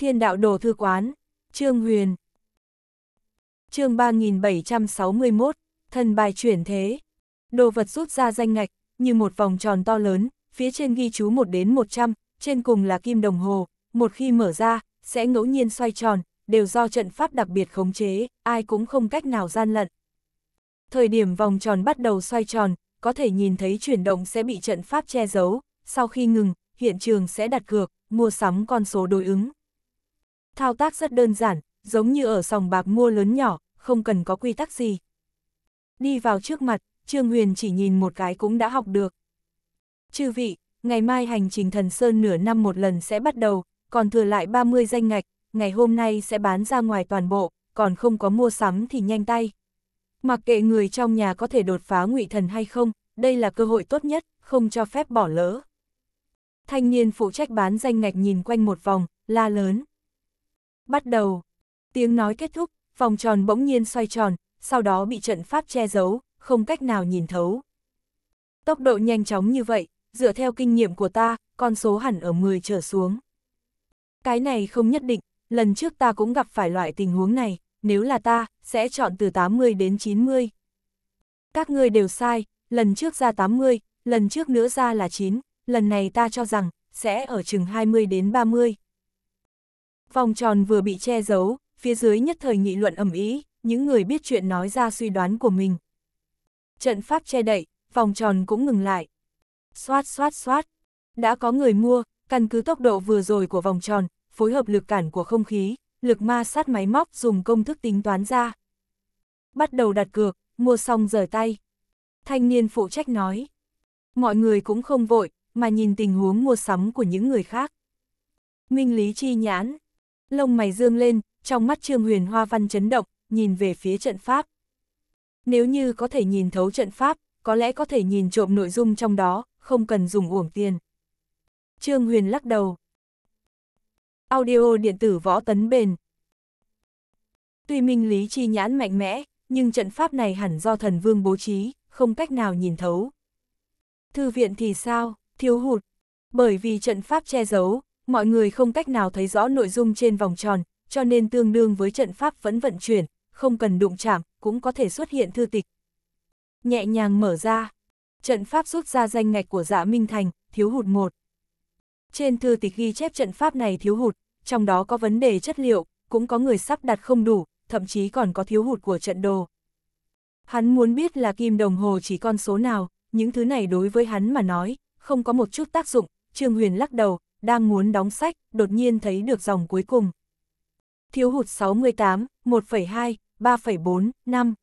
Thiên đạo đồ thư quán, Trương Huyền. Chương 3761, thần bài chuyển thế. Đồ vật rút ra danh ngạch, như một vòng tròn to lớn, phía trên ghi chú 1 đến 100, trên cùng là kim đồng hồ, một khi mở ra, sẽ ngẫu nhiên xoay tròn, đều do trận pháp đặc biệt khống chế, ai cũng không cách nào gian lận. Thời điểm vòng tròn bắt đầu xoay tròn, có thể nhìn thấy chuyển động sẽ bị trận pháp che giấu, sau khi ngừng, hiện trường sẽ đặt cược, mua sắm con số đối ứng. Thao tác rất đơn giản, giống như ở sòng bạc mua lớn nhỏ, không cần có quy tắc gì. Đi vào trước mặt, Trương Huyền chỉ nhìn một cái cũng đã học được. Chư vị, ngày mai hành trình thần Sơn nửa năm một lần sẽ bắt đầu, còn thừa lại 30 danh ngạch, ngày hôm nay sẽ bán ra ngoài toàn bộ, còn không có mua sắm thì nhanh tay. Mặc kệ người trong nhà có thể đột phá ngụy thần hay không, đây là cơ hội tốt nhất, không cho phép bỏ lỡ. Thanh niên phụ trách bán danh ngạch nhìn quanh một vòng, la lớn bắt đầu. Tiếng nói kết thúc, vòng tròn bỗng nhiên xoay tròn, sau đó bị trận pháp che giấu, không cách nào nhìn thấu. Tốc độ nhanh chóng như vậy, dựa theo kinh nghiệm của ta, con số hẳn ở 10 trở xuống. Cái này không nhất định, lần trước ta cũng gặp phải loại tình huống này, nếu là ta, sẽ chọn từ 80 đến 90. Các ngươi đều sai, lần trước ra 80, lần trước nữa ra là 9, lần này ta cho rằng, sẽ ở chừng 20 đến 30. Vòng tròn vừa bị che giấu, phía dưới nhất thời nghị luận ầm ý những người biết chuyện nói ra suy đoán của mình. Trận pháp che đậy, vòng tròn cũng ngừng lại. Xoát xoát xoát, đã có người mua, căn cứ tốc độ vừa rồi của vòng tròn, phối hợp lực cản của không khí, lực ma sát máy móc dùng công thức tính toán ra. Bắt đầu đặt cược, mua xong rời tay. Thanh niên phụ trách nói. Mọi người cũng không vội, mà nhìn tình huống mua sắm của những người khác. Minh Lý Chi nhãn, lông mày dương lên, trong mắt Trương Huyền Hoa Văn chấn động, nhìn về phía trận pháp. Nếu như có thể nhìn thấu trận pháp, có lẽ có thể nhìn trộm nội dung trong đó, không cần dùng uổng tiền. Trương Huyền lắc đầu. Audio điện tử võ tấn bền. Tuy minh lý chi nhãn mạnh mẽ, nhưng trận pháp này hẳn do thần vương bố trí, không cách nào nhìn thấu. Thư viện thì sao, thiếu hụt. Bởi vì trận pháp che giấu, mọi người không cách nào thấy rõ nội dung trên vòng tròn, cho nên tương đương với trận pháp vẫn vận chuyển, không cần đụng chạm, cũng có thể xuất hiện thư tịch. Nhẹ nhàng mở ra, trận pháp rút ra danh ngạch của dạ Minh Thành, thiếu hụt một. Trên thư tịch ghi chép trận pháp này thiếu hụt, trong đó có vấn đề chất liệu, cũng có người sắp đặt không đủ, thậm chí còn có thiếu hụt của trận đồ. Hắn muốn biết là kim đồng hồ chỉ con số nào, những thứ này đối với hắn mà nói, không có một chút tác dụng, Trương Huyền lắc đầu, đang muốn đóng sách, đột nhiên thấy được dòng cuối cùng. Thiếu hụt 68, 1,2, 3,4, 5.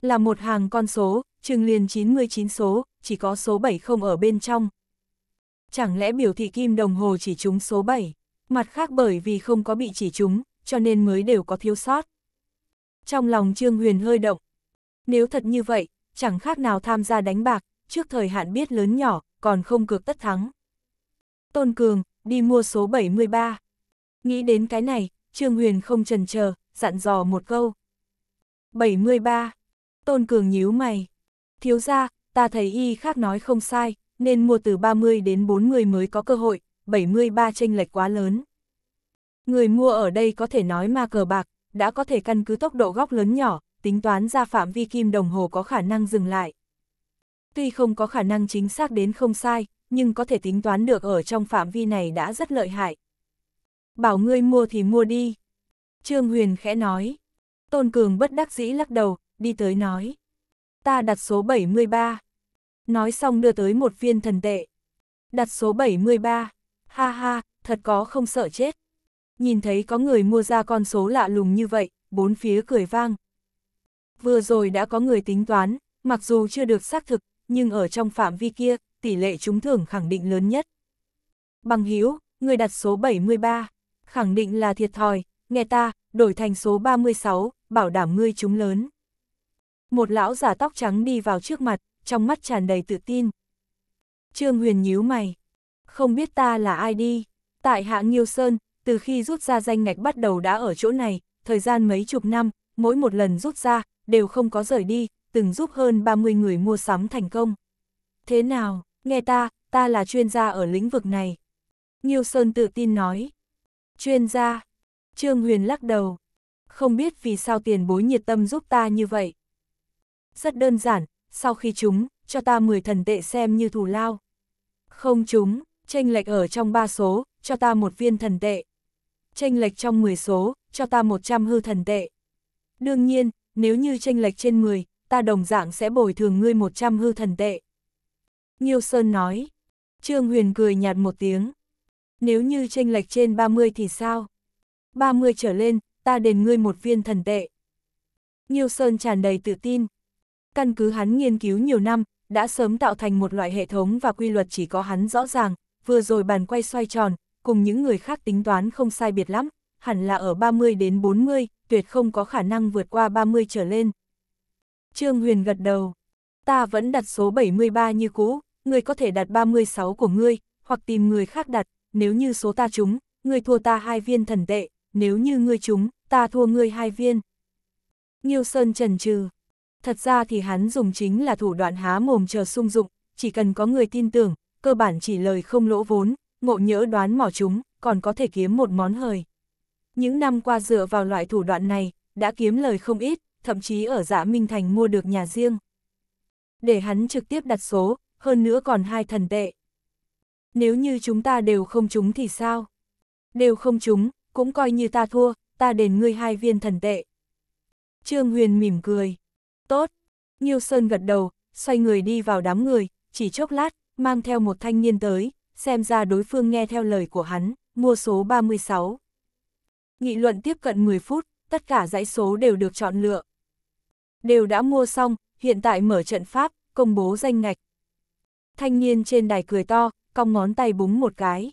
Là một hàng con số, chừng liền 99 số, chỉ có số 7 không ở bên trong. Chẳng lẽ biểu thị kim đồng hồ chỉ trúng số 7, mặt khác bởi vì không có bị chỉ trúng, cho nên mới đều có thiếu sót. Trong lòng Trương Huyền hơi động. Nếu thật như vậy, chẳng khác nào tham gia đánh bạc, trước thời hạn biết lớn nhỏ, còn không cược tất thắng. Tôn Cường, đi mua số 73. Nghĩ đến cái này, Trương Huyền không trần chờ, dặn dò một câu. 73. Tôn Cường nhíu mày. Thiếu ra, ta thấy y khác nói không sai, nên mua từ 30 đến 40 mới có cơ hội, 73 chênh lệch quá lớn. Người mua ở đây có thể nói ma cờ bạc, đã có thể căn cứ tốc độ góc lớn nhỏ, tính toán ra phạm vi kim đồng hồ có khả năng dừng lại. Tuy không có khả năng chính xác đến không sai, nhưng có thể tính toán được ở trong phạm vi này đã rất lợi hại. Bảo ngươi mua thì mua đi. Trương Huyền khẽ nói. Tôn Cường bất đắc dĩ lắc đầu, đi tới nói. Ta đặt số 73. Nói xong đưa tới một viên thần tệ. Đặt số 73. Ha ha, thật có không sợ chết. Nhìn thấy có người mua ra con số lạ lùng như vậy, bốn phía cười vang. Vừa rồi đã có người tính toán, mặc dù chưa được xác thực, nhưng ở trong phạm vi kia, tỷ lệ trúng thưởng khẳng định lớn nhất. Bằng hữu người đặt số 73, khẳng định là thiệt thòi, nghe ta, đổi thành số 36, bảo đảm ngươi trúng lớn. Một lão giả tóc trắng đi vào trước mặt, trong mắt tràn đầy tự tin. Trương Huyền nhíu mày, không biết ta là ai đi, tại Hạ Nghiêu Sơn, từ khi rút ra danh ngạch bắt đầu đã ở chỗ này, thời gian mấy chục năm, mỗi một lần rút ra, đều không có rời đi, từng giúp hơn 30 người mua sắm thành công. Thế nào, nghe ta, ta là chuyên gia ở lĩnh vực này. Nghiêu Sơn tự tin nói. Chuyên gia. Trương Huyền lắc đầu. Không biết vì sao tiền bối nhiệt tâm giúp ta như vậy. Rất đơn giản, sau khi chúng, cho ta 10 thần tệ xem như thù lao. Không chúng, tranh lệch ở trong ba số, cho ta một viên thần tệ. Tranh lệch trong 10 số, cho ta 100 hư thần tệ. Đương nhiên, nếu như tranh lệch trên 10, ta đồng dạng sẽ bồi thường ngươi 100 hư thần tệ. Nhiêu Sơn nói. Trương Huyền cười nhạt một tiếng. Nếu như tranh lệch trên 30 thì sao? 30 trở lên, ta đền ngươi một viên thần tệ. Nhiêu Sơn tràn đầy tự tin. Căn cứ hắn nghiên cứu nhiều năm, đã sớm tạo thành một loại hệ thống và quy luật chỉ có hắn rõ ràng, vừa rồi bàn quay xoay tròn, cùng những người khác tính toán không sai biệt lắm, hẳn là ở 30 đến 40, tuyệt không có khả năng vượt qua 30 trở lên. Trương Huyền gật đầu, ta vẫn đặt số 73 như cũ ngươi có thể đặt 36 của ngươi, hoặc tìm người khác đặt, nếu như số ta trúng, ngươi thua ta hai viên thần tệ, nếu như ngươi trúng, ta thua ngươi hai viên. Nghiêu Sơn trần trừ. Thật ra thì hắn dùng chính là thủ đoạn há mồm chờ sung dụng, chỉ cần có người tin tưởng, cơ bản chỉ lời không lỗ vốn, ngộ nhỡ đoán mỏ chúng, còn có thể kiếm một món hời. Những năm qua dựa vào loại thủ đoạn này, đã kiếm lời không ít, thậm chí ở dạ Minh Thành mua được nhà riêng. Để hắn trực tiếp đặt số, hơn nữa còn hai thần tệ. Nếu như chúng ta đều không trúng thì sao? Đều không trúng, cũng coi như ta thua, ta đền ngươi hai viên thần tệ. Trương Huyền mỉm cười. Tốt. Nhiêu Sơn gật đầu, xoay người đi vào đám người, chỉ chốc lát, mang theo một thanh niên tới, xem ra đối phương nghe theo lời của hắn, mua số 36. Nghị luận tiếp cận 10 phút, tất cả dãy số đều được chọn lựa. Đều đã mua xong, hiện tại mở trận pháp, công bố danh ngạch thanh niên trên đài cười to, cong ngón tay búng một cái.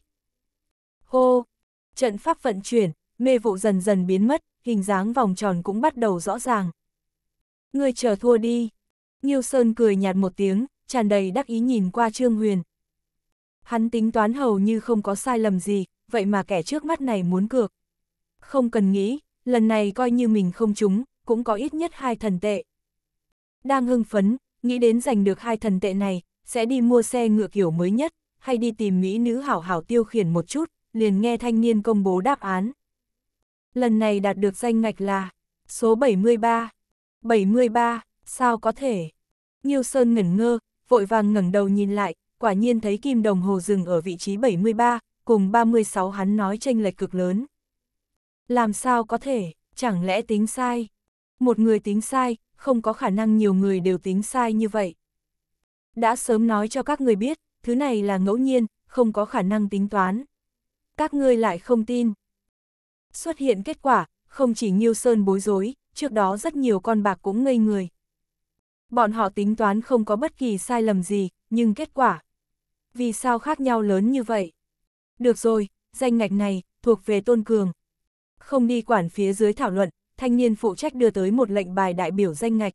Hô! Trận pháp vận chuyển, mê vụ dần dần biến mất, hình dáng vòng tròn cũng bắt đầu rõ ràng. Người chờ thua đi. Nhiêu Sơn cười nhạt một tiếng, tràn đầy đắc ý nhìn qua Trương Huyền. Hắn tính toán hầu như không có sai lầm gì, vậy mà kẻ trước mắt này muốn cược. Không cần nghĩ, lần này coi như mình không trúng, cũng có ít nhất hai thần tệ. Đang hưng phấn, nghĩ đến giành được hai thần tệ này, sẽ đi mua xe ngựa kiểu mới nhất, hay đi tìm mỹ nữ hảo hảo tiêu khiển một chút, liền nghe thanh niên công bố đáp án. Lần này đạt được danh ngạch là số 73. 73, sao có thể? Nhiêu Sơn ngẩn ngơ, vội vàng ngẩng đầu nhìn lại, quả nhiên thấy kim đồng hồ dừng ở vị trí 73, cùng 36 hắn nói tranh lệch cực lớn. Làm sao có thể, chẳng lẽ tính sai? Một người tính sai, không có khả năng nhiều người đều tính sai như vậy. Đã sớm nói cho các người biết, thứ này là ngẫu nhiên, không có khả năng tính toán. Các ngươi lại không tin. Xuất hiện kết quả, không chỉ Nghiêu Sơn bối rối, trước đó rất nhiều con bạc cũng ngây người. Bọn họ tính toán không có bất kỳ sai lầm gì, nhưng kết quả. Vì sao khác nhau lớn như vậy? Được rồi, danh ngạch này, thuộc về Tôn Cường. Không đi quản phía dưới thảo luận, thanh niên phụ trách đưa tới một lệnh bài đại biểu danh ngạch.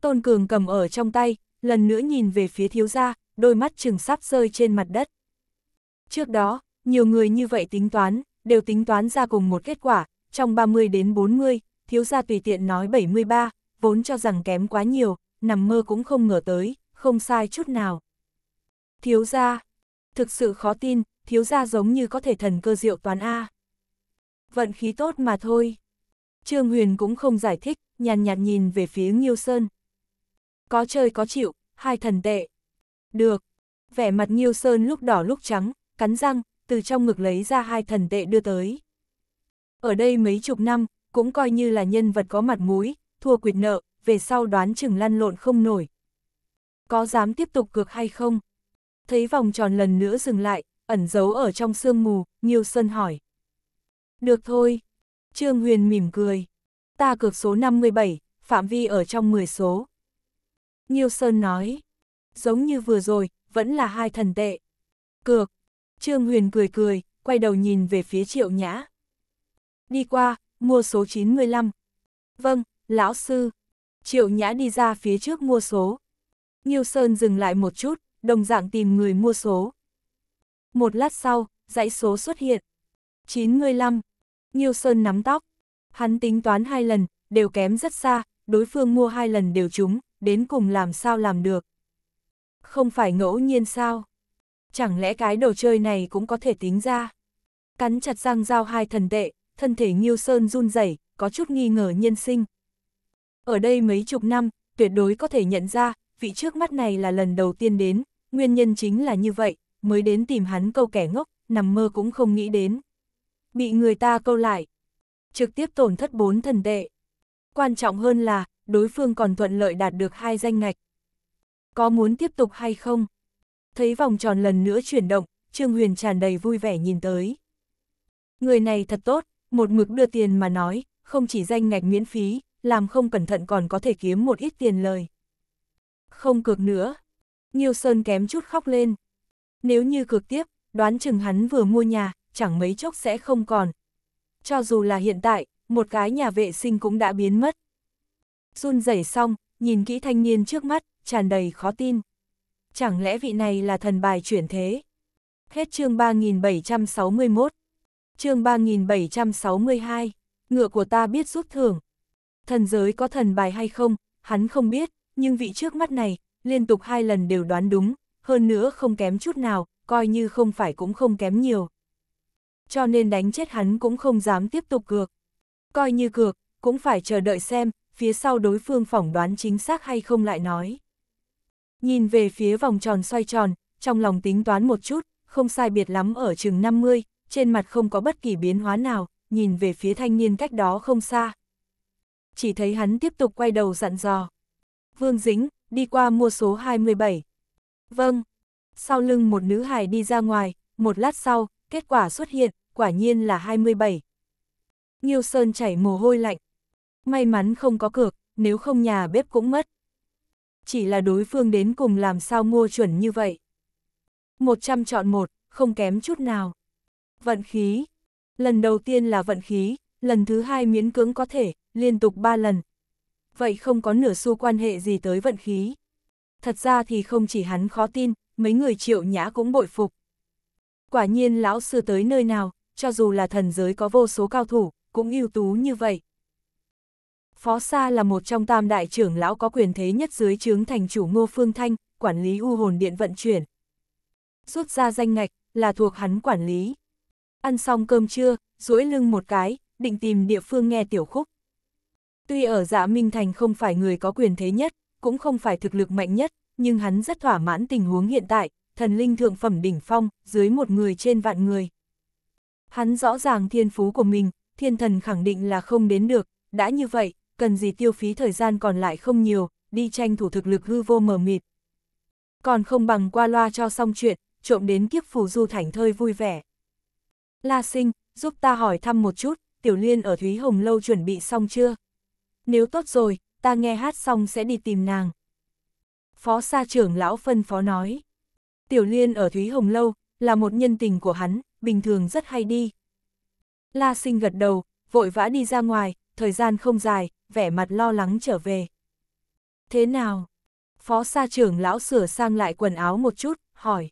Tôn Cường cầm ở trong tay, lần nữa nhìn về phía thiếu gia, đôi mắt chừng sắp rơi trên mặt đất. Trước đó, nhiều người như vậy tính toán, đều tính toán ra cùng một kết quả, trong 30 đến 40, thiếu gia tùy tiện nói 73, vốn cho rằng kém quá nhiều, nằm mơ cũng không ngờ tới, không sai chút nào. Thiếu gia, thực sự khó tin, thiếu gia giống như có thể thần cơ diệu toán A. Vận khí tốt mà thôi. Trương Huyền cũng không giải thích, nhàn nhạt nhìn về phía Nghiêu Sơn, có chơi có chịu, hai thần tệ. Được. Vẻ mặt Nhiêu Sơn lúc đỏ lúc trắng, cắn răng, từ trong ngực lấy ra hai thần tệ đưa tới. Ở đây mấy chục năm, cũng coi như là nhân vật có mặt mũi, thua quyệt nợ, về sau đoán chừng lăn lộn không nổi. Có dám tiếp tục cược hay không? Thấy vòng tròn lần nữa dừng lại, ẩn giấu ở trong sương mù, Nhiêu Sơn hỏi. Được thôi. Trương Huyền mỉm cười. Ta cược số 57, phạm vi ở trong 10 số. Nghiêu Sơn nói. Giống như vừa rồi, vẫn là hai thần tệ. Cược. Trương Huyền cười cười, quay đầu nhìn về phía triệu nhã. Đi qua, mua số 95. Vâng, lão sư. Triệu nhã đi ra phía trước mua số. Nghiêu Sơn dừng lại một chút, đồng dạng tìm người mua số. Một lát sau, dãy số xuất hiện. 95. Nghiêu Sơn nắm tóc. Hắn tính toán hai lần, đều kém rất xa, đối phương mua hai lần đều trúng, đến cùng làm sao làm được. Không phải ngẫu nhiên sao? Chẳng lẽ cái đồ chơi này cũng có thể tính ra? Cắn chặt răng dao hai thần tệ, thân thể Nghiêu Sơn run rẩy, có chút nghi ngờ nhân sinh. Ở đây mấy chục năm, tuyệt đối có thể nhận ra, vị trước mắt này là lần đầu tiên đến, nguyên nhân chính là như vậy, mới đến tìm hắn câu kẻ ngốc, nằm mơ cũng không nghĩ đến. Bị người ta câu lại, trực tiếp tổn thất bốn thần tệ. Quan trọng hơn là, đối phương còn thuận lợi đạt được hai danh ngạch. Có muốn tiếp tục hay không? Thấy vòng tròn lần nữa chuyển động, Trương Huyền tràn đầy vui vẻ nhìn tới. Người này thật tốt, một mực đưa tiền mà nói, không chỉ danh ngạch miễn phí, làm không cẩn thận còn có thể kiếm một ít tiền lời. Không cược nữa. Nhiêu Sơn kém chút khóc lên. Nếu như cược tiếp, đoán chừng hắn vừa mua nhà, chẳng mấy chốc sẽ không còn. Cho dù là hiện tại, một cái nhà vệ sinh cũng đã biến mất. Run rẩy xong, nhìn kỹ thanh niên trước mắt, tràn đầy khó tin. Chẳng lẽ vị này là thần bài chuyển thế? Hết chương 3761. Chương 3762. Ngựa của ta biết rút thưởng. Thần giới có thần bài hay không, hắn không biết, nhưng vị trước mắt này, liên tục hai lần đều đoán đúng, hơn nữa không kém chút nào, coi như không phải cũng không kém nhiều. Cho nên đánh chết hắn cũng không dám tiếp tục cược. Coi như cược, cũng phải chờ đợi xem, phía sau đối phương phỏng đoán chính xác hay không lại nói. Nhìn về phía vòng tròn xoay tròn, trong lòng tính toán một chút, không sai biệt lắm ở chừng 50, trên mặt không có bất kỳ biến hóa nào, nhìn về phía thanh niên cách đó không xa. Chỉ thấy hắn tiếp tục quay đầu dặn dò. Vương Dính, đi qua mua số 27. Vâng. Sau lưng một nữ hài đi ra ngoài, một lát sau, kết quả xuất hiện, quả nhiên là 27. Nhiêu Sơn chảy mồ hôi lạnh, May mắn không có cược, nếu không nhà bếp cũng mất. Chỉ là đối phương đến cùng làm sao mua chuẩn như vậy. 100 chọn một, không kém chút nào. Vận khí. Lần đầu tiên là vận khí, lần thứ hai miễn cưỡng có thể, liên tục 3 lần. Vậy không có nửa xu quan hệ gì tới vận khí. Thật ra thì không chỉ hắn khó tin, mấy người triệu nhã cũng bội phục. Quả nhiên lão sư tới nơi nào, cho dù là thần giới có vô số cao thủ, cũng ưu tú như vậy, Phó Sa là một trong tam đại trưởng lão có quyền thế nhất dưới chướng thành chủ Ngô Phương Thanh, quản lý u hồn điện vận chuyển. Rút ra danh ngạch, là thuộc hắn quản lý. Ăn xong cơm trưa, duỗi lưng một cái, định tìm địa phương nghe tiểu khúc. Tuy ở dạ Minh Thành không phải người có quyền thế nhất, cũng không phải thực lực mạnh nhất, nhưng hắn rất thỏa mãn tình huống hiện tại, thần linh thượng phẩm đỉnh phong, dưới một người trên vạn người. Hắn rõ ràng thiên phú của mình, thiên thần khẳng định là không đến được, đã như vậy, cần gì tiêu phí thời gian còn lại không nhiều, đi tranh thủ thực lực hư vô mờ mịt. Còn không bằng qua loa cho xong chuyện, trộm đến kiếp phù du thảnh thơi vui vẻ. La sinh, giúp ta hỏi thăm một chút, tiểu liên ở Thúy Hồng Lâu chuẩn bị xong chưa? Nếu tốt rồi, ta nghe hát xong sẽ đi tìm nàng. Phó sa trưởng lão phân phó nói. Tiểu liên ở Thúy Hồng Lâu, là một nhân tình của hắn, bình thường rất hay đi. La sinh gật đầu, vội vã đi ra ngoài, thời gian không dài, vẻ mặt lo lắng trở về. Thế nào? Phó sa trưởng lão sửa sang lại quần áo một chút, hỏi.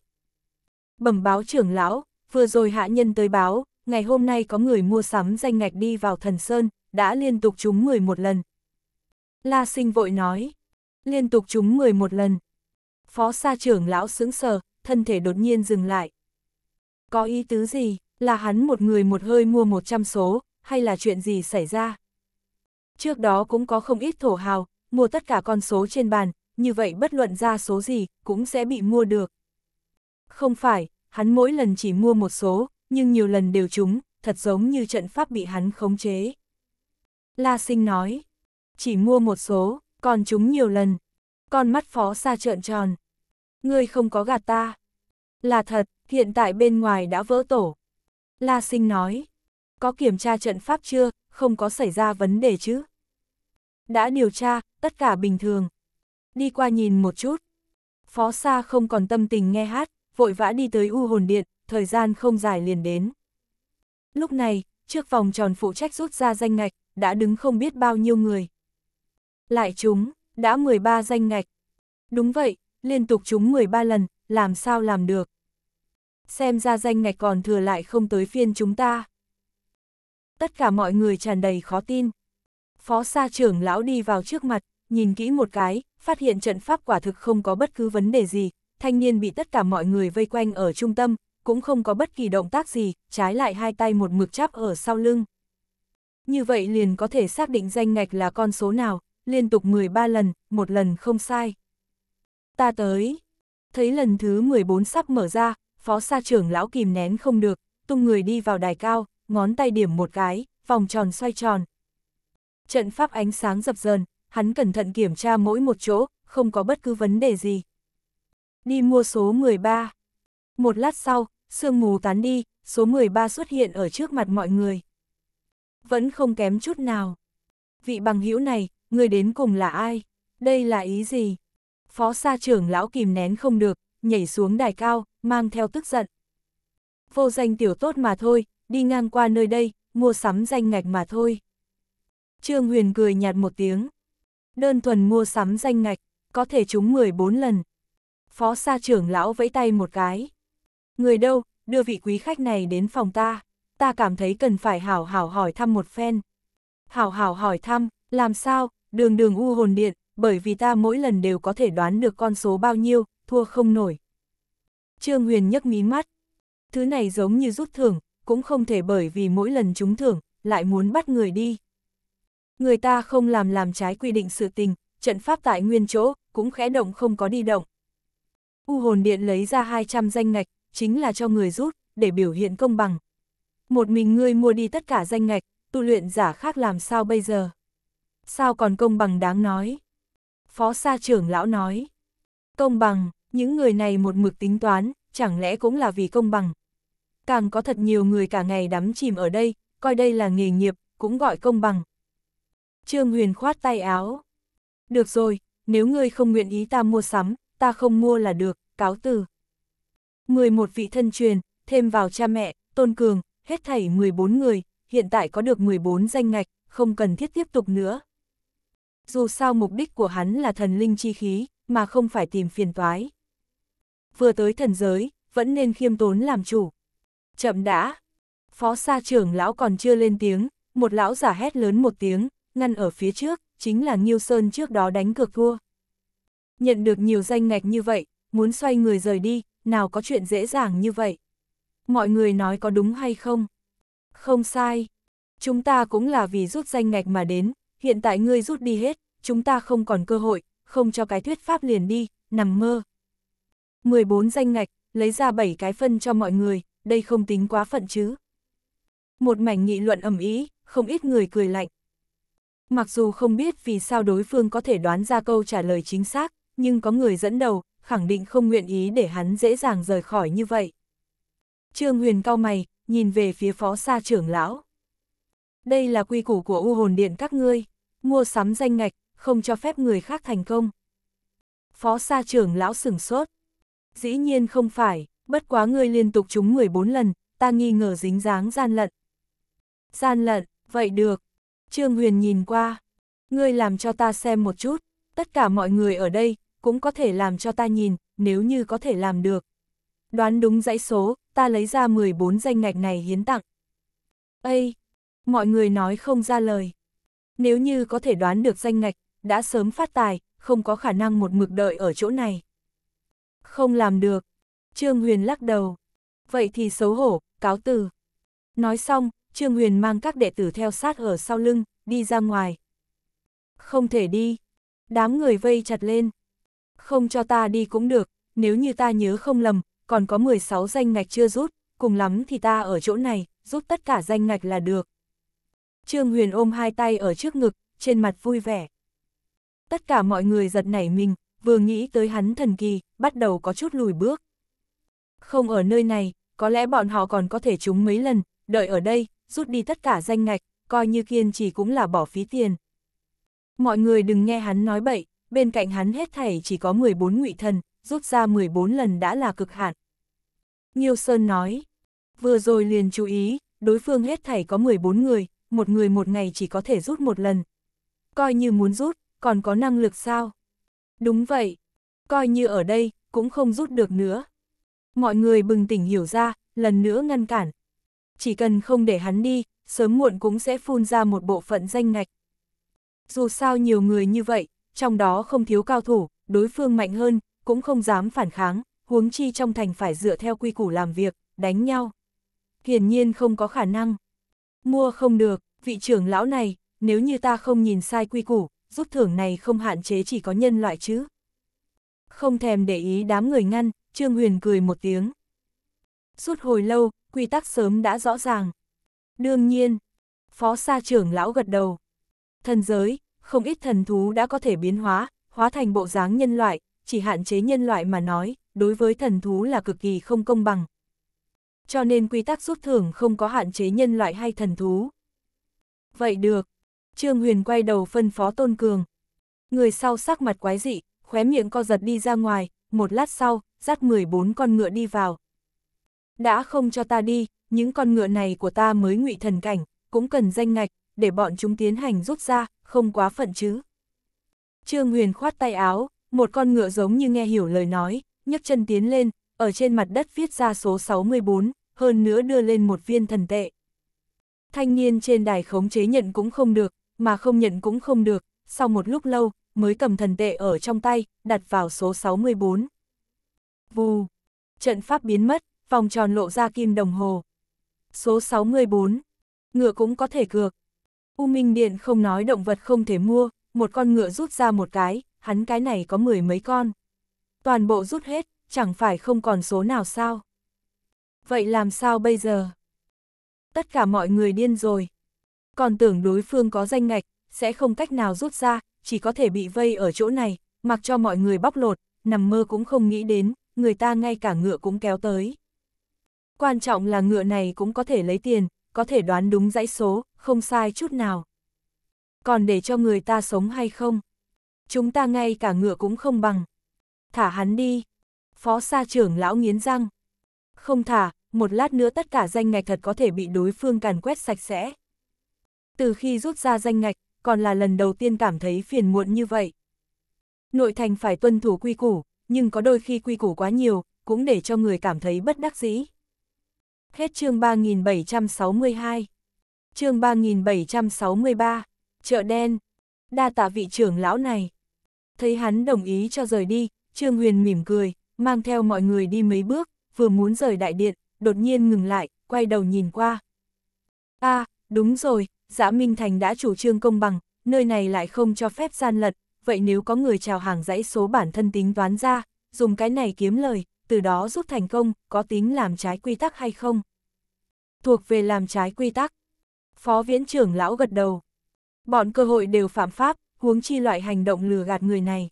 Bẩm báo trưởng lão, vừa rồi hạ nhân tới báo, ngày hôm nay có người mua sắm danh ngạch đi vào thần sơn, đã liên tục trúng người một lần. La sinh vội nói, liên tục trúng người một lần. Phó sa trưởng lão sững sờ, thân thể đột nhiên dừng lại. Có ý tứ gì, là hắn một người một hơi mua 100 số, hay là chuyện gì xảy ra? Trước đó cũng có không ít thổ hào, mua tất cả con số trên bàn, như vậy bất luận ra số gì, cũng sẽ bị mua được. Không phải, hắn mỗi lần chỉ mua một số, nhưng nhiều lần đều trúng, thật giống như trận pháp bị hắn khống chế. La sinh nói, chỉ mua một số, còn trúng nhiều lần. Con mắt phó xa trợn tròn. Ngươi không có gạt ta. Là thật, hiện tại bên ngoài đã vỡ tổ. La sinh nói, có kiểm tra trận pháp chưa, không có xảy ra vấn đề chứ. Đã điều tra, tất cả bình thường. Đi qua nhìn một chút. Phó Sa không còn tâm tình nghe hát, vội vã đi tới U hồn điện, thời gian không dài liền đến. Lúc này, trước vòng tròn phụ trách rút ra danh ngạch, đã đứng không biết bao nhiêu người. Lại chúng, đã 13 danh ngạch. Đúng vậy, liên tục chúng 13 lần, làm sao làm được. Xem ra danh ngạch còn thừa lại không tới phiên chúng ta tất cả mọi người tràn đầy khó tin. Phó xa trưởng lão đi vào trước mặt, nhìn kỹ một cái, phát hiện trận pháp quả thực không có bất cứ vấn đề gì, thanh niên bị tất cả mọi người vây quanh ở trung tâm, cũng không có bất kỳ động tác gì, trái lại hai tay một mực chắp ở sau lưng. Như vậy liền có thể xác định danh ngạch là con số nào, liên tục 13 lần, một lần không sai. Ta tới. Thấy lần thứ 14 sắp mở ra, phó xa trưởng lão kìm nén không được, tung người đi vào đài cao, ngón tay điểm một cái, vòng tròn xoay tròn. Trận pháp ánh sáng dập dờn, hắn cẩn thận kiểm tra mỗi một chỗ, không có bất cứ vấn đề gì. Đi mua số 13. Một lát sau, sương mù tán đi, số 13 xuất hiện ở trước mặt mọi người. Vẫn không kém chút nào. Vị bằng hữu này, người đến cùng là ai? Đây là ý gì? Phó sa trưởng lão kìm nén không được, nhảy xuống đài cao, mang theo tức giận. Vô danh tiểu tốt mà thôi, đi ngang qua nơi đây, mua sắm danh ngạch mà thôi. Trương Huyền cười nhạt một tiếng. Đơn thuần mua sắm danh ngạch, có thể trúng 14 lần. Phó sa trưởng lão vẫy tay một cái. Người đâu, đưa vị quý khách này đến phòng ta. Ta cảm thấy cần phải hảo hảo hỏi thăm một phen. Hảo hảo hỏi thăm, làm sao, đường đường u hồn điện, bởi vì ta mỗi lần đều có thể đoán được con số bao nhiêu, thua không nổi. Trương Huyền nhấc mí mắt. Thứ này giống như rút thưởng, cũng không thể bởi vì mỗi lần trúng thưởng, lại muốn bắt người đi. Người ta không làm làm trái quy định sự tình, trận pháp tại nguyên chỗ, cũng khẽ động không có đi động. U hồn điện lấy ra 200 danh ngạch, chính là cho người rút, để biểu hiện công bằng. Một mình ngươi mua đi tất cả danh ngạch, tu luyện giả khác làm sao bây giờ? Sao còn công bằng đáng nói? Phó sa trưởng lão nói. Công bằng, những người này một mực tính toán, chẳng lẽ cũng là vì công bằng càng có thật nhiều người cả ngày đắm chìm ở đây, coi đây là nghề nghiệp, cũng gọi công bằng. Trương Huyền khoát tay áo. Được rồi, nếu ngươi không nguyện ý ta mua sắm, ta không mua là được, cáo từ. 11 vị thân truyền, thêm vào cha mẹ, tôn cường, hết thảy 14 người, hiện tại có được 14 danh ngạch, không cần thiết tiếp tục nữa. Dù sao mục đích của hắn là thần linh chi khí, mà không phải tìm phiền toái. Vừa tới thần giới, vẫn nên khiêm tốn làm chủ. Chậm đã. Phó sa trưởng lão còn chưa lên tiếng, một lão giả hét lớn một tiếng, ngăn ở phía trước, chính là Nghiêu Sơn trước đó đánh cược thua. Nhận được nhiều danh ngạch như vậy, muốn xoay người rời đi, nào có chuyện dễ dàng như vậy. Mọi người nói có đúng hay không? Không sai. Chúng ta cũng là vì rút danh ngạch mà đến, hiện tại ngươi rút đi hết, chúng ta không còn cơ hội, không cho cái thuyết pháp liền đi, nằm mơ. 14 danh ngạch, lấy ra 7 cái phân cho mọi người, đây không tính quá phận chứ. Một mảnh nghị luận ầm ý, không ít người cười lạnh. Mặc dù không biết vì sao đối phương có thể đoán ra câu trả lời chính xác, nhưng có người dẫn đầu, khẳng định không nguyện ý để hắn dễ dàng rời khỏi như vậy. Trương Huyền cao mày, nhìn về phía phó xa trưởng lão. Đây là quy củ của u hồn điện các ngươi, mua sắm danh ngạch, không cho phép người khác thành công. Phó xa trưởng lão sửng sốt. Dĩ nhiên không phải bất quá ngươi liên tục trúng 14 lần, ta nghi ngờ dính dáng gian lận. Gian lận, vậy được. Trương Huyền nhìn qua. Ngươi làm cho ta xem một chút, tất cả mọi người ở đây, cũng có thể làm cho ta nhìn, nếu như có thể làm được. Đoán đúng dãy số, ta lấy ra 14 danh ngạch này hiến tặng. Ây! Mọi người nói không ra lời. Nếu như có thể đoán được danh ngạch, đã sớm phát tài, không có khả năng một mực đợi ở chỗ này. Không làm được, Trương Huyền lắc đầu. Vậy thì xấu hổ, cáo từ. Nói xong, Trương Huyền mang các đệ tử theo sát ở sau lưng, đi ra ngoài. Không thể đi. Đám người vây chặt lên. Không cho ta đi cũng được, nếu như ta nhớ không lầm, còn có 16 danh ngạch chưa rút, cùng lắm thì ta ở chỗ này, rút tất cả danh ngạch là được. Trương Huyền ôm hai tay ở trước ngực, trên mặt vui vẻ. Tất cả mọi người giật nảy mình, vừa nghĩ tới hắn thần kỳ, bắt đầu có chút lùi bước. Không ở nơi này, có lẽ bọn họ còn có thể trúng mấy lần, đợi ở đây, rút đi tất cả danh ngạch, coi như kiên trì cũng là bỏ phí tiền. Mọi người đừng nghe hắn nói bậy, bên cạnh hắn hết thảy chỉ có 14 ngụy thần, rút ra 14 lần đã là cực hạn. Nhiêu Sơn nói, vừa rồi liền chú ý, đối phương hết thảy có 14 người, một người một ngày chỉ có thể rút một lần. Coi như muốn rút, còn có năng lực sao? Đúng vậy, coi như ở đây, cũng không rút được nữa. Mọi người bừng tỉnh hiểu ra, lần nữa ngăn cản. Chỉ cần không để hắn đi, sớm muộn cũng sẽ phun ra một bộ phận danh ngạch. Dù sao nhiều người như vậy, trong đó không thiếu cao thủ, đối phương mạnh hơn, cũng không dám phản kháng, huống chi trong thành phải dựa theo quy củ làm việc, đánh nhau. Hiển nhiên không có khả năng. Mua không được, vị trưởng lão này, nếu như ta không nhìn sai quy củ, rút thưởng này không hạn chế chỉ có nhân loại chứ. Không thèm để ý đám người ngăn, Trương Huyền cười một tiếng. Suốt hồi lâu, quy tắc sớm đã rõ ràng. Đương nhiên, phó sa trưởng lão gật đầu. Thần giới, không ít thần thú đã có thể biến hóa, hóa thành bộ dáng nhân loại, chỉ hạn chế nhân loại mà nói, đối với thần thú là cực kỳ không công bằng. Cho nên quy tắc rút thưởng không có hạn chế nhân loại hay thần thú. Vậy được, Trương Huyền quay đầu phân phó Tôn Cường. Người sau sắc mặt quái dị, khóe miệng co giật đi ra ngoài, một lát sau, dắt 14 con ngựa đi vào. Đã không cho ta đi, những con ngựa này của ta mới ngụy thần cảnh, cũng cần danh ngạch, để bọn chúng tiến hành rút ra, không quá phận chứ. Trương Huyền khoát tay áo, một con ngựa giống như nghe hiểu lời nói, nhấc chân tiến lên, ở trên mặt đất viết ra số 64, hơn nữa đưa lên một viên thần tệ. Thanh niên trên đài khống chế nhận cũng không được, mà không nhận cũng không được, sau một lúc lâu, mới cầm thần tệ ở trong tay, đặt vào số 64. Vù! Trận pháp biến mất, vòng tròn lộ ra kim đồng hồ. Số 64. Ngựa cũng có thể cược. U Minh Điện không nói động vật không thể mua, một con ngựa rút ra một cái, hắn cái này có mười mấy con. Toàn bộ rút hết, chẳng phải không còn số nào sao. Vậy làm sao bây giờ? Tất cả mọi người điên rồi. Còn tưởng đối phương có danh ngạch, sẽ không cách nào rút ra, chỉ có thể bị vây ở chỗ này, mặc cho mọi người bóc lột, nằm mơ cũng không nghĩ đến, người ta ngay cả ngựa cũng kéo tới. Quan trọng là ngựa này cũng có thể lấy tiền, có thể đoán đúng dãy số, không sai chút nào. Còn để cho người ta sống hay không? Chúng ta ngay cả ngựa cũng không bằng. Thả hắn đi. Phó sa trưởng lão nghiến răng. Không thả, một lát nữa tất cả danh ngạch thật có thể bị đối phương càn quét sạch sẽ. Từ khi rút ra danh ngạch, còn là lần đầu tiên cảm thấy phiền muộn như vậy. Nội thành phải tuân thủ quy củ, nhưng có đôi khi quy củ quá nhiều, cũng để cho người cảm thấy bất đắc dĩ. Hết chương 3762 Chương 3763 Chợ đen Đa tạ vị trưởng lão này Thấy hắn đồng ý cho rời đi, Trương Huyền mỉm cười, mang theo mọi người đi mấy bước, vừa muốn rời đại điện, đột nhiên ngừng lại, quay đầu nhìn qua. a à, đúng rồi, Giã dạ Minh Thành đã chủ trương công bằng, nơi này lại không cho phép gian lận, vậy nếu có người chào hàng dãy số bản thân tính toán ra, dùng cái này kiếm lời, từ đó giúp thành công, có tính làm trái quy tắc hay không? Thuộc về làm trái quy tắc. Phó viễn trưởng lão gật đầu. Bọn cơ hội đều phạm pháp, huống chi loại hành động lừa gạt người này.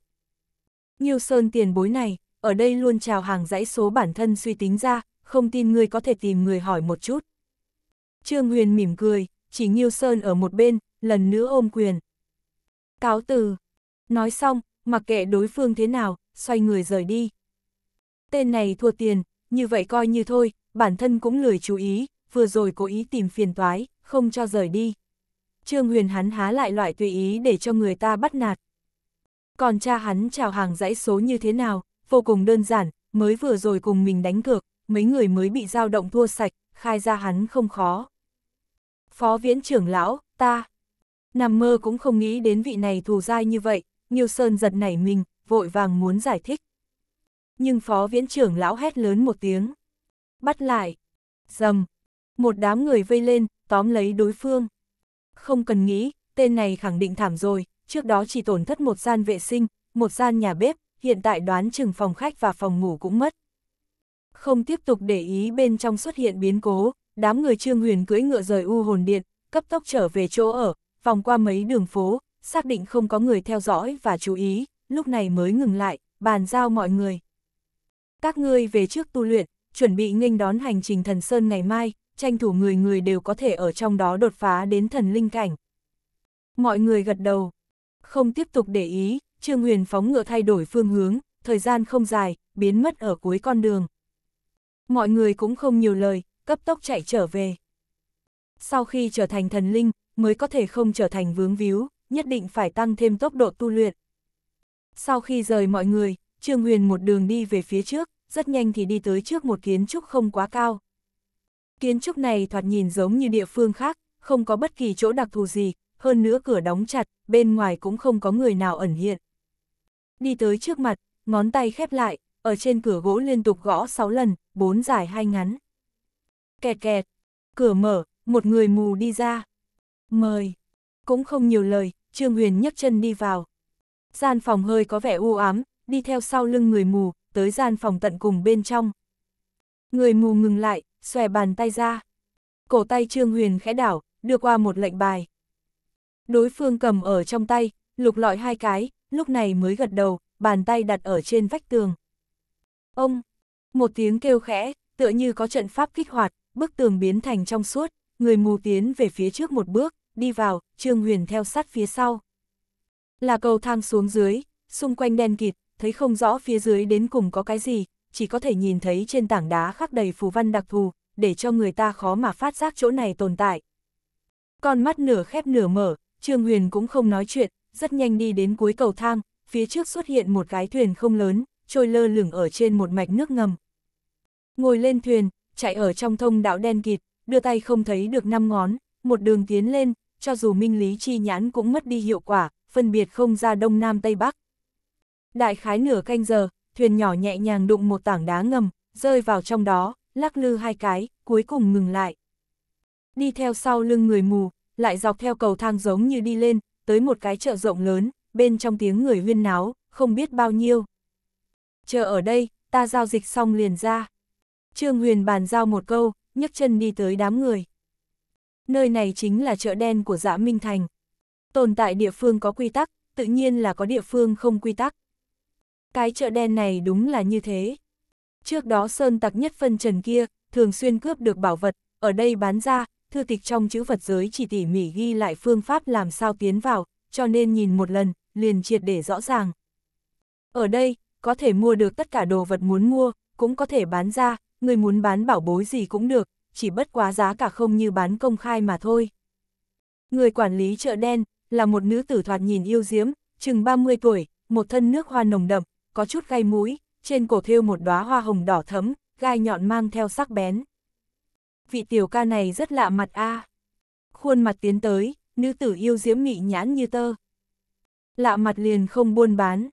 Nhiêu Sơn tiền bối này, ở đây luôn chào hàng dãy số bản thân suy tính ra, không tin người có thể tìm người hỏi một chút. Trương Huyền mỉm cười, chỉ Nghiêu Sơn ở một bên, lần nữa ôm quyền. Cáo từ. Nói xong, mặc kệ đối phương thế nào, xoay người rời đi. Tên này thua tiền, như vậy coi như thôi, bản thân cũng lười chú ý, vừa rồi cố ý tìm phiền toái, không cho rời đi. Trương Huyền hắn há lại loại tùy ý để cho người ta bắt nạt. Còn cha hắn chào hàng dãy số như thế nào, vô cùng đơn giản, mới vừa rồi cùng mình đánh cược, mấy người mới bị dao động thua sạch, khai ra hắn không khó phó viễn trưởng lão, ta. Nằm mơ cũng không nghĩ đến vị này thù dai như vậy, Nghiêu Sơn giật nảy mình, vội vàng muốn giải thích. Nhưng phó viễn trưởng lão hét lớn một tiếng. Bắt lại. Dầm. Một đám người vây lên, tóm lấy đối phương. Không cần nghĩ, tên này khẳng định thảm rồi, trước đó chỉ tổn thất một gian vệ sinh, một gian nhà bếp, hiện tại đoán chừng phòng khách và phòng ngủ cũng mất. Không tiếp tục để ý bên trong xuất hiện biến cố, đám người Trương Huyền cưỡi ngựa rời U hồn điện, cấp tốc trở về chỗ ở, vòng qua mấy đường phố, xác định không có người theo dõi và chú ý, lúc này mới ngừng lại, bàn giao mọi người. Các ngươi về trước tu luyện, chuẩn bị nghênh đón hành trình thần Sơn ngày mai, tranh thủ người người đều có thể ở trong đó đột phá đến thần linh cảnh. Mọi người gật đầu, không tiếp tục để ý, Trương Huyền phóng ngựa thay đổi phương hướng, thời gian không dài, biến mất ở cuối con đường. Mọi người cũng không nhiều lời, cấp tốc chạy trở về. Sau khi trở thành thần linh, mới có thể không trở thành vướng víu, nhất định phải tăng thêm tốc độ tu luyện. Sau khi rời mọi người, Trương Huyền một đường đi về phía trước, rất nhanh thì đi tới trước một kiến trúc không quá cao. Kiến trúc này thoạt nhìn giống như địa phương khác, không có bất kỳ chỗ đặc thù gì, hơn nữa cửa đóng chặt, bên ngoài cũng không có người nào ẩn hiện. Đi tới trước mặt, ngón tay khép lại, ở trên cửa gỗ liên tục gõ 6 lần, 4 dài 2 ngắn. Kẹt kẹt, cửa mở, một người mù đi ra. Mời. Cũng không nhiều lời, Trương Huyền nhấc chân đi vào. Gian phòng hơi có vẻ u ám, đi theo sau lưng người mù, tới gian phòng tận cùng bên trong. Người mù ngừng lại, xòe bàn tay ra. Cổ tay Trương Huyền khẽ đảo, đưa qua một lệnh bài. Đối phương cầm ở trong tay, lục lọi hai cái, lúc này mới gật đầu, bàn tay đặt ở trên vách tường. Ông! Một tiếng kêu khẽ, tựa như có trận pháp kích hoạt bức tường biến thành trong suốt, người mù tiến về phía trước một bước, đi vào, Trương Huyền theo sát phía sau. Là cầu thang xuống dưới, xung quanh đen kịt, thấy không rõ phía dưới đến cùng có cái gì, chỉ có thể nhìn thấy trên tảng đá khắc đầy phù văn đặc thù, để cho người ta khó mà phát giác chỗ này tồn tại. Con mắt nửa khép nửa mở, Trương Huyền cũng không nói chuyện, rất nhanh đi đến cuối cầu thang, phía trước xuất hiện một cái thuyền không lớn, trôi lơ lửng ở trên một mạch nước ngầm. Ngồi lên thuyền, chạy ở trong thông đạo đen kịt, đưa tay không thấy được năm ngón, một đường tiến lên, cho dù minh lý chi nhãn cũng mất đi hiệu quả, phân biệt không ra đông nam tây bắc. Đại khái nửa canh giờ, thuyền nhỏ nhẹ nhàng đụng một tảng đá ngầm, rơi vào trong đó, lắc lư hai cái, cuối cùng ngừng lại. Đi theo sau lưng người mù, lại dọc theo cầu thang giống như đi lên, tới một cái chợ rộng lớn, bên trong tiếng người huyên náo, không biết bao nhiêu. Chờ ở đây, ta giao dịch xong liền ra. Trương Huyền bàn giao một câu, nhấc chân đi tới đám người. Nơi này chính là chợ đen của Dạ Minh Thành. Tồn tại địa phương có quy tắc, tự nhiên là có địa phương không quy tắc. Cái chợ đen này đúng là như thế. Trước đó Sơn Tặc nhất phân trần kia, thường xuyên cướp được bảo vật, ở đây bán ra, thư tịch trong chữ vật giới chỉ tỉ mỉ ghi lại phương pháp làm sao tiến vào, cho nên nhìn một lần, liền triệt để rõ ràng. Ở đây, có thể mua được tất cả đồ vật muốn mua, cũng có thể bán ra, người muốn bán bảo bối gì cũng được, chỉ bất quá giá cả không như bán công khai mà thôi. Người quản lý chợ đen là một nữ tử thoạt nhìn yêu diễm, chừng 30 tuổi, một thân nước hoa nồng đậm, có chút gai mũi, trên cổ thêu một đóa hoa hồng đỏ thấm, gai nhọn mang theo sắc bén. Vị tiểu ca này rất lạ mặt a. À. Khuôn mặt tiến tới, nữ tử yêu diễm mị nhãn như tơ. Lạ mặt liền không buôn bán.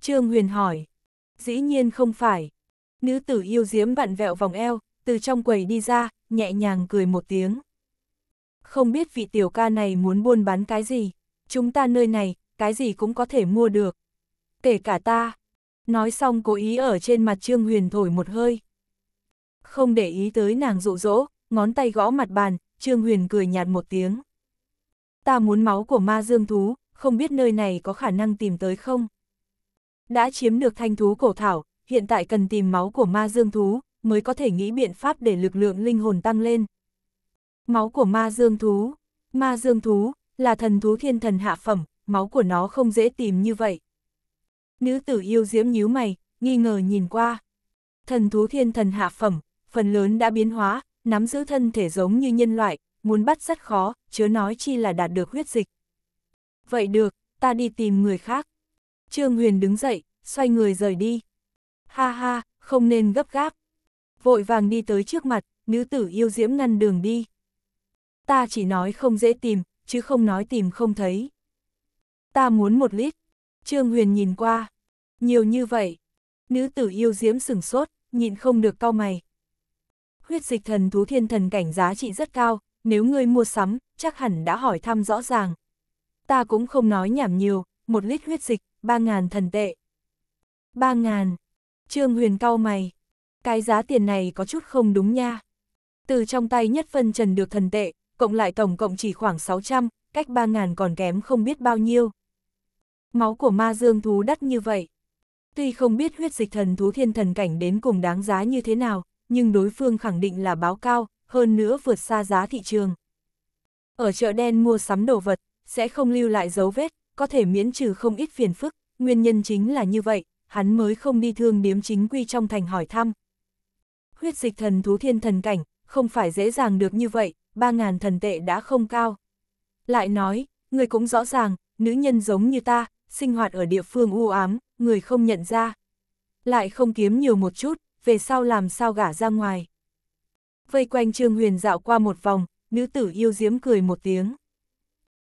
Trương Huyền hỏi, dĩ nhiên không phải, Nữ tử yêu diếm vặn vẹo vòng eo, từ trong quầy đi ra, nhẹ nhàng cười một tiếng. Không biết vị tiểu ca này muốn buôn bán cái gì, chúng ta nơi này, cái gì cũng có thể mua được. Kể cả ta. Nói xong cố ý ở trên mặt Trương Huyền thổi một hơi. Không để ý tới nàng dụ dỗ, ngón tay gõ mặt bàn, Trương Huyền cười nhạt một tiếng. Ta muốn máu của ma dương thú, không biết nơi này có khả năng tìm tới không? Đã chiếm được thanh thú cổ thảo, hiện tại cần tìm máu của ma dương thú, mới có thể nghĩ biện pháp để lực lượng linh hồn tăng lên. Máu của ma dương thú, ma dương thú, là thần thú thiên thần hạ phẩm, máu của nó không dễ tìm như vậy. Nữ tử yêu diễm nhíu mày, nghi ngờ nhìn qua. Thần thú thiên thần hạ phẩm, phần lớn đã biến hóa, nắm giữ thân thể giống như nhân loại, muốn bắt rất khó, chớ nói chi là đạt được huyết dịch. Vậy được, ta đi tìm người khác. Trương Huyền đứng dậy, xoay người rời đi ha ha, không nên gấp gáp. Vội vàng đi tới trước mặt, nữ tử yêu diễm ngăn đường đi. Ta chỉ nói không dễ tìm, chứ không nói tìm không thấy. Ta muốn một lít. Trương Huyền nhìn qua. Nhiều như vậy. Nữ tử yêu diễm sửng sốt, nhịn không được cau mày. Huyết dịch thần thú thiên thần cảnh giá trị rất cao, nếu ngươi mua sắm, chắc hẳn đã hỏi thăm rõ ràng. Ta cũng không nói nhảm nhiều, một lít huyết dịch, ba ngàn thần tệ. Ba ngàn, Trương Huyền cau mày. Cái giá tiền này có chút không đúng nha. Từ trong tay nhất phân trần được thần tệ, cộng lại tổng cộng chỉ khoảng 600, cách 3.000 còn kém không biết bao nhiêu. Máu của ma dương thú đắt như vậy. Tuy không biết huyết dịch thần thú thiên thần cảnh đến cùng đáng giá như thế nào, nhưng đối phương khẳng định là báo cao, hơn nữa vượt xa giá thị trường. Ở chợ đen mua sắm đồ vật, sẽ không lưu lại dấu vết, có thể miễn trừ không ít phiền phức, nguyên nhân chính là như vậy, hắn mới không đi thương điếm chính quy trong thành hỏi thăm. Huyết dịch thần thú thiên thần cảnh, không phải dễ dàng được như vậy, 3.000 thần tệ đã không cao. Lại nói, người cũng rõ ràng, nữ nhân giống như ta, sinh hoạt ở địa phương u ám, người không nhận ra. Lại không kiếm nhiều một chút, về sau làm sao gả ra ngoài. Vây quanh Trương Huyền dạo qua một vòng, nữ tử yêu diếm cười một tiếng.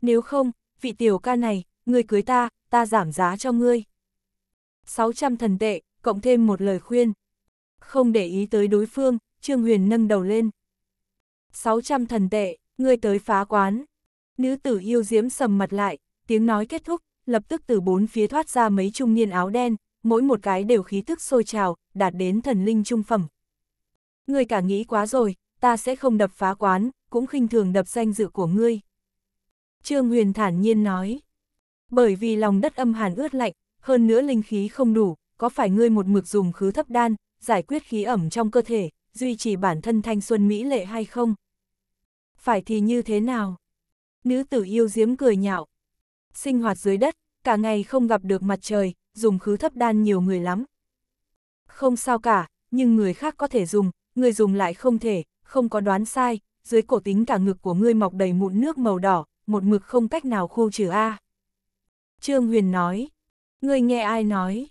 Nếu không, vị tiểu ca này, người cưới ta, ta giảm giá cho ngươi. 600 thần tệ, cộng thêm một lời khuyên. Không để ý tới đối phương, Trương Huyền nâng đầu lên. 600 thần tệ, ngươi tới phá quán. Nữ tử yêu diễm sầm mặt lại, tiếng nói kết thúc, lập tức từ bốn phía thoát ra mấy trung niên áo đen, mỗi một cái đều khí thức sôi trào, đạt đến thần linh trung phẩm. Ngươi cả nghĩ quá rồi, ta sẽ không đập phá quán, cũng khinh thường đập danh dự của ngươi. Trương Huyền thản nhiên nói. Bởi vì lòng đất âm hàn ướt lạnh, hơn nữa linh khí không đủ, có phải ngươi một mực dùng khứ thấp đan, giải quyết khí ẩm trong cơ thể, duy trì bản thân thanh xuân mỹ lệ hay không? Phải thì như thế nào? Nữ tử yêu diếm cười nhạo. Sinh hoạt dưới đất, cả ngày không gặp được mặt trời, dùng khứ thấp đan nhiều người lắm. Không sao cả, nhưng người khác có thể dùng, người dùng lại không thể, không có đoán sai, dưới cổ tính cả ngực của ngươi mọc đầy mụn nước màu đỏ, một mực không cách nào khu trừ A. Trương Huyền nói, Người nghe ai nói?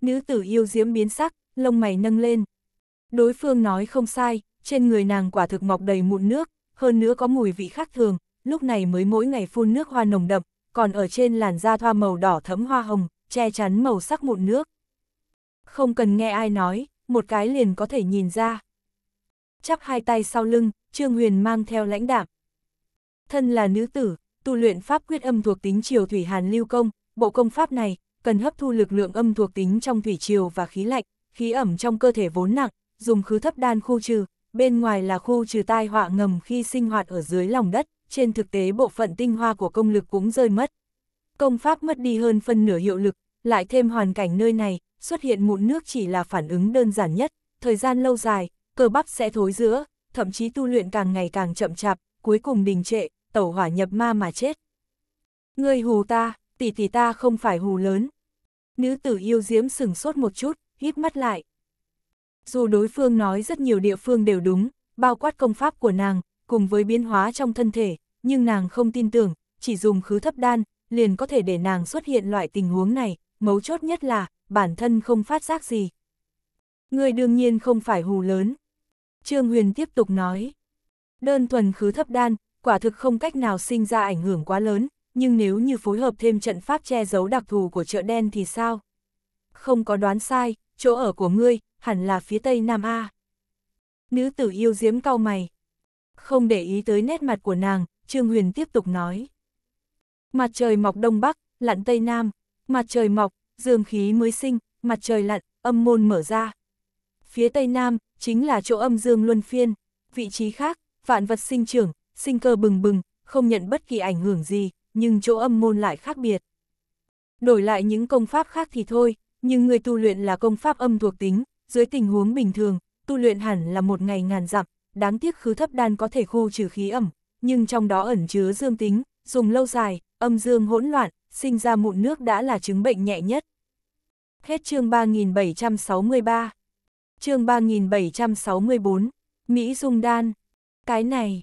Nữ tử yêu diễm biến sắc, lông mày nâng lên. Đối phương nói không sai, trên người nàng quả thực mọc đầy mụn nước, hơn nữa có mùi vị khác thường, lúc này mới mỗi ngày phun nước hoa nồng đậm, còn ở trên làn da thoa màu đỏ thấm hoa hồng, che chắn màu sắc mụn nước. Không cần nghe ai nói, một cái liền có thể nhìn ra. Chắp hai tay sau lưng, Trương Huyền mang theo lãnh đạm. Thân là nữ tử, tu luyện pháp quyết âm thuộc tính triều thủy hàn lưu công, bộ công pháp này, cần hấp thu lực lượng âm thuộc tính trong thủy triều và khí lạnh, khí ẩm trong cơ thể vốn nặng, dùng khứ thấp đan khu trừ, bên ngoài là khu trừ tai họa ngầm khi sinh hoạt ở dưới lòng đất, trên thực tế bộ phận tinh hoa của công lực cũng rơi mất. Công pháp mất đi hơn phân nửa hiệu lực, lại thêm hoàn cảnh nơi này, xuất hiện mụn nước chỉ là phản ứng đơn giản nhất, thời gian lâu dài, cơ bắp sẽ thối giữa, thậm chí tu luyện càng ngày càng chậm chạp, cuối cùng đình trệ, tẩu hỏa nhập ma mà chết. Người hù ta, tỷ tỷ ta không phải hù lớn. Nữ tử yêu diễm sừng sốt một chút, hít mắt lại. Dù đối phương nói rất nhiều địa phương đều đúng, bao quát công pháp của nàng, cùng với biến hóa trong thân thể, nhưng nàng không tin tưởng, chỉ dùng khứ thấp đan, liền có thể để nàng xuất hiện loại tình huống này, mấu chốt nhất là, bản thân không phát giác gì. Người đương nhiên không phải hù lớn. Trương Huyền tiếp tục nói, đơn thuần khứ thấp đan, quả thực không cách nào sinh ra ảnh hưởng quá lớn, nhưng nếu như phối hợp thêm trận pháp che giấu đặc thù của chợ đen thì sao? Không có đoán sai, chỗ ở của ngươi, hẳn là phía tây Nam A. Nữ tử yêu diếm cau mày. Không để ý tới nét mặt của nàng, Trương Huyền tiếp tục nói. Mặt trời mọc đông bắc, lặn tây nam, mặt trời mọc, dương khí mới sinh, mặt trời lặn, âm môn mở ra. Phía tây nam, chính là chỗ âm dương luân phiên, vị trí khác, vạn vật sinh trưởng, sinh cơ bừng bừng, không nhận bất kỳ ảnh hưởng gì, nhưng chỗ âm môn lại khác biệt. Đổi lại những công pháp khác thì thôi, nhưng người tu luyện là công pháp âm thuộc tính, dưới tình huống bình thường, tu luyện hẳn là một ngày ngàn dặm, đáng tiếc khứ thấp đan có thể khô trừ khí ẩm, nhưng trong đó ẩn chứa dương tính, dùng lâu dài, âm dương hỗn loạn, sinh ra mụn nước đã là chứng bệnh nhẹ nhất. Hết chương 3763 chương 3764 Mỹ Dung Đan Cái này,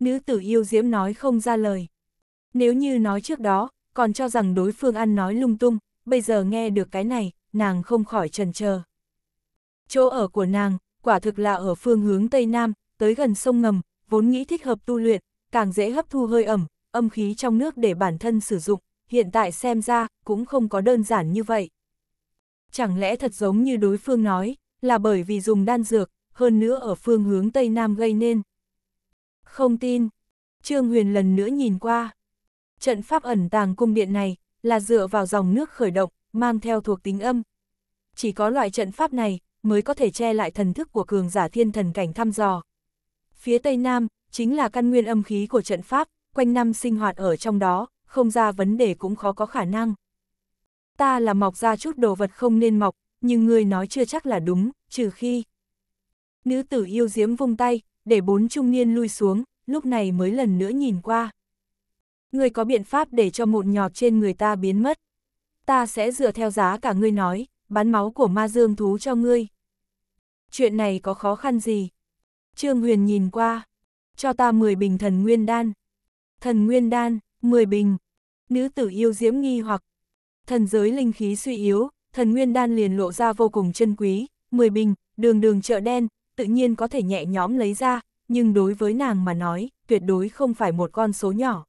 nữ tử yêu diễm nói không ra lời. Nếu như nói trước đó, còn cho rằng đối phương ăn nói lung tung, bây giờ nghe được cái này, nàng không khỏi trần chờ. Chỗ ở của nàng, quả thực là ở phương hướng Tây Nam, tới gần sông ngầm, vốn nghĩ thích hợp tu luyện, càng dễ hấp thu hơi ẩm, âm khí trong nước để bản thân sử dụng, hiện tại xem ra cũng không có đơn giản như vậy. Chẳng lẽ thật giống như đối phương nói, là bởi vì dùng đan dược, hơn nữa ở phương hướng Tây Nam gây nên. Không tin, Trương Huyền lần nữa nhìn qua. Trận pháp ẩn tàng cung điện này là dựa vào dòng nước khởi động, mang theo thuộc tính âm. Chỉ có loại trận pháp này mới có thể che lại thần thức của cường giả thiên thần cảnh thăm dò. Phía tây nam chính là căn nguyên âm khí của trận pháp, quanh năm sinh hoạt ở trong đó, không ra vấn đề cũng khó có khả năng. Ta là mọc ra chút đồ vật không nên mọc, nhưng người nói chưa chắc là đúng, trừ khi. Nữ tử yêu diễm vung tay, để bốn trung niên lui xuống, lúc này mới lần nữa nhìn qua ngươi có biện pháp để cho mụn nhọt trên người ta biến mất. Ta sẽ dựa theo giá cả ngươi nói, bán máu của ma dương thú cho ngươi. Chuyện này có khó khăn gì? Trương Huyền nhìn qua, cho ta 10 bình thần nguyên đan. Thần nguyên đan, 10 bình. Nữ tử yêu diễm nghi hoặc thần giới linh khí suy yếu, thần nguyên đan liền lộ ra vô cùng chân quý, 10 bình, đường đường chợ đen, tự nhiên có thể nhẹ nhõm lấy ra, nhưng đối với nàng mà nói, tuyệt đối không phải một con số nhỏ.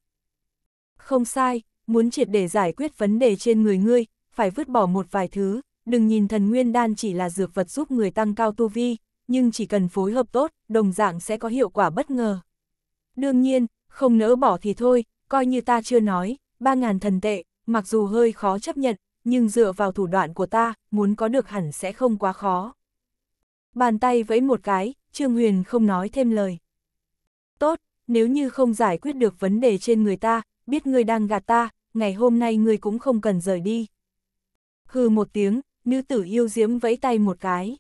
Không sai, muốn triệt để giải quyết vấn đề trên người ngươi, phải vứt bỏ một vài thứ, đừng nhìn thần nguyên đan chỉ là dược vật giúp người tăng cao tu vi, nhưng chỉ cần phối hợp tốt, đồng dạng sẽ có hiệu quả bất ngờ. Đương nhiên, không nỡ bỏ thì thôi, coi như ta chưa nói, 3.000 thần tệ, mặc dù hơi khó chấp nhận, nhưng dựa vào thủ đoạn của ta, muốn có được hẳn sẽ không quá khó. Bàn tay vẫy một cái, Trương Huyền không nói thêm lời. Tốt, nếu như không giải quyết được vấn đề trên người ta, biết ngươi đang gạt ta, ngày hôm nay ngươi cũng không cần rời đi. Hừ một tiếng, nữ tử yêu diễm vẫy tay một cái.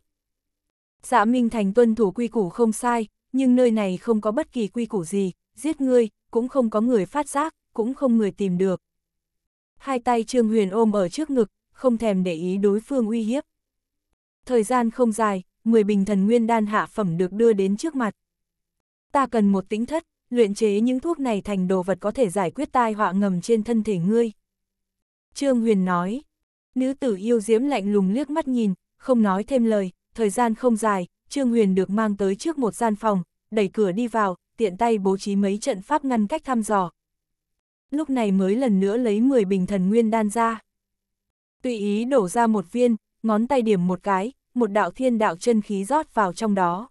Dạ Minh Thành tuân thủ quy củ không sai, nhưng nơi này không có bất kỳ quy củ gì, giết ngươi, cũng không có người phát giác, cũng không người tìm được. Hai tay Trương Huyền ôm ở trước ngực, không thèm để ý đối phương uy hiếp. Thời gian không dài, 10 bình thần nguyên đan hạ phẩm được đưa đến trước mặt. Ta cần một tính thất, luyện chế những thuốc này thành đồ vật có thể giải quyết tai họa ngầm trên thân thể ngươi. Trương Huyền nói, nữ tử yêu diễm lạnh lùng liếc mắt nhìn, không nói thêm lời, thời gian không dài, Trương Huyền được mang tới trước một gian phòng, đẩy cửa đi vào, tiện tay bố trí mấy trận pháp ngăn cách thăm dò. Lúc này mới lần nữa lấy 10 bình thần nguyên đan ra. Tùy ý đổ ra một viên, ngón tay điểm một cái, một đạo thiên đạo chân khí rót vào trong đó.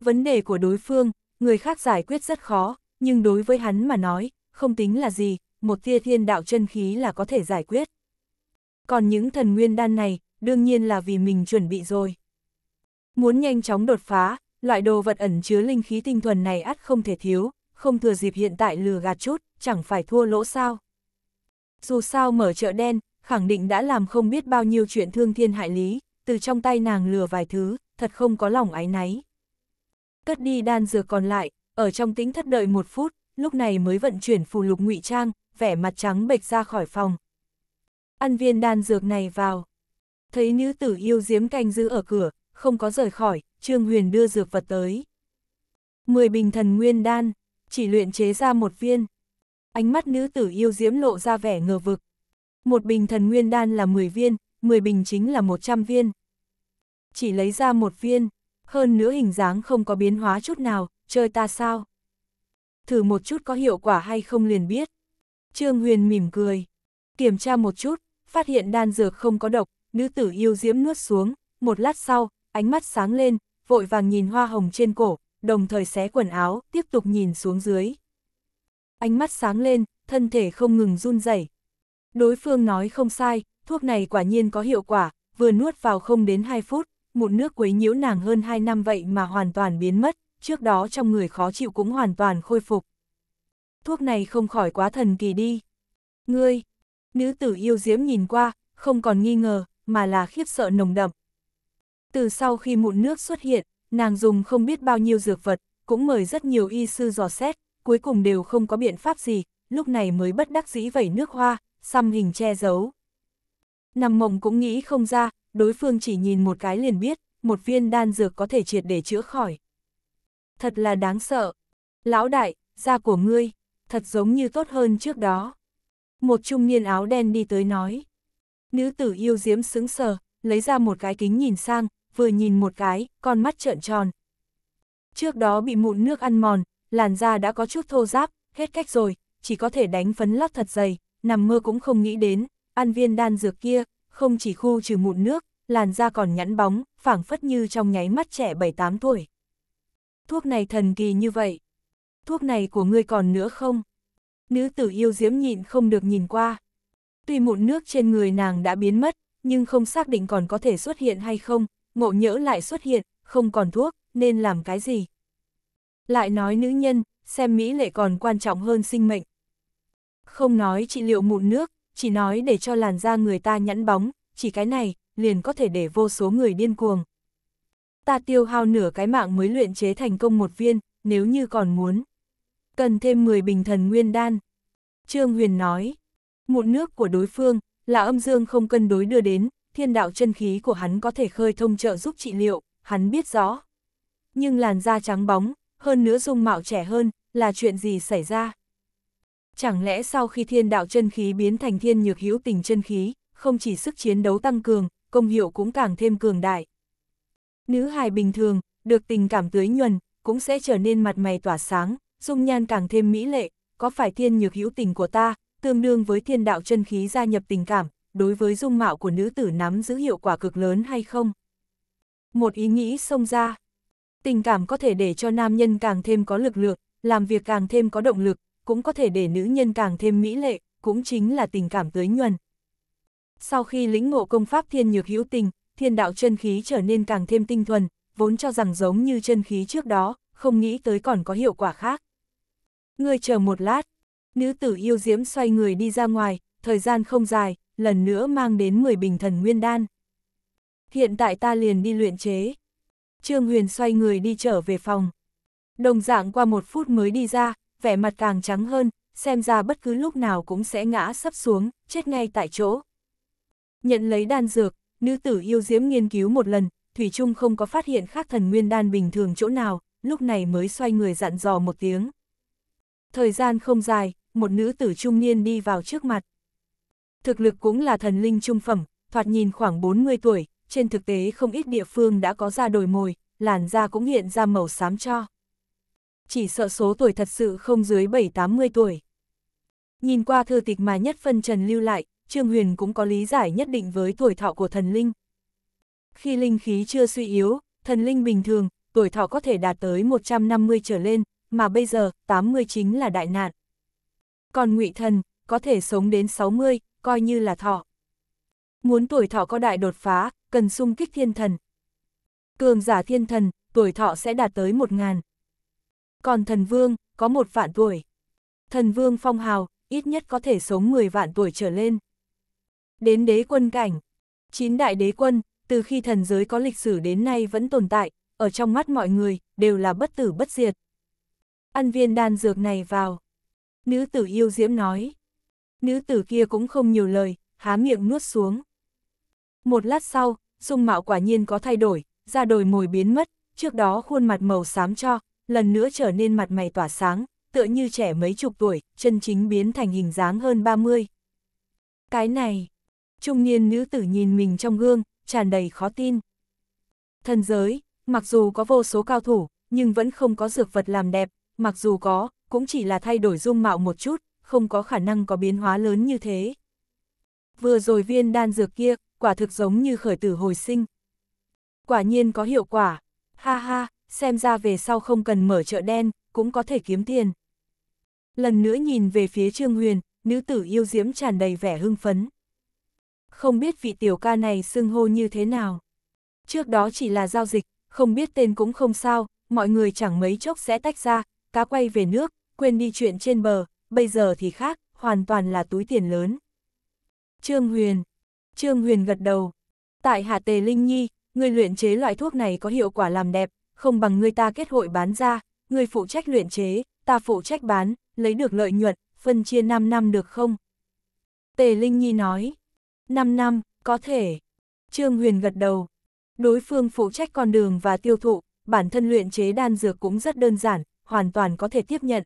Vấn đề của đối phương người khác giải quyết rất khó, nhưng đối với hắn mà nói, không tính là gì, một tia thiên đạo chân khí là có thể giải quyết. Còn những thần nguyên đan này, đương nhiên là vì mình chuẩn bị rồi. Muốn nhanh chóng đột phá, loại đồ vật ẩn chứa linh khí tinh thuần này ắt không thể thiếu, không thừa dịp hiện tại lừa gạt chút, chẳng phải thua lỗ sao. Dù sao mở chợ đen, khẳng định đã làm không biết bao nhiêu chuyện thương thiên hại lý, từ trong tay nàng lừa vài thứ, thật không có lòng ái náy cất đi đan dược còn lại, ở trong tính thất đợi một phút, lúc này mới vận chuyển phù lục ngụy trang, vẻ mặt trắng bệch ra khỏi phòng. Ăn viên đan dược này vào. Thấy nữ tử yêu diếm canh giữ ở cửa, không có rời khỏi, Trương Huyền đưa dược vật tới. Mười bình thần nguyên đan, chỉ luyện chế ra một viên. Ánh mắt nữ tử yêu diễm lộ ra vẻ ngờ vực. Một bình thần nguyên đan là 10 viên, 10 bình chính là 100 viên. Chỉ lấy ra một viên hơn nữa hình dáng không có biến hóa chút nào, chơi ta sao? Thử một chút có hiệu quả hay không liền biết. Trương Huyền mỉm cười, kiểm tra một chút, phát hiện đan dược không có độc, nữ tử yêu diễm nuốt xuống, một lát sau, ánh mắt sáng lên, vội vàng nhìn hoa hồng trên cổ, đồng thời xé quần áo, tiếp tục nhìn xuống dưới. Ánh mắt sáng lên, thân thể không ngừng run rẩy. Đối phương nói không sai, thuốc này quả nhiên có hiệu quả, vừa nuốt vào không đến 2 phút, mụn nước quấy nhiễu nàng hơn 2 năm vậy mà hoàn toàn biến mất, trước đó trong người khó chịu cũng hoàn toàn khôi phục. Thuốc này không khỏi quá thần kỳ đi. Ngươi, nữ tử yêu diễm nhìn qua, không còn nghi ngờ, mà là khiếp sợ nồng đậm. Từ sau khi mụn nước xuất hiện, nàng dùng không biết bao nhiêu dược vật, cũng mời rất nhiều y sư dò xét, cuối cùng đều không có biện pháp gì, lúc này mới bất đắc dĩ vẩy nước hoa, xăm hình che giấu. Nằm mộng cũng nghĩ không ra, đối phương chỉ nhìn một cái liền biết, một viên đan dược có thể triệt để chữa khỏi. Thật là đáng sợ. Lão đại, da của ngươi, thật giống như tốt hơn trước đó. Một trung niên áo đen đi tới nói. Nữ tử yêu diếm sững sờ, lấy ra một cái kính nhìn sang, vừa nhìn một cái, con mắt trợn tròn. Trước đó bị mụn nước ăn mòn, làn da đã có chút thô ráp, hết cách rồi, chỉ có thể đánh phấn lót thật dày, nằm mơ cũng không nghĩ đến, ăn viên đan dược kia, không chỉ khu trừ mụn nước, làn da còn nhẵn bóng, phảng phất như trong nháy mắt trẻ 7-8 tuổi. Thuốc này thần kỳ như vậy. Thuốc này của ngươi còn nữa không? Nữ tử yêu diễm nhịn không được nhìn qua. Tuy mụn nước trên người nàng đã biến mất, nhưng không xác định còn có thể xuất hiện hay không, ngộ nhỡ lại xuất hiện, không còn thuốc, nên làm cái gì? Lại nói nữ nhân, xem mỹ lệ còn quan trọng hơn sinh mệnh. Không nói trị liệu mụn nước, chỉ nói để cho làn da người ta nhẫn bóng, chỉ cái này, liền có thể để vô số người điên cuồng. Ta tiêu hao nửa cái mạng mới luyện chế thành công một viên, nếu như còn muốn. Cần thêm 10 bình thần nguyên đan. Trương Huyền nói, mụn nước của đối phương là âm dương không cân đối đưa đến, thiên đạo chân khí của hắn có thể khơi thông trợ giúp trị liệu, hắn biết rõ. Nhưng làn da trắng bóng, hơn nữa dung mạo trẻ hơn, là chuyện gì xảy ra? Chẳng lẽ sau khi thiên đạo chân khí biến thành thiên nhược hữu tình chân khí, không chỉ sức chiến đấu tăng cường, công hiệu cũng càng thêm cường đại. Nữ hài bình thường, được tình cảm tưới nhuần, cũng sẽ trở nên mặt mày tỏa sáng, dung nhan càng thêm mỹ lệ, có phải thiên nhược hữu tình của ta, tương đương với thiên đạo chân khí gia nhập tình cảm, đối với dung mạo của nữ tử nắm giữ hiệu quả cực lớn hay không? Một ý nghĩ xông ra. Tình cảm có thể để cho nam nhân càng thêm có lực lượng, làm việc càng thêm có động lực, cũng có thể để nữ nhân càng thêm mỹ lệ, cũng chính là tình cảm tưới nhuần. Sau khi lĩnh ngộ công pháp thiên nhược hữu tình, thiên đạo chân khí trở nên càng thêm tinh thuần, vốn cho rằng giống như chân khí trước đó, không nghĩ tới còn có hiệu quả khác. người chờ một lát, nữ tử yêu diễm xoay người đi ra ngoài, thời gian không dài, lần nữa mang đến 10 bình thần nguyên đan. Hiện tại ta liền đi luyện chế. Trương Huyền xoay người đi trở về phòng. Đồng dạng qua một phút mới đi ra, vẻ mặt càng trắng hơn, xem ra bất cứ lúc nào cũng sẽ ngã sắp xuống, chết ngay tại chỗ. Nhận lấy đan dược, nữ tử yêu diễm nghiên cứu một lần, Thủy Trung không có phát hiện khác thần nguyên đan bình thường chỗ nào, lúc này mới xoay người dặn dò một tiếng. Thời gian không dài, một nữ tử trung niên đi vào trước mặt. Thực lực cũng là thần linh trung phẩm, thoạt nhìn khoảng 40 tuổi, trên thực tế không ít địa phương đã có ra đổi mồi, làn da cũng hiện ra màu xám cho chỉ sợ số tuổi thật sự không dưới 7-80 tuổi. Nhìn qua thư tịch mà nhất phân trần lưu lại, Trương Huyền cũng có lý giải nhất định với tuổi thọ của thần linh. Khi linh khí chưa suy yếu, thần linh bình thường, tuổi thọ có thể đạt tới 150 trở lên, mà bây giờ, 80 chính là đại nạn. Còn ngụy thần, có thể sống đến 60, coi như là thọ. Muốn tuổi thọ có đại đột phá, cần sung kích thiên thần. Cường giả thiên thần, tuổi thọ sẽ đạt tới 1.000 còn thần vương, có một vạn tuổi. Thần vương phong hào, ít nhất có thể sống 10 vạn tuổi trở lên. Đến đế quân cảnh, chín đại đế quân, từ khi thần giới có lịch sử đến nay vẫn tồn tại, ở trong mắt mọi người, đều là bất tử bất diệt. Ăn viên đan dược này vào. Nữ tử yêu diễm nói. Nữ tử kia cũng không nhiều lời, há miệng nuốt xuống. Một lát sau, dung mạo quả nhiên có thay đổi, da đồi mồi biến mất, trước đó khuôn mặt màu xám cho, lần nữa trở nên mặt mày tỏa sáng, tựa như trẻ mấy chục tuổi, chân chính biến thành hình dáng hơn 30. Cái này, trung niên nữ tử nhìn mình trong gương, tràn đầy khó tin. Thần giới, mặc dù có vô số cao thủ, nhưng vẫn không có dược vật làm đẹp, mặc dù có, cũng chỉ là thay đổi dung mạo một chút, không có khả năng có biến hóa lớn như thế. Vừa rồi viên đan dược kia, quả thực giống như khởi tử hồi sinh. Quả nhiên có hiệu quả, ha ha, xem ra về sau không cần mở chợ đen, cũng có thể kiếm tiền. Lần nữa nhìn về phía Trương Huyền, nữ tử yêu diễm tràn đầy vẻ hưng phấn. Không biết vị tiểu ca này xưng hô như thế nào. Trước đó chỉ là giao dịch, không biết tên cũng không sao, mọi người chẳng mấy chốc sẽ tách ra, cá quay về nước, quên đi chuyện trên bờ, bây giờ thì khác, hoàn toàn là túi tiền lớn. Trương Huyền Trương Huyền gật đầu. Tại Hạ Tề Linh Nhi, người luyện chế loại thuốc này có hiệu quả làm đẹp, không bằng người ta kết hội bán ra, người phụ trách luyện chế, ta phụ trách bán, lấy được lợi nhuận, phân chia 5 năm được không? Tề Linh Nhi nói, 5 năm, có thể. Trương Huyền gật đầu, đối phương phụ trách con đường và tiêu thụ, bản thân luyện chế đan dược cũng rất đơn giản, hoàn toàn có thể tiếp nhận.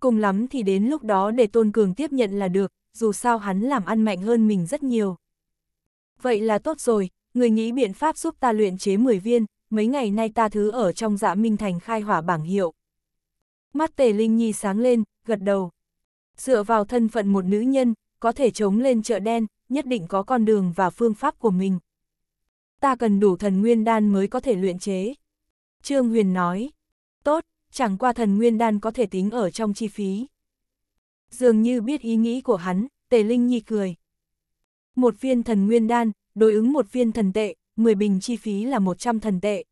Cùng lắm thì đến lúc đó để Tôn Cường tiếp nhận là được, dù sao hắn làm ăn mạnh hơn mình rất nhiều. Vậy là tốt rồi, người nghĩ biện pháp giúp ta luyện chế 10 viên, mấy ngày nay ta thứ ở trong dạ minh thành khai hỏa bảng hiệu. Mắt tề Linh Nhi sáng lên, gật đầu. Dựa vào thân phận một nữ nhân, có thể chống lên chợ đen, nhất định có con đường và phương pháp của mình. Ta cần đủ thần nguyên đan mới có thể luyện chế. Trương Huyền nói, tốt, chẳng qua thần nguyên đan có thể tính ở trong chi phí. Dường như biết ý nghĩ của hắn, Tề Linh Nhi cười. Một viên thần nguyên đan, đối ứng một viên thần tệ, 10 bình chi phí là 100 thần tệ.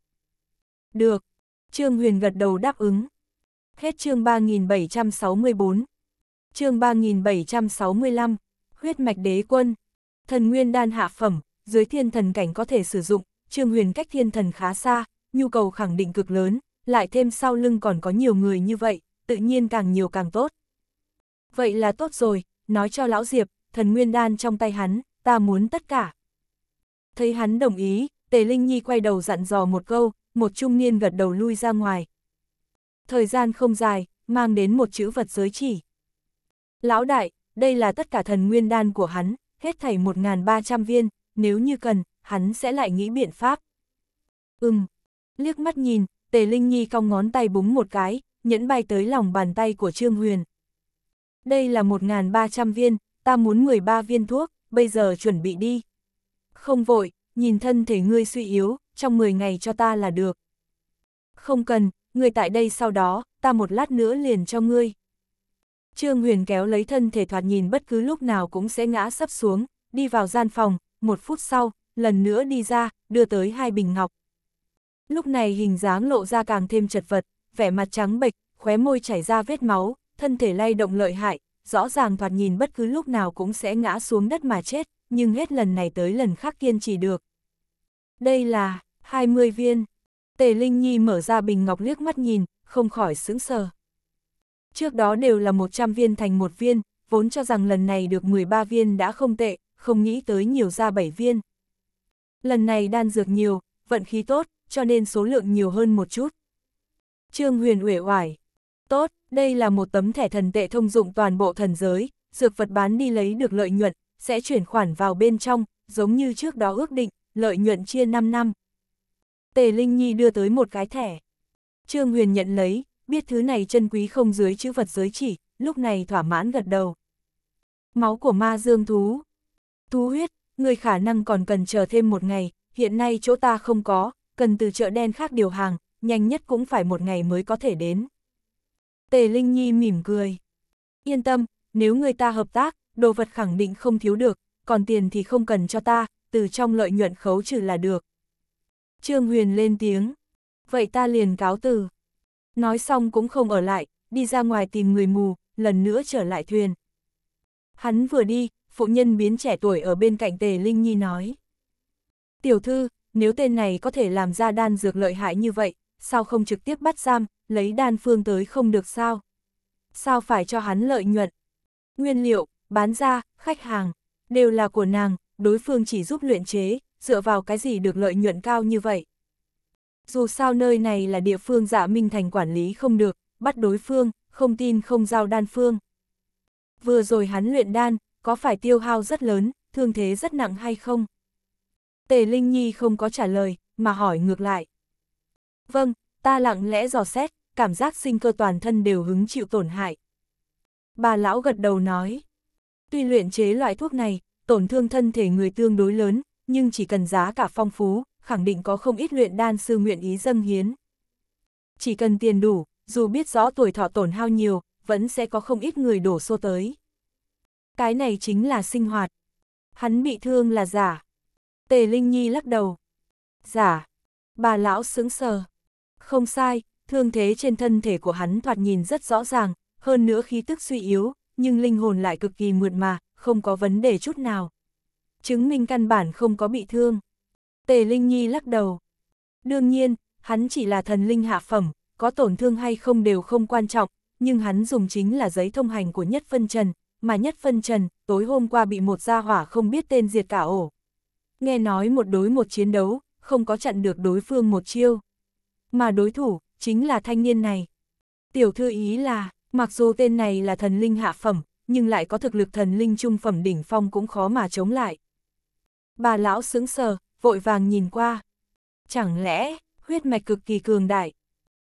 Được. Trương Huyền gật đầu đáp ứng. Hết chương 3764. Chương 3765. Huyết mạch đế quân. Thần nguyên đan hạ phẩm, dưới thiên thần cảnh có thể sử dụng, Trương Huyền cách thiên thần khá xa, nhu cầu khẳng định cực lớn, lại thêm sau lưng còn có nhiều người như vậy, tự nhiên càng nhiều càng tốt. Vậy là tốt rồi, nói cho lão Diệp, thần nguyên đan trong tay hắn, ta muốn tất cả. Thấy hắn đồng ý, Tề Linh Nhi quay đầu dặn dò một câu, một trung niên gật đầu lui ra ngoài. Thời gian không dài, mang đến một chữ vật giới chỉ. Lão đại, đây là tất cả thần nguyên đan của hắn, hết thảy 1.300 viên, nếu như cần, hắn sẽ lại nghĩ biện pháp. Ừm, liếc mắt nhìn, Tề Linh Nhi cong ngón tay búng một cái, nhẫn bay tới lòng bàn tay của Trương Huyền. Đây là 1.300 viên, ta muốn 13 viên thuốc, bây giờ chuẩn bị đi không vội, nhìn thân thể ngươi suy yếu, trong 10 ngày cho ta là được. Không cần, ngươi tại đây sau đó, ta một lát nữa liền cho ngươi. Trương Huyền kéo lấy thân thể thoạt nhìn bất cứ lúc nào cũng sẽ ngã sấp xuống, đi vào gian phòng, một phút sau, lần nữa đi ra, đưa tới hai bình ngọc. Lúc này hình dáng lộ ra càng thêm chật vật, vẻ mặt trắng bệch, khóe môi chảy ra vết máu, thân thể lay động lợi hại, rõ ràng thoạt nhìn bất cứ lúc nào cũng sẽ ngã xuống đất mà chết, nhưng hết lần này tới lần khác kiên trì được. Đây là 20 viên. Tề Linh Nhi mở ra bình ngọc liếc mắt nhìn, không khỏi sững sờ. Trước đó đều là 100 viên thành một viên, vốn cho rằng lần này được 13 viên đã không tệ, không nghĩ tới nhiều ra 7 viên. Lần này đan dược nhiều, vận khí tốt, cho nên số lượng nhiều hơn một chút. Trương Huyền uể oải. Tốt, đây là một tấm thẻ thần tệ thông dụng toàn bộ thần giới, dược vật bán đi lấy được lợi nhuận, sẽ chuyển khoản vào bên trong, giống như trước đó ước định, lợi nhuận chia 5 năm. Tề Linh Nhi đưa tới một cái thẻ. Trương Huyền nhận lấy, biết thứ này chân quý không dưới chữ vật giới chỉ, lúc này thỏa mãn gật đầu. Máu của ma dương thú. Thú huyết, người khả năng còn cần chờ thêm một ngày, hiện nay chỗ ta không có, cần từ chợ đen khác điều hàng, nhanh nhất cũng phải một ngày mới có thể đến. Tề Linh Nhi mỉm cười. Yên tâm, nếu người ta hợp tác, đồ vật khẳng định không thiếu được, còn tiền thì không cần cho ta, từ trong lợi nhuận khấu trừ là được. Trương Huyền lên tiếng, vậy ta liền cáo từ. Nói xong cũng không ở lại, đi ra ngoài tìm người mù, lần nữa trở lại thuyền. Hắn vừa đi, phụ nhân biến trẻ tuổi ở bên cạnh Tề Linh Nhi nói. Tiểu thư, nếu tên này có thể làm ra đan dược lợi hại như vậy, sao không trực tiếp bắt giam, lấy đan phương tới không được sao? Sao phải cho hắn lợi nhuận? Nguyên liệu, bán ra, khách hàng, đều là của nàng, đối phương chỉ giúp luyện chế, dựa vào cái gì được lợi nhuận cao như vậy. Dù sao nơi này là địa phương dạ minh thành quản lý không được, bắt đối phương, không tin không giao đan phương. Vừa rồi hắn luyện đan, có phải tiêu hao rất lớn, thương thế rất nặng hay không? Tề Linh Nhi không có trả lời, mà hỏi ngược lại. Vâng, ta lặng lẽ dò xét, cảm giác sinh cơ toàn thân đều hứng chịu tổn hại. Bà lão gật đầu nói. Tuy luyện chế loại thuốc này, tổn thương thân thể người tương đối lớn, nhưng chỉ cần giá cả phong phú, khẳng định có không ít luyện đan sư nguyện ý dâng hiến. Chỉ cần tiền đủ, dù biết rõ tuổi thọ tổn hao nhiều, vẫn sẽ có không ít người đổ xô tới. Cái này chính là sinh hoạt. Hắn bị thương là giả. Tề Linh Nhi lắc đầu. Giả. Bà lão sững sờ. Không sai, thương thế trên thân thể của hắn thoạt nhìn rất rõ ràng, hơn nữa khí tức suy yếu, nhưng linh hồn lại cực kỳ mượt mà, không có vấn đề chút nào. Chứng minh căn bản không có bị thương. Tề Linh Nhi lắc đầu. Đương nhiên, hắn chỉ là thần linh hạ phẩm, có tổn thương hay không đều không quan trọng, nhưng hắn dùng chính là giấy thông hành của nhất phân trần, mà nhất phân trần, tối hôm qua bị một gia hỏa không biết tên diệt cả ổ. Nghe nói một đối một chiến đấu, không có chặn được đối phương một chiêu. Mà đối thủ, chính là thanh niên này. Tiểu thư ý là, Mặc dù tên này là thần linh hạ phẩm, nhưng lại có thực lực thần linh trung phẩm đỉnh phong cũng khó mà chống lại. Bà lão sững sờ, vội vàng nhìn qua. Chẳng lẽ, huyết mạch cực kỳ cường đại.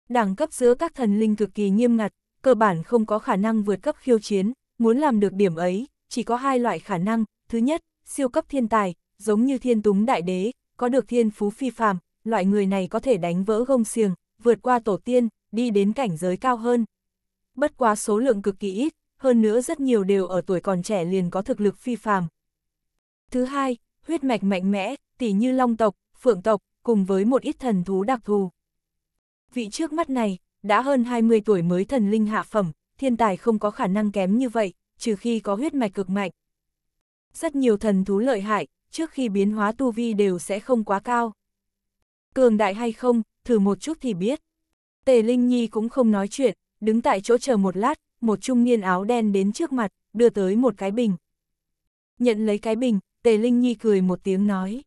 Đẳng cấp giữa các thần linh cực kỳ nghiêm ngặt, cơ bản không có khả năng vượt cấp khiêu chiến, muốn làm được điểm ấy, chỉ có hai loại khả năng, thứ nhất, siêu cấp thiên tài, giống như thiên túng đại đế, có được thiên phú phi phàm, loại người này có thể đánh vỡ gông xiềng, vượt qua tổ tiên, đi đến cảnh giới cao hơn, bất quá số lượng cực kỳ ít, hơn nữa rất nhiều đều ở tuổi còn trẻ liền có thực lực phi phàm. Thứ hai, huyết mạch mạnh mẽ, tỉ như long tộc, phượng tộc, cùng với một ít thần thú đặc thù. Vị trước mắt này, đã hơn 20 tuổi mới thần linh hạ phẩm, thiên tài không có khả năng kém như vậy, trừ khi có huyết mạch cực mạnh. Rất nhiều thần thú lợi hại, trước khi biến hóa tu vi đều sẽ không quá cao. Cường đại hay không, thử một chút thì biết. Tề Linh Nhi cũng không nói chuyện, đứng tại chỗ chờ một lát, một trung niên áo đen đến trước mặt, đưa tới một cái bình. Nhận lấy cái bình, Tề Linh Nhi cười một tiếng nói.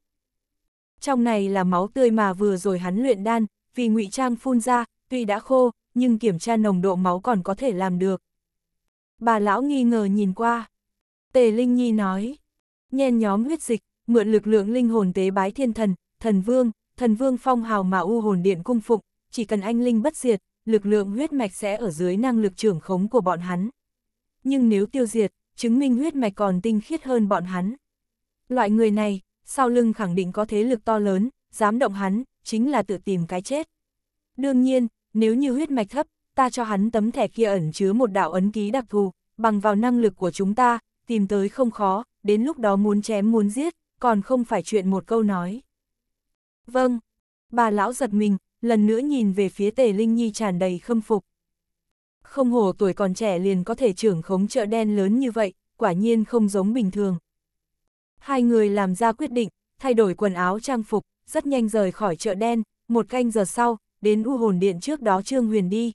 Trong này là máu tươi mà vừa rồi hắn luyện đan, vì ngụy trang phun ra, tuy đã khô, nhưng kiểm tra nồng độ máu còn có thể làm được. Bà lão nghi ngờ nhìn qua. Tề Linh Nhi nói, nhen nhóm huyết dịch, mượn lực lượng linh hồn tế bái thiên thần, thần vương, thần vương phong hào mà u hồn điện cung phụng, chỉ cần anh linh bất diệt, lực lượng huyết mạch sẽ ở dưới năng lực trưởng khống của bọn hắn. Nhưng nếu tiêu diệt, chứng minh huyết mạch còn tinh khiết hơn bọn hắn. Loại người này, sau lưng khẳng định có thế lực to lớn, dám động hắn, chính là tự tìm cái chết. Đương nhiên, nếu như huyết mạch thấp, ta cho hắn tấm thẻ kia ẩn chứa một đạo ấn ký đặc thù, bằng vào năng lực của chúng ta, tìm tới không khó, đến lúc đó muốn chém muốn giết, còn không phải chuyện một câu nói. Vâng, bà lão giật mình, lần nữa nhìn về phía tề Linh Nhi tràn đầy khâm phục. Không hổ tuổi còn trẻ liền có thể trưởng khống chợ đen lớn như vậy, quả nhiên không giống bình thường. Hai người làm ra quyết định, thay đổi quần áo trang phục, rất nhanh rời khỏi chợ đen, một canh giờ sau, đến U Hồn Điện trước đó Trương Huyền đi.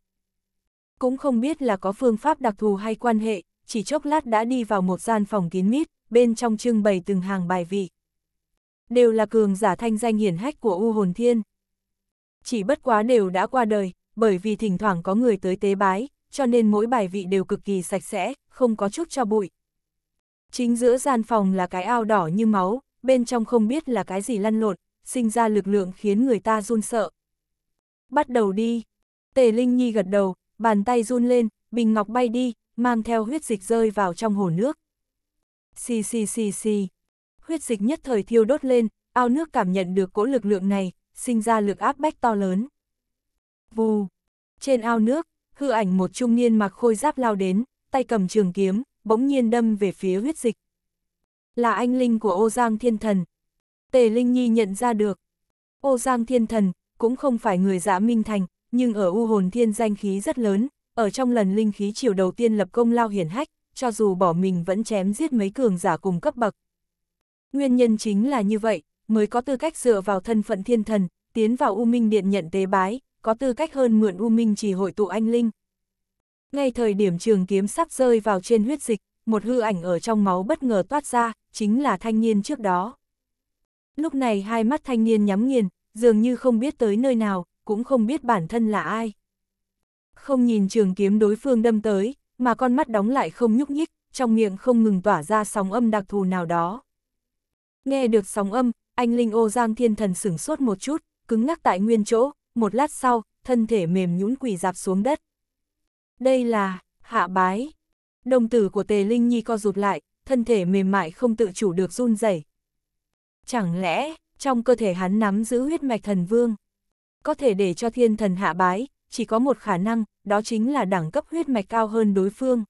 Cũng không biết là có phương pháp đặc thù hay quan hệ, chỉ chốc lát đã đi vào một gian phòng kín mít, bên trong trưng bày từng hàng bài vị. Đều là cường giả thanh danh hiển hách của U Hồn Thiên. Chỉ bất quá đều đã qua đời, bởi vì thỉnh thoảng có người tới tế bái, cho nên mỗi bài vị đều cực kỳ sạch sẽ, không có chút cho bụi. Chính giữa gian phòng là cái ao đỏ như máu, bên trong không biết là cái gì lăn lộn, sinh ra lực lượng khiến người ta run sợ. Bắt đầu đi. Tề Linh Nhi gật đầu, bàn tay run lên, bình ngọc bay đi, mang theo huyết dịch rơi vào trong hồ nước. Xì xì xì xì. Huyết dịch nhất thời thiêu đốt lên, ao nước cảm nhận được cỗ lực lượng này, sinh ra lực áp bách to lớn. Vù! Trên ao nước, hư ảnh một trung niên mặc khôi giáp lao đến, tay cầm trường kiếm, bỗng nhiên đâm về phía huyết dịch. Là anh linh của ô giang thiên thần. Tề Linh Nhi nhận ra được. Ô giang thiên thần, cũng không phải người giả dạ minh thành, nhưng ở u hồn thiên danh khí rất lớn, ở trong lần linh khí chiều đầu tiên lập công lao hiển hách, cho dù bỏ mình vẫn chém giết mấy cường giả cùng cấp bậc. Nguyên nhân chính là như vậy, mới có tư cách dựa vào thân phận thiên thần, tiến vào U Minh Điện nhận tế bái, có tư cách hơn mượn U Minh chỉ hội tụ anh linh. Ngay thời điểm trường kiếm sắp rơi vào trên huyết dịch, một hư ảnh ở trong máu bất ngờ toát ra, chính là thanh niên trước đó. Lúc này hai mắt thanh niên nhắm nghiền, dường như không biết tới nơi nào, cũng không biết bản thân là ai. Không nhìn trường kiếm đối phương đâm tới, mà con mắt đóng lại không nhúc nhích, trong miệng không ngừng tỏa ra sóng âm đặc thù nào đó. Nghe được sóng âm, anh Linh ô Giang Thiên Thần sửng sốt một chút, cứng ngắc tại nguyên chỗ, một lát sau, thân thể mềm nhũn quỳ dạp xuống đất. Đây là, hạ bái. Đồng tử của Tề Linh Nhi co rụt lại, thân thể mềm mại không tự chủ được run rẩy. Chẳng lẽ, trong cơ thể hắn nắm giữ huyết mạch thần vương? Có thể để cho thiên thần hạ bái, chỉ có một khả năng, đó chính là đẳng cấp huyết mạch cao hơn đối phương.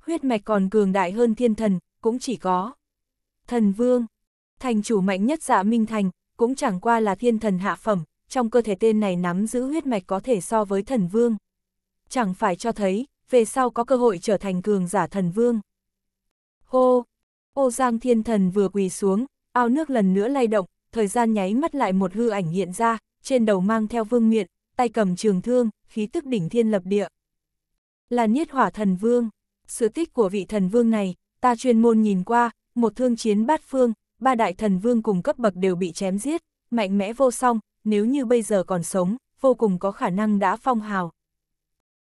Huyết mạch còn cường đại hơn thiên thần, cũng chỉ có. Thần vương, Thành chủ mạnh nhất dạ Minh Thành, cũng chẳng qua là thiên thần hạ phẩm, trong cơ thể tên này nắm giữ huyết mạch có thể so với thần vương. Chẳng phải cho thấy, về sau có cơ hội trở thành cường giả thần vương. Hô! Ô Giang thiên thần vừa quỳ xuống, ao nước lần nữa lay động, thời gian nháy mắt lại một hư ảnh hiện ra, trên đầu mang theo vương miện, tay cầm trường thương, khí tức đỉnh thiên lập địa. Là Niết Hỏa Thần Vương, sự tích của vị thần vương này, ta chuyên môn nhìn qua, một thương chiến bát phương, ba đại thần vương cùng cấp bậc đều bị chém giết, mạnh mẽ vô song, nếu như bây giờ còn sống, vô cùng có khả năng đã phong hào.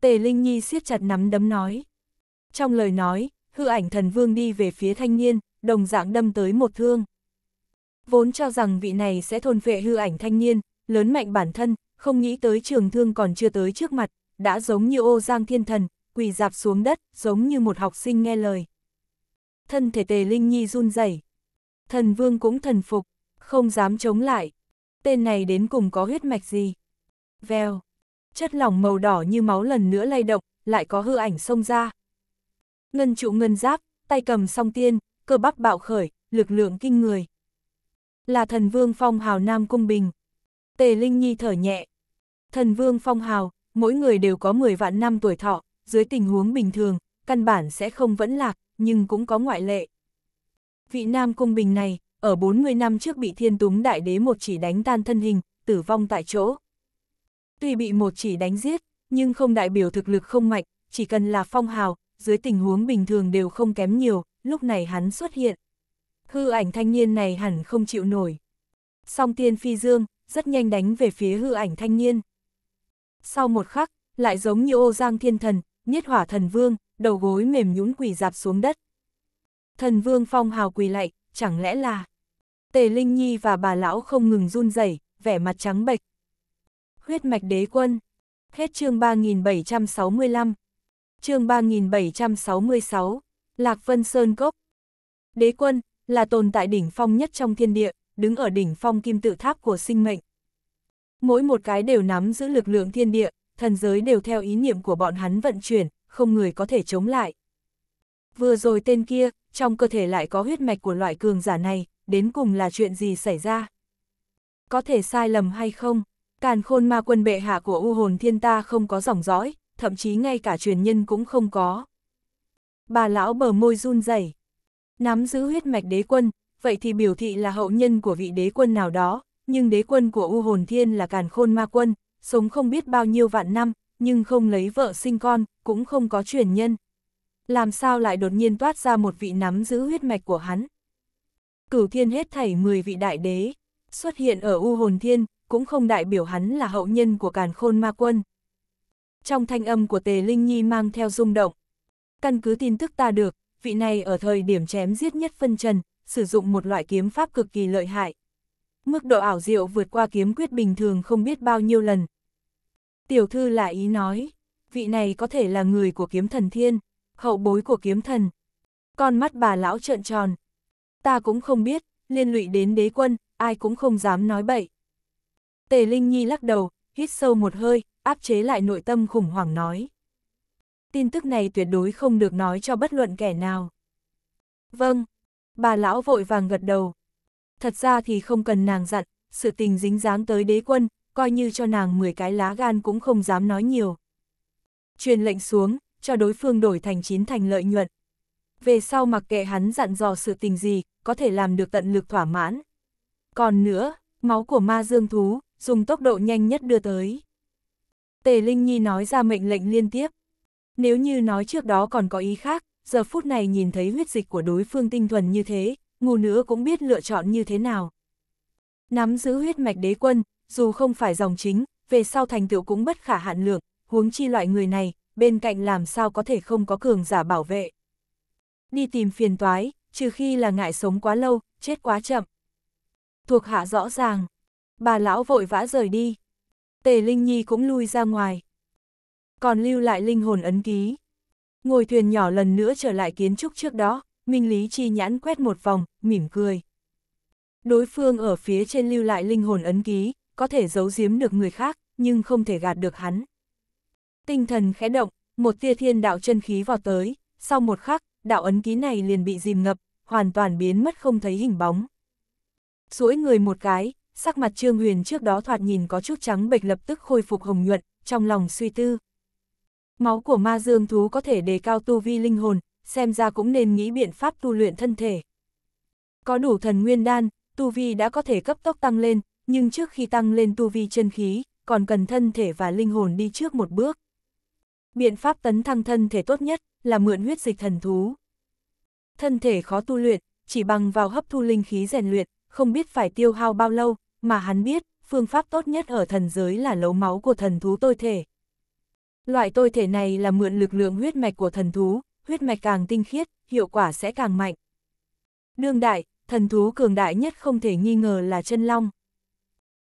Tề Linh Nhi siết chặt nắm đấm nói. Trong lời nói, hư ảnh thần vương đi về phía thanh niên, đồng dạng đâm tới một thương. Vốn cho rằng vị này sẽ thôn vệ hư ảnh thanh niên, lớn mạnh bản thân, không nghĩ tới trường thương còn chưa tới trước mặt, đã giống như ô giang thiên thần, quỳ dạp xuống đất, giống như một học sinh nghe lời. Thân thể tề Linh Nhi run rẩy thần vương cũng thần phục, không dám chống lại. Tên này đến cùng có huyết mạch gì? Vèo, chất lỏng màu đỏ như máu lần nữa lay động, lại có hư ảnh xông ra. Ngân trụ ngân giáp, tay cầm song tiên, cơ bắp bạo khởi, lực lượng kinh người. Là thần vương phong hào Nam Cung Bình. Tề Linh Nhi thở nhẹ. Thần vương phong hào, mỗi người đều có 10 vạn năm tuổi thọ, dưới tình huống bình thường, căn bản sẽ không vẫn lạc, nhưng cũng có ngoại lệ. Vị nam cung bình này, ở 40 năm trước bị thiên túng đại đế một chỉ đánh tan thân hình, tử vong tại chỗ. Tuy bị một chỉ đánh giết, nhưng không đại biểu thực lực không mạnh, chỉ cần là phong hào, dưới tình huống bình thường đều không kém nhiều, lúc này hắn xuất hiện. Hư ảnh thanh niên này hẳn không chịu nổi. Song tiên phi dương, rất nhanh đánh về phía hư ảnh thanh niên. Sau một khắc, lại giống như ô giang thiên thần, nhất hỏa thần vương, đầu gối mềm nhũn quỳ dạp xuống đất. Thần Vương Phong hào quỳ lạy, chẳng lẽ là... Tề Linh Nhi và bà lão không ngừng run rẩy, vẻ mặt trắng bệch. Huyết mạch đế quân. Hết chương 3765. Chương 3766. Lạc Vân Sơn Cốc. Đế quân là tồn tại đỉnh phong nhất trong thiên địa, đứng ở đỉnh phong kim tự tháp của sinh mệnh. Mỗi một cái đều nắm giữ lực lượng thiên địa, thần giới đều theo ý niệm của bọn hắn vận chuyển, không người có thể chống lại. Vừa rồi tên kia, trong cơ thể lại có huyết mạch của loại cường giả này, đến cùng là chuyện gì xảy ra? Có thể sai lầm hay không? Càn khôn ma quân bệ hạ của u hồn thiên ta không có dòng dõi, thậm chí ngay cả truyền nhân cũng không có. Bà lão bờ môi run rẩy Nắm giữ huyết mạch đế quân, vậy thì biểu thị là hậu nhân của vị đế quân nào đó, nhưng đế quân của U Hồn Thiên là càn khôn ma quân, sống không biết bao nhiêu vạn năm, nhưng không lấy vợ sinh con, cũng không có truyền nhân làm sao lại đột nhiên toát ra một vị nắm giữ huyết mạch của hắn. Cửu thiên hết thảy 10 vị đại đế, xuất hiện ở U Hồn Thiên, cũng không đại biểu hắn là hậu nhân của càn khôn ma quân. Trong thanh âm của Tề Linh Nhi mang theo rung động. Căn cứ tin tức ta được, vị này ở thời điểm chém giết nhất phân trần, sử dụng một loại kiếm pháp cực kỳ lợi hại. Mức độ ảo diệu vượt qua kiếm quyết bình thường không biết bao nhiêu lần. Tiểu thư là ý nói, vị này có thể là người của kiếm thần thiên hậu bối của kiếm thần. Con mắt bà lão trợn tròn. Ta cũng không biết, liên lụy đến đế quân, ai cũng không dám nói bậy. Tề Linh Nhi lắc đầu, hít sâu một hơi, áp chế lại nội tâm khủng hoảng nói. Tin tức này tuyệt đối không được nói cho bất luận kẻ nào. Vâng, bà lão vội vàng gật đầu. Thật ra thì không cần nàng dặn, sự tình dính dáng tới đế quân, coi như cho nàng 10 cái lá gan cũng không dám nói nhiều. Truyền lệnh xuống, cho đối phương đổi thành chín thành lợi nhuận. Về sau mặc kệ hắn dặn dò sự tình gì, có thể làm được tận lực thỏa mãn. Còn nữa, máu của ma dương thú, dùng tốc độ nhanh nhất đưa tới. Tề Linh Nhi nói ra mệnh lệnh liên tiếp. Nếu như nói trước đó còn có ý khác, giờ phút này nhìn thấy huyết dịch của đối phương tinh thuần như thế, ngu nữa cũng biết lựa chọn như thế nào. Nắm giữ huyết mạch đế quân, dù không phải dòng chính, về sau thành tựu cũng bất khả hạn lượng, huống chi loại người này, bên cạnh làm sao có thể không có cường giả bảo vệ. Đi tìm phiền toái, trừ khi là ngại sống quá lâu, chết quá chậm. Thuộc hạ rõ ràng, bà lão vội vã rời đi. Tề Linh Nhi cũng lui ra ngoài. Còn lưu lại linh hồn ấn ký. Ngồi thuyền nhỏ lần nữa trở lại kiến trúc trước đó, Minh Lý Chi nhãn quét một vòng, mỉm cười. Đối phương ở phía trên lưu lại linh hồn ấn ký, có thể giấu giếm được người khác, nhưng không thể gạt được hắn. Tinh thần khẽ động, một tia thiên đạo chân khí vào tới, sau một khắc, đạo ấn ký này liền bị dìm ngập, hoàn toàn biến mất không thấy hình bóng. Duỗi người một cái, sắc mặt Trương Huyền trước đó thoạt nhìn có chút trắng bệch lập tức khôi phục hồng nhuận, trong lòng suy tư. Máu của ma dương thú có thể đề cao tu vi linh hồn, xem ra cũng nên nghĩ biện pháp tu luyện thân thể. Có đủ thần nguyên đan, tu vi đã có thể cấp tốc tăng lên, nhưng trước khi tăng lên tu vi chân khí, còn cần thân thể và linh hồn đi trước một bước. Biện pháp tấn thăng thân thể tốt nhất là mượn huyết dịch thần thú. Thân thể khó tu luyện, chỉ bằng vào hấp thu linh khí rèn luyện, không biết phải tiêu hao bao lâu, mà hắn biết, phương pháp tốt nhất ở thần giới là lấu máu của thần thú tôi thể. Loại tôi thể này là mượn lực lượng huyết mạch của thần thú, huyết mạch càng tinh khiết, hiệu quả sẽ càng mạnh. Đương đại, thần thú cường đại nhất không thể nghi ngờ là chân long.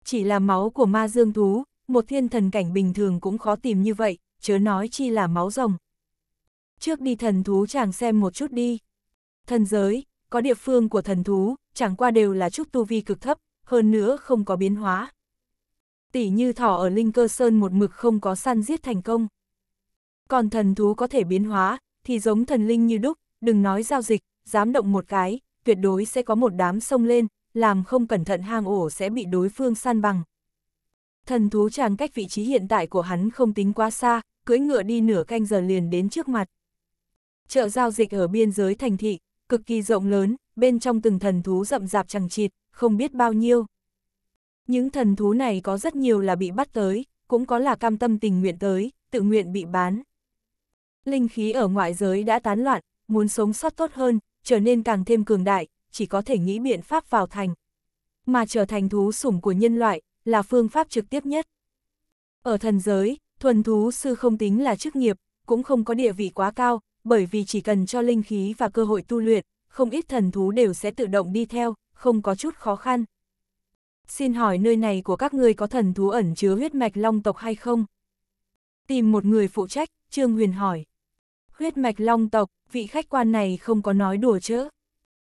Chỉ là máu của ma dương thú, một thiên thần cảnh bình thường cũng khó tìm như vậy, chớ nói chi là máu rồng. Trước đi thần thú chàng xem một chút đi. Thần giới, có địa phương của thần thú, chẳng qua đều là chút tu vi cực thấp, hơn nữa không có biến hóa. Tỷ như thỏ ở Linh Cơ Sơn một mực không có săn giết thành công. Còn thần thú có thể biến hóa, thì giống thần linh như đúc, đừng nói giao dịch, dám động một cái, tuyệt đối sẽ có một đám sông lên, làm không cẩn thận hang ổ sẽ bị đối phương săn bằng. Thần thú chàng cách vị trí hiện tại của hắn không tính quá xa, cưỡi ngựa đi nửa canh giờ liền đến trước mặt. Chợ giao dịch ở biên giới thành thị, cực kỳ rộng lớn, bên trong từng thần thú rậm rạp chẳng chịt, không biết bao nhiêu. Những thần thú này có rất nhiều là bị bắt tới, cũng có là cam tâm tình nguyện tới, tự nguyện bị bán. Linh khí ở ngoại giới đã tán loạn, muốn sống sót tốt hơn, trở nên càng thêm cường đại, chỉ có thể nghĩ biện pháp vào thành. Mà trở thành thú sủng của nhân loại, là phương pháp trực tiếp nhất. Ở thần giới, Thuần thú sư không tính là chức nghiệp, cũng không có địa vị quá cao, bởi vì chỉ cần cho linh khí và cơ hội tu luyện, không ít thần thú đều sẽ tự động đi theo, không có chút khó khăn. Xin hỏi nơi này của các ngươi có thần thú ẩn chứa huyết mạch long tộc hay không? Tìm một người phụ trách, Trương Huyền hỏi. Huyết mạch long tộc, vị khách quan này không có nói đùa chứ?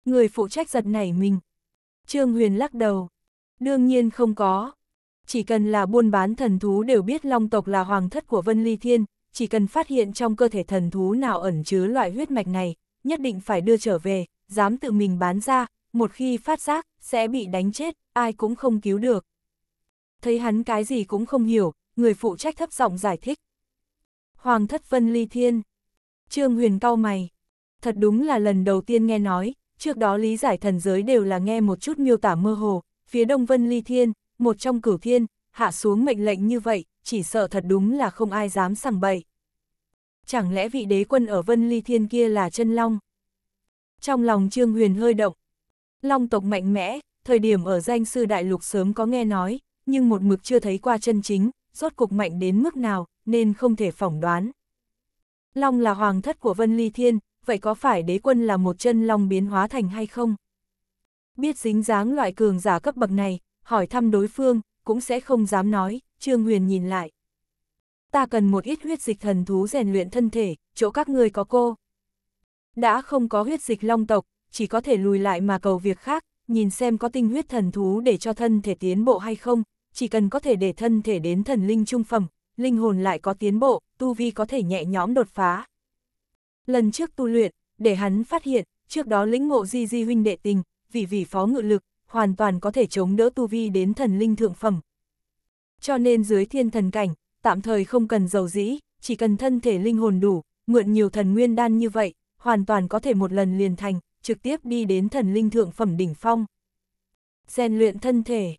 Người phụ trách giật nảy mình. Trương Huyền lắc đầu. Đương nhiên không có, chỉ cần là buôn bán thần thú đều biết long tộc là hoàng thất của Vân Ly Thiên, chỉ cần phát hiện trong cơ thể thần thú nào ẩn chứa loại huyết mạch này, nhất định phải đưa trở về, dám tự mình bán ra, một khi phát giác, sẽ bị đánh chết, ai cũng không cứu được. Thấy hắn cái gì cũng không hiểu, người phụ trách thấp giọng giải thích. Hoàng thất Vân Ly Thiên Trương Huyền cau mày. Thật đúng là lần đầu tiên nghe nói, trước đó lý giải thần giới đều là nghe một chút miêu tả mơ hồ, phía Đông Vân Ly Thiên, một trong cửu thiên, hạ xuống mệnh lệnh như vậy, chỉ sợ thật đúng là không ai dám sằng bậy. Chẳng lẽ vị đế quân ở Vân Ly Thiên kia là chân long? Trong lòng Trương Huyền hơi động. Long tộc mạnh mẽ, thời điểm ở danh sư đại lục sớm có nghe nói, nhưng một mực chưa thấy qua chân chính, rốt cục mạnh đến mức nào, nên không thể phỏng đoán. Long là hoàng thất của Vân Ly Thiên, vậy có phải đế quân là một chân long biến hóa thành hay không? Biết dính dáng loại cường giả cấp bậc này, hỏi thăm đối phương, cũng sẽ không dám nói, Trương Huyền nhìn lại. Ta cần một ít huyết dịch thần thú rèn luyện thân thể, chỗ các ngươi có cô. Đã không có huyết dịch long tộc, chỉ có thể lùi lại mà cầu việc khác, nhìn xem có tinh huyết thần thú để cho thân thể tiến bộ hay không, chỉ cần có thể để thân thể đến thần linh trung phẩm, linh hồn lại có tiến bộ, tu vi có thể nhẹ nhõm đột phá. Lần trước tu luyện, để hắn phát hiện, trước đó lĩnh ngộ Di Di huynh đệ tình, vì vì phó ngự lực, hoàn toàn có thể chống đỡ tu vi đến thần linh thượng phẩm. Cho nên dưới thiên thần cảnh, tạm thời không cần giàu dĩ, chỉ cần thân thể linh hồn đủ, mượn nhiều thần nguyên đan như vậy, hoàn toàn có thể một lần liền thành, trực tiếp đi đến thần linh thượng phẩm đỉnh phong. Rèn luyện thân thể.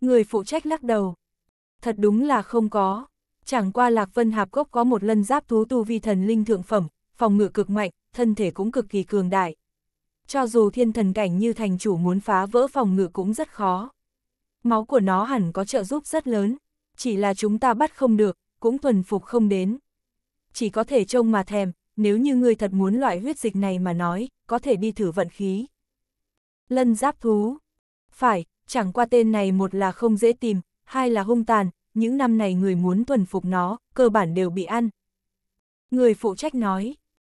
Người phụ trách lắc đầu. Thật đúng là không có. Chẳng qua Lạc Vân Hạp Cốc có một lần giáp thú tu vi thần linh thượng phẩm, phòng ngự cực mạnh, thân thể cũng cực kỳ cường đại cho dù thiên thần cảnh như thành chủ muốn phá vỡ phòng ngự cũng rất khó. Máu của nó hẳn có trợ giúp rất lớn, chỉ là chúng ta bắt không được, cũng thuần phục không đến. Chỉ có thể trông mà thèm, nếu như ngươi thật muốn loại huyết dịch này mà nói, có thể đi thử vận khí. Lân giáp thú. Phải, chẳng qua tên này một là không dễ tìm, hai là hung tàn, những năm này người muốn thuần phục nó, cơ bản đều bị ăn. Người phụ trách nói,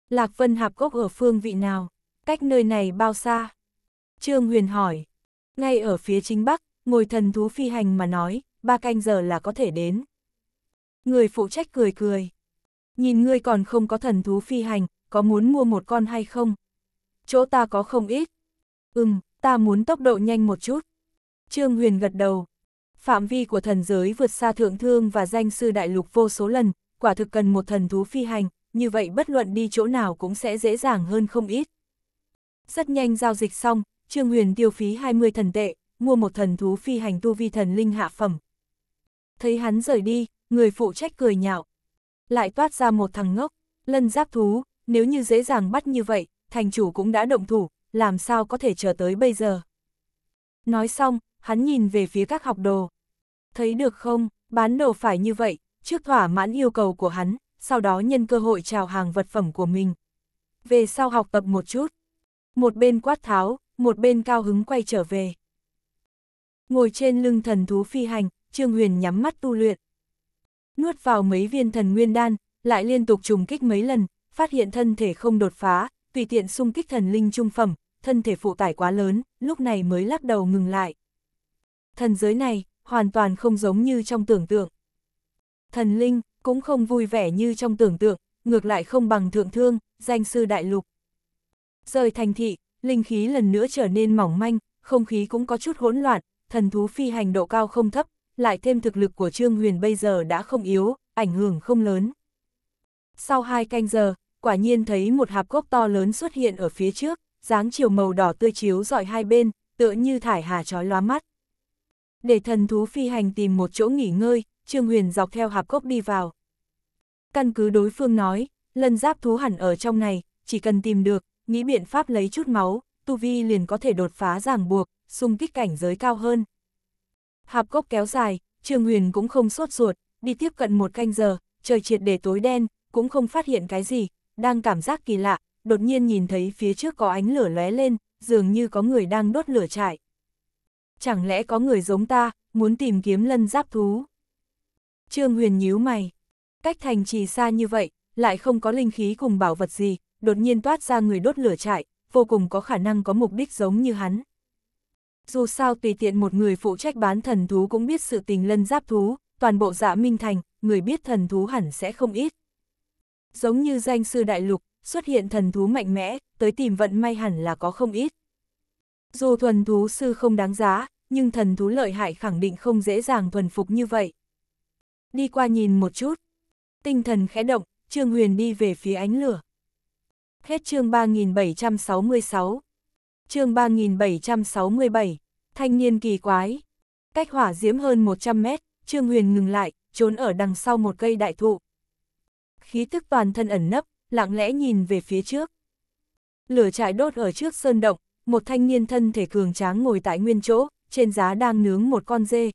Lạc Vân Hạp Cốc ở phương vị nào? Cách nơi này bao xa? Trương Huyền hỏi. Ngay ở phía chính bắc, ngồi thần thú phi hành mà nói, ba canh giờ là có thể đến. Người phụ trách cười cười. Nhìn ngươi còn không có thần thú phi hành, có muốn mua một con hay không? Chỗ ta có không ít. Ừm, ta muốn tốc độ nhanh một chút. Trương Huyền gật đầu. Phạm vi của thần giới vượt xa thượng thương và danh sư đại lục vô số lần, quả thực cần một thần thú phi hành, như vậy bất luận đi chỗ nào cũng sẽ dễ dàng hơn không ít. Rất nhanh giao dịch xong, Trương Huyền tiêu phí 20 thần tệ, mua một thần thú phi hành tu vi thần linh hạ phẩm. Thấy hắn rời đi, người phụ trách cười nhạo. Lại toát ra một thằng ngốc, lân giáp thú, nếu như dễ dàng bắt như vậy, thành chủ cũng đã động thủ, làm sao có thể chờ tới bây giờ. Nói xong, hắn nhìn về phía các học đồ. Thấy được không, bán đồ phải như vậy, trước thỏa mãn yêu cầu của hắn, sau đó nhân cơ hội chào hàng vật phẩm của mình. Về sau học tập một chút, một bên quát tháo, một bên cao hứng quay trở về. Ngồi trên lưng thần thú phi hành, Trương Huyền nhắm mắt tu luyện. Nuốt vào mấy viên thần nguyên đan, lại liên tục trùng kích mấy lần, phát hiện thân thể không đột phá, tùy tiện xung kích thần linh trung phẩm, thân thể phụ tải quá lớn, lúc này mới lắc đầu ngừng lại. Thần giới này, hoàn toàn không giống như trong tưởng tượng. Thần linh, cũng không vui vẻ như trong tưởng tượng, ngược lại không bằng thượng thương, danh sư đại lục. Rời thành thị, linh khí lần nữa trở nên mỏng manh, không khí cũng có chút hỗn loạn, thần thú phi hành độ cao không thấp, lại thêm thực lực của Trương Huyền bây giờ đã không yếu, ảnh hưởng không lớn. Sau hai canh giờ, quả nhiên thấy một hạp cốc to lớn xuất hiện ở phía trước, dáng chiều màu đỏ tươi chiếu dọi hai bên, tựa như thải hà trói lóa mắt. Để thần thú phi hành tìm một chỗ nghỉ ngơi, Trương Huyền dọc theo hạp cốc đi vào. Căn cứ đối phương nói, lân giáp thú hẳn ở trong này, chỉ cần tìm được, nghĩ biện pháp lấy chút máu, tu vi liền có thể đột phá ràng buộc, xung kích cảnh giới cao hơn. Hạp cốc kéo dài, Trương Huyền cũng không sốt ruột, đi tiếp cận một canh giờ, trời triệt để tối đen, cũng không phát hiện cái gì, đang cảm giác kỳ lạ, đột nhiên nhìn thấy phía trước có ánh lửa lóe lên, dường như có người đang đốt lửa trại. Chẳng lẽ có người giống ta, muốn tìm kiếm lân giáp thú? Trương Huyền nhíu mày. Cách thành trì xa như vậy, lại không có linh khí cùng bảo vật gì, đột nhiên toát ra người đốt lửa trại, vô cùng có khả năng có mục đích giống như hắn. Dù sao tùy tiện một người phụ trách bán thần thú cũng biết sự tình lân giáp thú, toàn bộ dạ minh thành, người biết thần thú hẳn sẽ không ít. Giống như danh sư đại lục, xuất hiện thần thú mạnh mẽ, tới tìm vận may hẳn là có không ít. Dù thuần thú sư không đáng giá, nhưng thần thú lợi hại khẳng định không dễ dàng thuần phục như vậy. Đi qua nhìn một chút, tinh thần khẽ động, Trương Huyền đi về phía ánh lửa. Hết chương 3766. Chương 3767. Thanh niên kỳ quái. Cách hỏa diễm hơn 100 mét, Trương Huyền ngừng lại, trốn ở đằng sau một cây đại thụ. Khí tức toàn thân ẩn nấp, lặng lẽ nhìn về phía trước. Lửa trại đốt ở trước sơn động, một thanh niên thân thể cường tráng ngồi tại nguyên chỗ, trên giá đang nướng một con dê.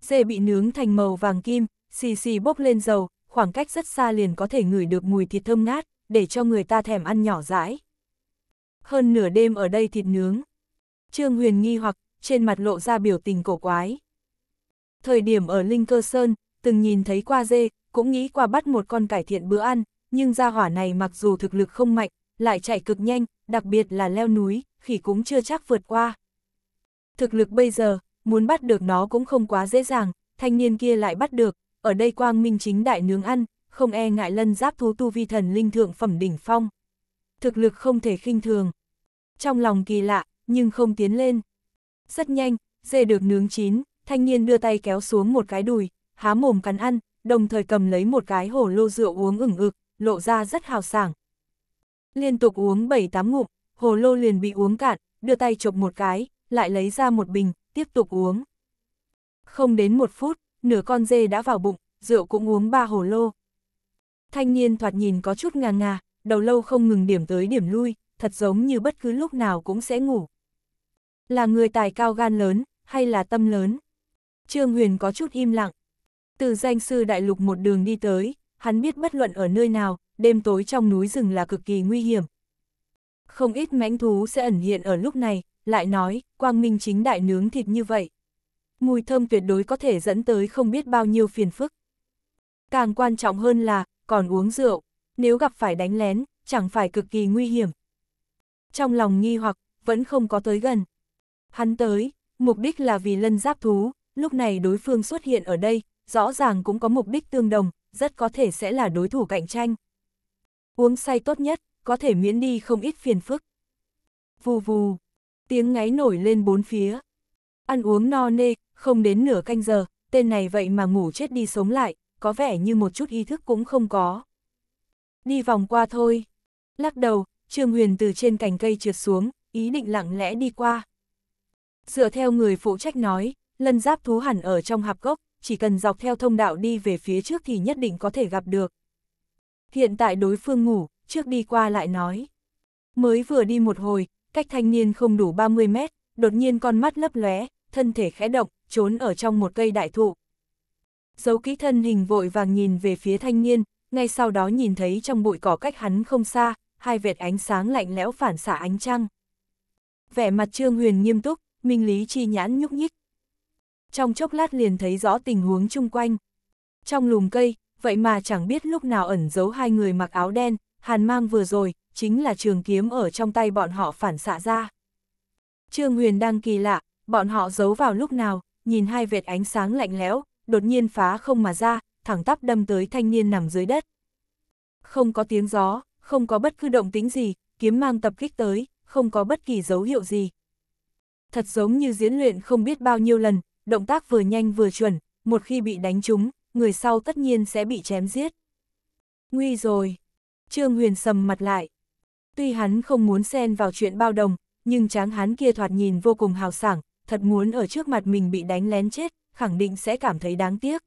Dê bị nướng thành màu vàng kim, xì xì bốc lên dầu, khoảng cách rất xa liền có thể ngửi được mùi thịt thơm ngát để cho người ta thèm ăn nhỏ rãi. Hơn nửa đêm ở đây thịt nướng. Trương Huyền nghi hoặc, trên mặt lộ ra biểu tình cổ quái. Thời điểm ở Linh Cơ Sơn, từng nhìn thấy qua dê, cũng nghĩ qua bắt một con cải thiện bữa ăn, nhưng gia hỏa này mặc dù thực lực không mạnh, lại chạy cực nhanh, đặc biệt là leo núi, khỉ cũng chưa chắc vượt qua. Thực lực bây giờ, muốn bắt được nó cũng không quá dễ dàng, thanh niên kia lại bắt được, ở đây quang minh chính đại nướng ăn, không e ngại lân giáp thú tu vi thần linh thượng phẩm đỉnh phong. Thực lực không thể khinh thường. Trong lòng kỳ lạ, nhưng không tiến lên. Rất nhanh, dê được nướng chín, thanh niên đưa tay kéo xuống một cái đùi, há mồm cắn ăn, đồng thời cầm lấy một cái hổ lô rượu uống ửng ực, lộ ra rất hào sảng. Liên tục uống 7-8 ngụm, hổ lô liền bị uống cạn, đưa tay chộp một cái, lại lấy ra một bình, tiếp tục uống. Không đến một phút, nửa con dê đã vào bụng, rượu cũng uống ba hổ lô. Thanh niên thoạt nhìn có chút ngà ngà, đầu lâu không ngừng điểm tới điểm lui, thật giống như bất cứ lúc nào cũng sẽ ngủ. Là người tài cao gan lớn, hay là tâm lớn? Trương Huyền có chút im lặng. Từ danh sư đại lục một đường đi tới, hắn biết bất luận ở nơi nào, đêm tối trong núi rừng là cực kỳ nguy hiểm. Không ít mãnh thú sẽ ẩn hiện ở lúc này, lại nói, quang minh chính đại nướng thịt như vậy. Mùi thơm tuyệt đối có thể dẫn tới không biết bao nhiêu phiền phức. Càng quan trọng hơn là, còn uống rượu, nếu gặp phải đánh lén, chẳng phải cực kỳ nguy hiểm. Trong lòng nghi hoặc, vẫn không có tới gần. Hắn tới, mục đích là vì lân giáp thú, lúc này đối phương xuất hiện ở đây, rõ ràng cũng có mục đích tương đồng, rất có thể sẽ là đối thủ cạnh tranh. Uống say tốt nhất, có thể miễn đi không ít phiền phức. Vù vù, tiếng ngáy nổi lên bốn phía. Ăn uống no nê, không đến nửa canh giờ, tên này vậy mà ngủ chết đi sống lại, có vẻ như một chút ý thức cũng không có. Đi vòng qua thôi. Lắc đầu, Trương Huyền từ trên cành cây trượt xuống, ý định lặng lẽ đi qua. Dựa theo người phụ trách nói, lân giáp thú hẳn ở trong hạp gốc, chỉ cần dọc theo thông đạo đi về phía trước thì nhất định có thể gặp được. Hiện tại đối phương ngủ, trước đi qua lại nói. Mới vừa đi một hồi, cách thanh niên không đủ 30 mét, đột nhiên con mắt lấp lóe, thân thể khẽ động, trốn ở trong một cây đại thụ. Dấu kỹ thân hình vội vàng nhìn về phía thanh niên, ngay sau đó nhìn thấy trong bụi cỏ cách hắn không xa, hai vệt ánh sáng lạnh lẽo phản xạ ánh trăng. Vẻ mặt Trương Huyền nghiêm túc, minh lý chi nhãn nhúc nhích. Trong chốc lát liền thấy rõ tình huống chung quanh. Trong lùm cây, vậy mà chẳng biết lúc nào ẩn giấu hai người mặc áo đen, hàn mang vừa rồi, chính là trường kiếm ở trong tay bọn họ phản xạ ra. Trương Huyền đang kỳ lạ, bọn họ giấu vào lúc nào, nhìn hai vệt ánh sáng lạnh lẽo, đột nhiên phá không mà ra, thẳng tắp đâm tới thanh niên nằm dưới đất. Không có tiếng gió, không có bất cứ động tính gì, kiếm mang tập kích tới, không có bất kỳ dấu hiệu gì. Thật giống như diễn luyện không biết bao nhiêu lần, động tác vừa nhanh vừa chuẩn, một khi bị đánh trúng, người sau tất nhiên sẽ bị chém giết. Nguy rồi! Trương Huyền sầm mặt lại. Tuy hắn không muốn xen vào chuyện bao đồng, nhưng tráng hắn kia thoạt nhìn vô cùng hào sảng, thật muốn ở trước mặt mình bị đánh lén chết, khẳng định sẽ cảm thấy đáng tiếc.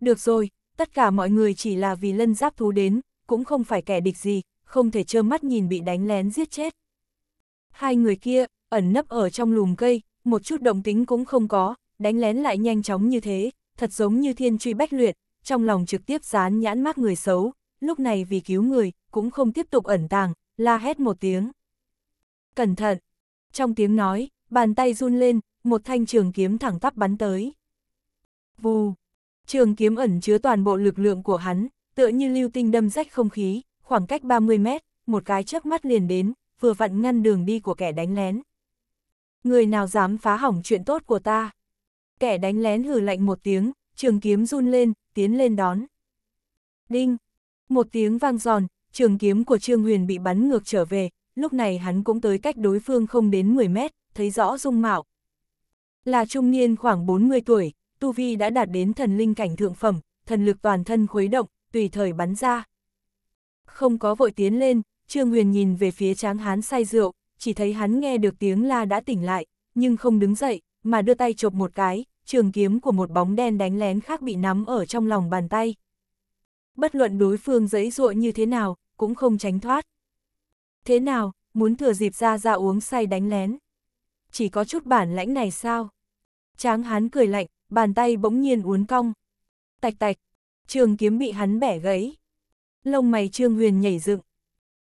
Được rồi, tất cả mọi người chỉ là vì lân giáp thú đến, cũng không phải kẻ địch gì, không thể trơ mắt nhìn bị đánh lén giết chết. Hai người kia, ẩn nấp ở trong lùm cây, một chút động tính cũng không có, đánh lén lại nhanh chóng như thế, thật giống như thiên truy bách luyện, trong lòng trực tiếp dán nhãn mát người xấu, lúc này vì cứu người, cũng không tiếp tục ẩn tàng, la hét một tiếng. Cẩn thận! Trong tiếng nói, bàn tay run lên, một thanh trường kiếm thẳng tắp bắn tới. Vù! Trường kiếm ẩn chứa toàn bộ lực lượng của hắn, tựa như lưu tinh đâm rách không khí, khoảng cách 30 mét, một cái chớp mắt liền đến, vừa vặn ngăn đường đi của kẻ đánh lén. Người nào dám phá hỏng chuyện tốt của ta? Kẻ đánh lén hử lạnh một tiếng, trường kiếm run lên, tiến lên đón. Đinh! Một tiếng vang giòn, trường kiếm của Trương Huyền bị bắn ngược trở về, lúc này hắn cũng tới cách đối phương không đến 10 mét, thấy rõ dung mạo. Là trung niên khoảng 40 tuổi, Tu Vi đã đạt đến thần linh cảnh thượng phẩm, thần lực toàn thân khuấy động, tùy thời bắn ra. Không có vội tiến lên, Trương Huyền nhìn về phía tráng hán say rượu, chỉ thấy hắn nghe được tiếng la đã tỉnh lại, nhưng không đứng dậy, mà đưa tay chộp một cái, trường kiếm của một bóng đen đánh lén khác bị nắm ở trong lòng bàn tay. Bất luận đối phương dẫy dụa như thế nào, cũng không tránh thoát. Thế nào, muốn thừa dịp ra ra uống say đánh lén? Chỉ có chút bản lãnh này sao? Tráng hán cười lạnh, bàn tay bỗng nhiên uốn cong. Tạch tạch, trường kiếm bị hắn bẻ gãy. Lông mày trương huyền nhảy dựng.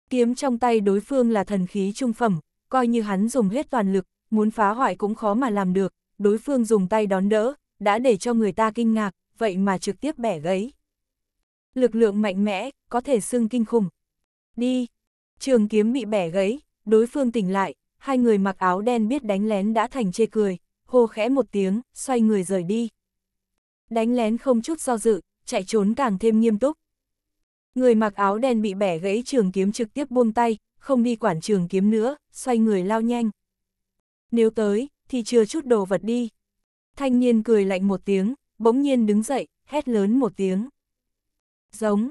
Kiếm trong tay đối phương là thần khí trung phẩm, coi như hắn dùng hết toàn lực, muốn phá hoại cũng khó mà làm được. Đối phương dùng tay đón đỡ, đã để cho người ta kinh ngạc, vậy mà trực tiếp bẻ gãy. Lực lượng mạnh mẽ, có thể xưng kinh khủng. Đi, Trường kiếm bị bẻ gấy, đối phương tỉnh lại, hai người mặc áo đen biết đánh lén đã thành chê cười, hô khẽ một tiếng, xoay người rời đi. Đánh lén không chút do dự, chạy trốn càng thêm nghiêm túc. Người mặc áo đen bị bẻ gãy trường kiếm trực tiếp buông tay, không đi quản trường kiếm nữa, xoay người lao nhanh. Nếu tới, thì chưa chút đồ vật đi. Thanh niên cười lạnh một tiếng, bỗng nhiên đứng dậy, hét lớn một tiếng. Giống,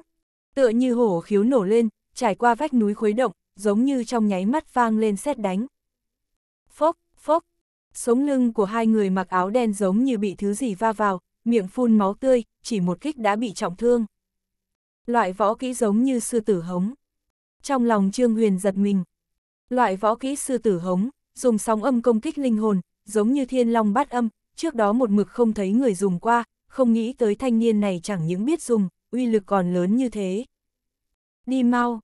tựa như hổ khiếu nổ lên, trải qua vách núi khuấy động, giống như trong nháy mắt vang lên xét đánh. Phốc, phốc, sống lưng của hai người mặc áo đen giống như bị thứ gì va vào, miệng phun máu tươi, chỉ một kích đã bị trọng thương. Loại võ kỹ giống như sư tử hống. Trong lòng Trương Huyền giật mình. Loại võ kỹ sư tử hống, dùng sóng âm công kích linh hồn, giống như thiên long bát âm, trước đó một mực không thấy người dùng qua, không nghĩ tới thanh niên này chẳng những biết dùng, uy lực còn lớn như thế đi mau.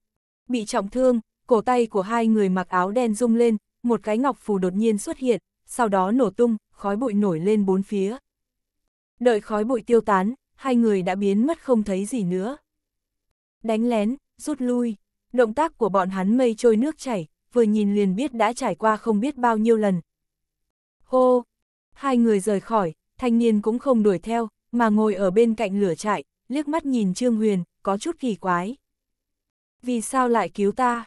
Bị trọng thương, cổ tay của hai người mặc áo đen rung lên, một cái ngọc phù đột nhiên xuất hiện, sau đó nổ tung, khói bụi nổi lên bốn phía. Đợi khói bụi tiêu tán, hai người đã biến mất không thấy gì nữa. Đánh lén, rút lui, động tác của bọn hắn mây trôi nước chảy, vừa nhìn liền biết đã trải qua không biết bao nhiêu lần. Hô! Hai người rời khỏi, thanh niên cũng không đuổi theo, mà ngồi ở bên cạnh lửa trại, liếc mắt nhìn Trương Huyền, có chút kỳ quái vì sao lại cứu ta?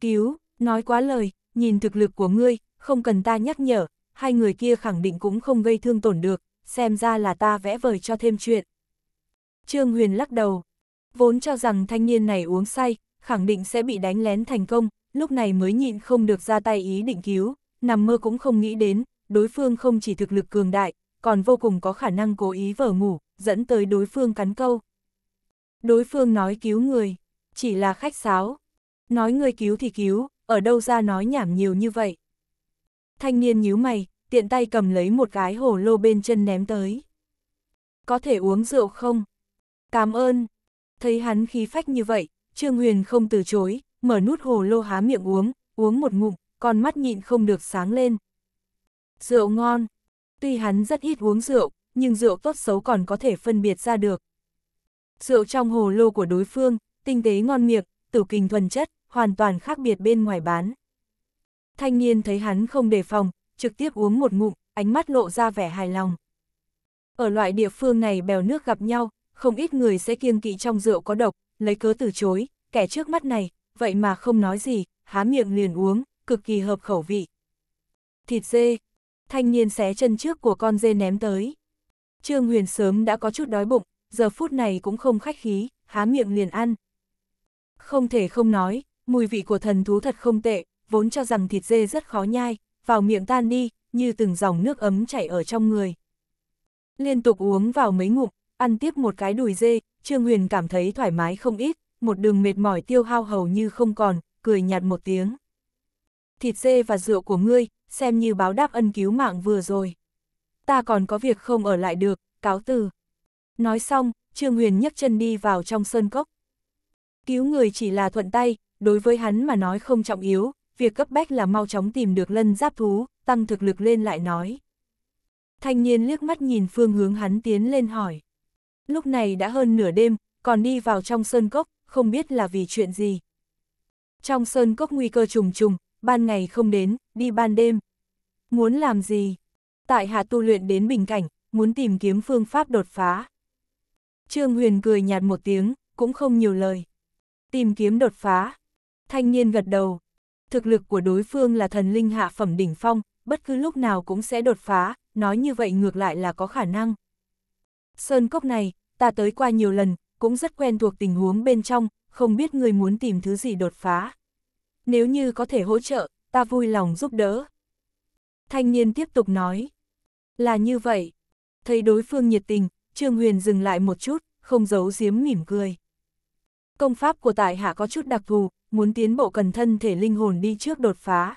Cứu, nói quá lời, nhìn thực lực của ngươi, không cần ta nhắc nhở, hai người kia khẳng định cũng không gây thương tổn được, xem ra là ta vẽ vời cho thêm chuyện. Trương Huyền lắc đầu, vốn cho rằng thanh niên này uống say, khẳng định sẽ bị đánh lén thành công, lúc này mới nhịn không được ra tay ý định cứu, nằm mơ cũng không nghĩ đến, đối phương không chỉ thực lực cường đại, còn vô cùng có khả năng cố ý vở ngủ, dẫn tới đối phương cắn câu. Đối phương nói cứu người chỉ là khách sáo. Nói người cứu thì cứu, ở đâu ra nói nhảm nhiều như vậy. Thanh niên nhíu mày, tiện tay cầm lấy một cái hồ lô bên chân ném tới. Có thể uống rượu không? Cảm ơn. Thấy hắn khí phách như vậy, Trương Huyền không từ chối, mở nút hồ lô há miệng uống, uống một ngụm, con mắt nhịn không được sáng lên. Rượu ngon. Tuy hắn rất ít uống rượu, nhưng rượu tốt xấu còn có thể phân biệt ra được. Rượu trong hồ lô của đối phương, tinh tế ngon miệng, tử kinh thuần chất, hoàn toàn khác biệt bên ngoài bán. Thanh niên thấy hắn không đề phòng, trực tiếp uống một ngụm, ánh mắt lộ ra vẻ hài lòng. Ở loại địa phương này bèo nước gặp nhau, không ít người sẽ kiêng kỵ trong rượu có độc, lấy cớ từ chối, kẻ trước mắt này, vậy mà không nói gì, há miệng liền uống, cực kỳ hợp khẩu vị. Thịt dê, thanh niên xé chân trước của con dê ném tới. Trương Huyền sớm đã có chút đói bụng, giờ phút này cũng không khách khí, há miệng liền ăn. Không thể không nói, mùi vị của thần thú thật không tệ, vốn cho rằng thịt dê rất khó nhai, vào miệng tan đi, như từng dòng nước ấm chảy ở trong người. Liên tục uống vào mấy ngụm, ăn tiếp một cái đùi dê, Trương Huyền cảm thấy thoải mái không ít, một đường mệt mỏi tiêu hao hầu như không còn, cười nhạt một tiếng. Thịt dê và rượu của ngươi, xem như báo đáp ân cứu mạng vừa rồi. Ta còn có việc không ở lại được, cáo từ. Nói xong, Trương Huyền nhấc chân đi vào trong sơn cốc. Cứu người chỉ là thuận tay, đối với hắn mà nói không trọng yếu, việc cấp bách là mau chóng tìm được lân giáp thú, tăng thực lực lên lại nói. Thanh niên liếc mắt nhìn phương hướng hắn tiến lên hỏi. Lúc này đã hơn nửa đêm, còn đi vào trong sơn cốc, không biết là vì chuyện gì. Trong sơn cốc nguy cơ trùng trùng, ban ngày không đến, đi ban đêm. Muốn làm gì? Tại hạ tu luyện đến bình cảnh, muốn tìm kiếm phương pháp đột phá. Trương Huyền cười nhạt một tiếng, cũng không nhiều lời tìm kiếm đột phá. Thanh niên gật đầu. Thực lực của đối phương là thần linh hạ phẩm đỉnh phong, bất cứ lúc nào cũng sẽ đột phá, nói như vậy ngược lại là có khả năng. Sơn cốc này, ta tới qua nhiều lần, cũng rất quen thuộc tình huống bên trong, không biết người muốn tìm thứ gì đột phá. Nếu như có thể hỗ trợ, ta vui lòng giúp đỡ. Thanh niên tiếp tục nói. Là như vậy. Thấy đối phương nhiệt tình, Trương Huyền dừng lại một chút, không giấu giếm mỉm cười. Công pháp của tại hạ có chút đặc thù, muốn tiến bộ cần thân thể linh hồn đi trước đột phá.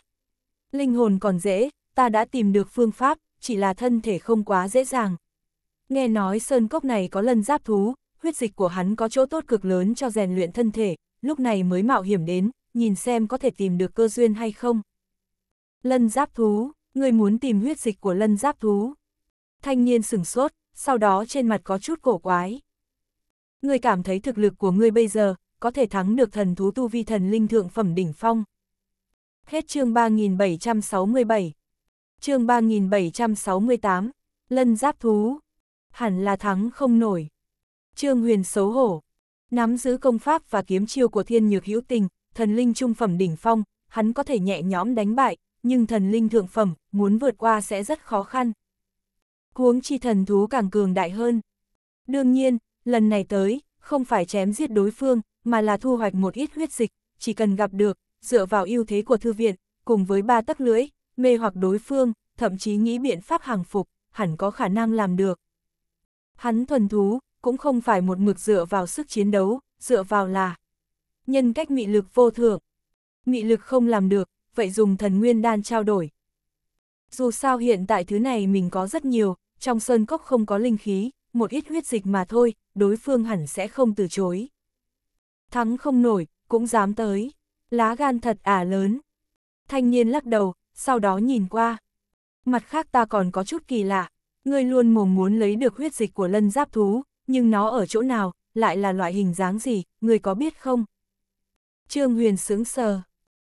Linh hồn còn dễ, ta đã tìm được phương pháp, chỉ là thân thể không quá dễ dàng. Nghe nói sơn cốc này có lân giáp thú, huyết dịch của hắn có chỗ tốt cực lớn cho rèn luyện thân thể, lúc này mới mạo hiểm đến, nhìn xem có thể tìm được cơ duyên hay không. Lân giáp thú, người muốn tìm huyết dịch của lân giáp thú. Thanh niên sửng sốt, sau đó trên mặt có chút cổ quái. Ngươi cảm thấy thực lực của ngươi bây giờ, có thể thắng được thần thú tu vi thần linh thượng phẩm đỉnh phong. Hết chương 3767. Chương 3768. Lân giáp thú. Hẳn là thắng không nổi. Trương Huyền xấu hổ. Nắm giữ công pháp và kiếm chiêu của thiên nhược hữu tình, thần linh trung phẩm đỉnh phong, hắn có thể nhẹ nhõm đánh bại, nhưng thần linh thượng phẩm, muốn vượt qua sẽ rất khó khăn. Huống chi thần thú càng cường đại hơn. Đương nhiên, Lần này tới, không phải chém giết đối phương, mà là thu hoạch một ít huyết dịch, chỉ cần gặp được, dựa vào ưu thế của thư viện, cùng với ba tắc lưỡi, mê hoặc đối phương, thậm chí nghĩ biện pháp hàng phục, hẳn có khả năng làm được. Hắn thuần thú, cũng không phải một mực dựa vào sức chiến đấu, dựa vào là nhân cách mị lực vô thượng. Mị lực không làm được, vậy dùng thần nguyên đan trao đổi. Dù sao hiện tại thứ này mình có rất nhiều, trong sơn cốc không có linh khí một ít huyết dịch mà thôi, đối phương hẳn sẽ không từ chối. Thắng không nổi, cũng dám tới. Lá gan thật à lớn. Thanh niên lắc đầu, sau đó nhìn qua. Mặt khác ta còn có chút kỳ lạ. Ngươi luôn mồm muốn lấy được huyết dịch của lân giáp thú, nhưng nó ở chỗ nào, lại là loại hình dáng gì, ngươi có biết không? Trương Huyền sướng sờ.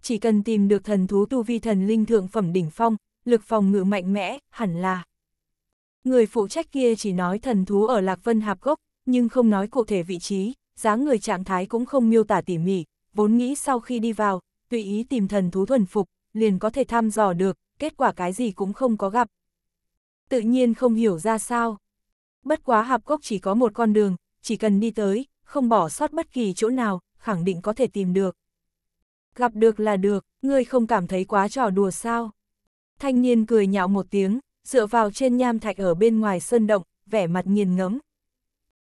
Chỉ cần tìm được thần thú tu vi thần linh thượng phẩm đỉnh phong, lực phòng ngự mạnh mẽ, hẳn là. Người phụ trách kia chỉ nói thần thú ở Lạc Vân Hạp Gốc, nhưng không nói cụ thể vị trí, dáng người trạng thái cũng không miêu tả tỉ mỉ, vốn nghĩ sau khi đi vào, tùy ý tìm thần thú thuần phục, liền có thể thăm dò được, kết quả cái gì cũng không có gặp. Tự nhiên không hiểu ra sao. Bất quá Hạp Gốc chỉ có một con đường, chỉ cần đi tới, không bỏ sót bất kỳ chỗ nào, khẳng định có thể tìm được. Gặp được là được, ngươi không cảm thấy quá trò đùa sao? Thanh niên cười nhạo một tiếng, dựa vào trên nham thạch ở bên ngoài sơn động, vẻ mặt nghiền ngẫm.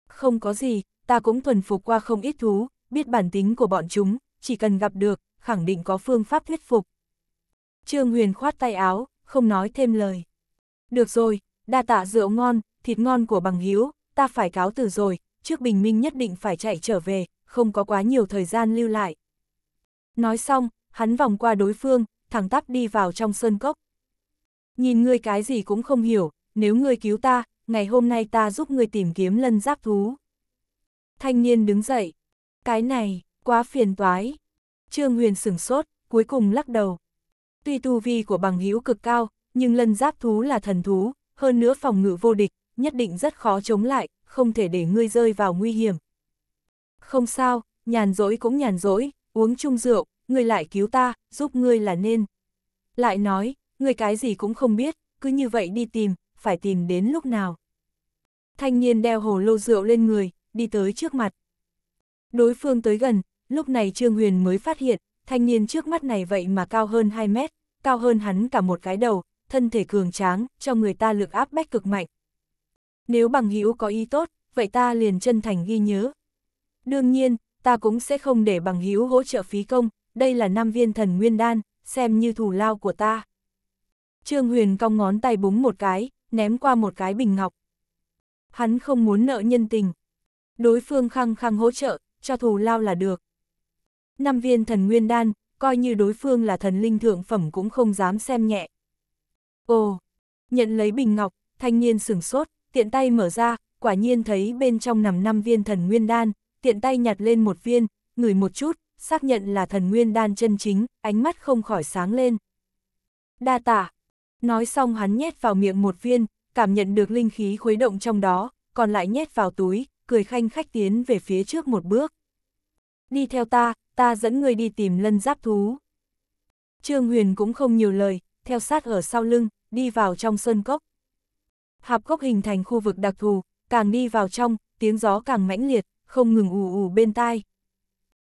Không có gì, ta cũng thuần phục qua không ít thú, biết bản tính của bọn chúng, chỉ cần gặp được, khẳng định có phương pháp thuyết phục. Trương Huyền khoát tay áo, không nói thêm lời. Được rồi, đa tạ rượu ngon, thịt ngon của bằng hiếu, ta phải cáo từ rồi, trước bình minh nhất định phải chạy trở về, không có quá nhiều thời gian lưu lại. Nói xong, hắn vòng qua đối phương, thẳng tắp đi vào trong sơn cốc nhìn ngươi cái gì cũng không hiểu, nếu ngươi cứu ta, ngày hôm nay ta giúp ngươi tìm kiếm lân giáp thú. Thanh niên đứng dậy, cái này, quá phiền toái. Trương Huyền sửng sốt, cuối cùng lắc đầu. Tuy tu vi của bằng hữu cực cao, nhưng lân giáp thú là thần thú, hơn nữa phòng ngự vô địch, nhất định rất khó chống lại, không thể để ngươi rơi vào nguy hiểm. Không sao, nhàn rỗi cũng nhàn rỗi, uống chung rượu, ngươi lại cứu ta, giúp ngươi là nên. Lại nói, người cái gì cũng không biết, cứ như vậy đi tìm, phải tìm đến lúc nào. Thanh niên đeo hồ lô rượu lên người, đi tới trước mặt. Đối phương tới gần, lúc này Trương Huyền mới phát hiện, thanh niên trước mắt này vậy mà cao hơn 2 mét, cao hơn hắn cả một cái đầu, thân thể cường tráng, cho người ta lực áp bách cực mạnh. Nếu bằng hữu có ý tốt, vậy ta liền chân thành ghi nhớ. Đương nhiên, ta cũng sẽ không để bằng hữu hỗ trợ phí công, đây là năm viên thần nguyên đan, xem như thù lao của ta. Trương Huyền cong ngón tay búng một cái, ném qua một cái bình ngọc. Hắn không muốn nợ nhân tình. Đối phương khăng khăng hỗ trợ, cho thù lao là được. Năm viên thần nguyên đan, coi như đối phương là thần linh thượng phẩm cũng không dám xem nhẹ. Ồ, nhận lấy bình ngọc, thanh niên sửng sốt, tiện tay mở ra, quả nhiên thấy bên trong nằm năm viên thần nguyên đan, tiện tay nhặt lên một viên, ngửi một chút, xác nhận là thần nguyên đan chân chính, ánh mắt không khỏi sáng lên. Đa tạ. Nói xong hắn nhét vào miệng một viên, cảm nhận được linh khí khuấy động trong đó, còn lại nhét vào túi, cười khanh khách tiến về phía trước một bước. Đi theo ta, ta dẫn người đi tìm lân giáp thú. Trương Huyền cũng không nhiều lời, theo sát ở sau lưng, đi vào trong sơn cốc. Hạp cốc hình thành khu vực đặc thù, càng đi vào trong, tiếng gió càng mãnh liệt, không ngừng ù ù bên tai.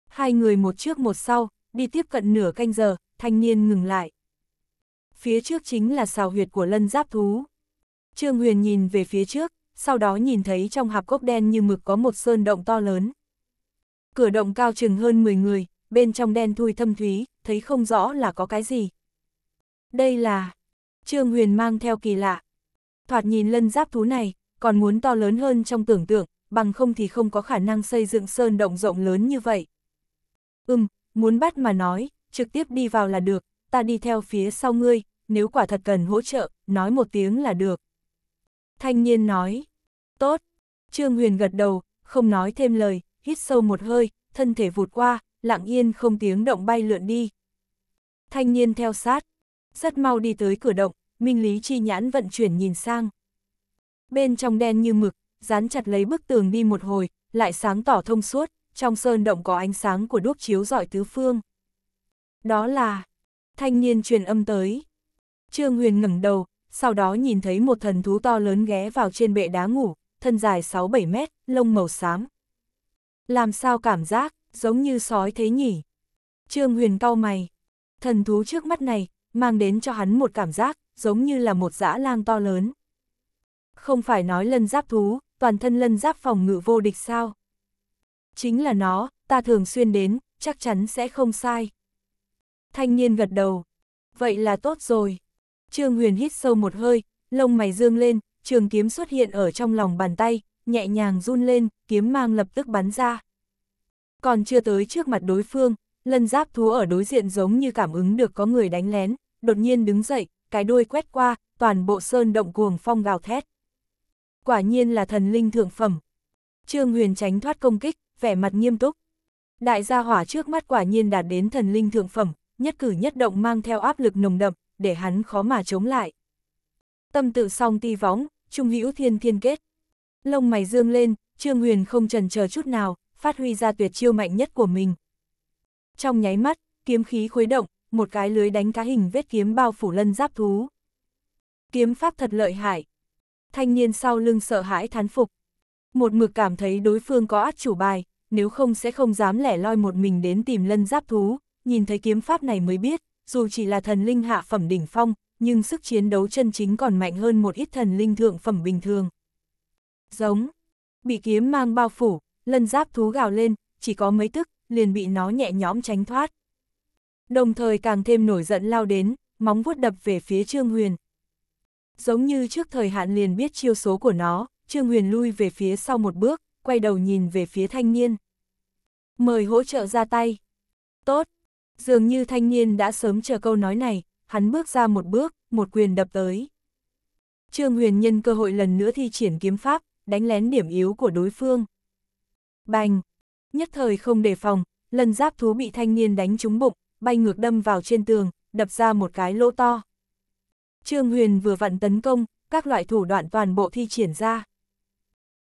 Hai người một trước một sau, đi tiếp cận nửa canh giờ, thanh niên ngừng lại phía trước chính là xào huyệt của lân giáp thú. Trương Huyền nhìn về phía trước, sau đó nhìn thấy trong hạp cốc đen như mực có một sơn động to lớn. Cửa động cao chừng hơn 10 người, bên trong đen thui thâm thúy, thấy không rõ là có cái gì. Đây là... Trương Huyền mang theo kỳ lạ. Thoạt nhìn lân giáp thú này, còn muốn to lớn hơn trong tưởng tượng, bằng không thì không có khả năng xây dựng sơn động rộng lớn như vậy. Ừm, muốn bắt mà nói, trực tiếp đi vào là được, ta đi theo phía sau ngươi, nếu quả thật cần hỗ trợ, nói một tiếng là được. Thanh niên nói, tốt, Trương Huyền gật đầu, không nói thêm lời, hít sâu một hơi, thân thể vụt qua, lặng yên không tiếng động bay lượn đi. Thanh niên theo sát, rất mau đi tới cửa động, Minh Lý chi nhãn vận chuyển nhìn sang. Bên trong đen như mực, dán chặt lấy bức tường đi một hồi, lại sáng tỏ thông suốt, trong sơn động có ánh sáng của đuốc chiếu rọi tứ phương. Đó là, thanh niên truyền âm tới. Trương Huyền ngẩng đầu, sau đó nhìn thấy một thần thú to lớn ghé vào trên bệ đá ngủ, thân dài 6-7 mét, lông màu xám. Làm sao cảm giác, giống như sói thế nhỉ? Trương Huyền cau mày. Thần thú trước mắt này, mang đến cho hắn một cảm giác, giống như là một dã lang to lớn. Không phải nói lân giáp thú, toàn thân lân giáp phòng ngự vô địch sao? Chính là nó, ta thường xuyên đến, chắc chắn sẽ không sai. Thanh niên gật đầu. Vậy là tốt rồi. Trương Huyền hít sâu một hơi, lông mày dương lên, trường kiếm xuất hiện ở trong lòng bàn tay, nhẹ nhàng run lên, kiếm mang lập tức bắn ra. Còn chưa tới trước mặt đối phương, lân giáp thú ở đối diện giống như cảm ứng được có người đánh lén, đột nhiên đứng dậy, cái đuôi quét qua, toàn bộ sơn động cuồng phong gào thét. Quả nhiên là thần linh thượng phẩm. Trương Huyền tránh thoát công kích, vẻ mặt nghiêm túc. Đại gia hỏa trước mắt quả nhiên đạt đến thần linh thượng phẩm, nhất cử nhất động mang theo áp lực nồng đậm, để hắn khó mà chống lại. Tâm tự song ti võng, trung hữu thiên thiên kết. Lông mày dương lên, Trương Huyền không trần chờ chút nào, phát huy ra tuyệt chiêu mạnh nhất của mình. Trong nháy mắt, kiếm khí khuấy động, một cái lưới đánh cá hình vết kiếm bao phủ lân giáp thú. Kiếm pháp thật lợi hại. Thanh niên sau lưng sợ hãi thán phục. Một mực cảm thấy đối phương có át chủ bài, nếu không sẽ không dám lẻ loi một mình đến tìm lân giáp thú, nhìn thấy kiếm pháp này mới biết, dù chỉ là thần linh hạ phẩm đỉnh phong, nhưng sức chiến đấu chân chính còn mạnh hơn một ít thần linh thượng phẩm bình thường. Giống, bị kiếm mang bao phủ, lân giáp thú gào lên, chỉ có mấy tức, liền bị nó nhẹ nhõm tránh thoát. Đồng thời càng thêm nổi giận lao đến, móng vuốt đập về phía Trương Huyền. Giống như trước thời hạn liền biết chiêu số của nó, Trương Huyền lui về phía sau một bước, quay đầu nhìn về phía thanh niên. Mời hỗ trợ ra tay. Tốt, Dường như thanh niên đã sớm chờ câu nói này, hắn bước ra một bước, một quyền đập tới. Trương Huyền nhân cơ hội lần nữa thi triển kiếm pháp, đánh lén điểm yếu của đối phương. Bành! Nhất thời không đề phòng, lần giáp thú bị thanh niên đánh trúng bụng, bay ngược đâm vào trên tường, đập ra một cái lỗ to. Trương Huyền vừa vặn tấn công, các loại thủ đoạn toàn bộ thi triển ra.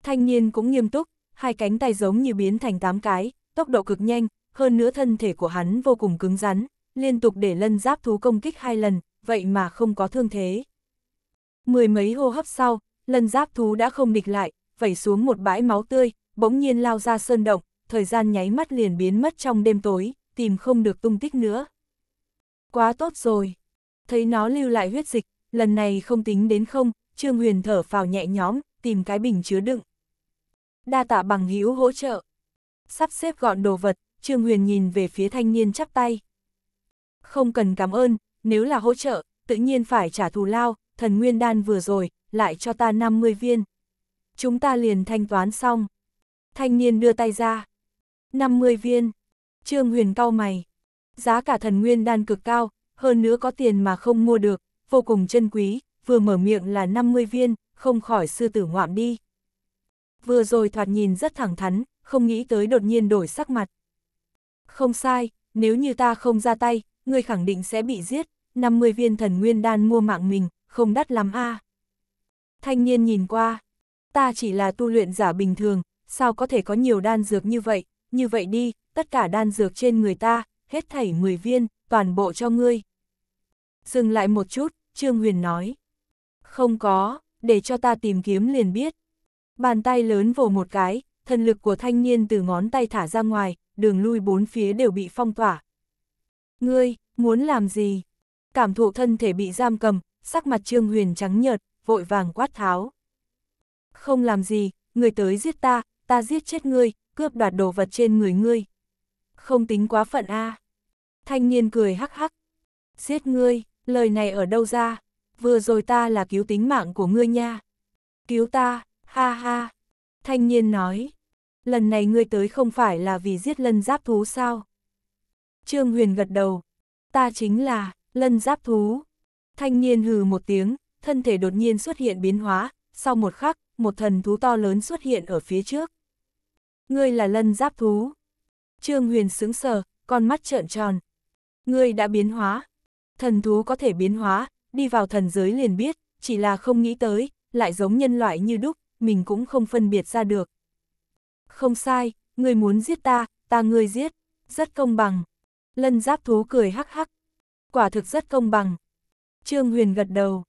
Thanh niên cũng nghiêm túc, hai cánh tay giống như biến thành tám cái, tốc độ cực nhanh, hơn nữa thân thể của hắn vô cùng cứng rắn, liên tục để lân giáp thú công kích hai lần, vậy mà không có thương thế. Mười mấy hô hấp sau, lân giáp thú đã không địch lại, vẩy xuống một bãi máu tươi, bỗng nhiên lao ra sơn động, thời gian nháy mắt liền biến mất trong đêm tối, tìm không được tung tích nữa. Quá tốt rồi! Thấy nó lưu lại huyết dịch, lần này không tính đến không, Trương Huyền thở phào nhẹ nhõm, tìm cái bình chứa đựng. Đa tạ bằng hữu hỗ trợ. Sắp xếp gọn đồ vật, Trương Huyền nhìn về phía thanh niên chắp tay. Không cần cảm ơn, nếu là hỗ trợ, tự nhiên phải trả thù lao, thần nguyên đan vừa rồi, lại cho ta 50 viên. Chúng ta liền thanh toán xong. Thanh niên đưa tay ra. 50 viên. Trương Huyền cau mày. Giá cả thần nguyên đan cực cao, hơn nữa có tiền mà không mua được, vô cùng chân quý, vừa mở miệng là 50 viên, không khỏi sư tử ngoạm đi. Vừa rồi thoạt nhìn rất thẳng thắn, không nghĩ tới đột nhiên đổi sắc mặt. Không sai, nếu như ta không ra tay, ngươi khẳng định sẽ bị giết, 50 viên thần nguyên đan mua mạng mình, không đắt lắm a. Thanh niên nhìn qua, ta chỉ là tu luyện giả bình thường, sao có thể có nhiều đan dược như vậy, như vậy đi, tất cả đan dược trên người ta, hết thảy 10 viên, toàn bộ cho ngươi. Dừng lại một chút, Trương Huyền nói. Không có, để cho ta tìm kiếm liền biết. Bàn tay lớn vồ một cái, thần lực của thanh niên từ ngón tay thả ra ngoài, đường lui bốn phía đều bị phong tỏa. Ngươi, muốn làm gì? Cảm thụ thân thể bị giam cầm, sắc mặt Trương Huyền trắng nhợt, vội vàng quát tháo. Không làm gì, người tới giết ta, ta giết chết ngươi, cướp đoạt đồ vật trên người ngươi. Không tính quá phận a. À. Thanh niên cười hắc hắc. Giết ngươi, lời này ở đâu ra? Vừa rồi ta là cứu tính mạng của ngươi nha. Cứu ta, ha ha. Thanh niên nói, lần này ngươi tới không phải là vì giết lân giáp thú sao? Trương Huyền gật đầu, ta chính là lân giáp thú. Thanh niên hừ một tiếng, thân thể đột nhiên xuất hiện biến hóa, sau một khắc, một thần thú to lớn xuất hiện ở phía trước. Ngươi là lân giáp thú. Trương Huyền sững sờ, con mắt trợn tròn. Ngươi đã biến hóa. Thần thú có thể biến hóa, đi vào thần giới liền biết, chỉ là không nghĩ tới, lại giống nhân loại như đúc, mình cũng không phân biệt ra được. Không sai, người muốn giết ta, ta người giết, rất công bằng. Lân giáp thú cười hắc hắc. Quả thực rất công bằng. Trương Huyền gật đầu.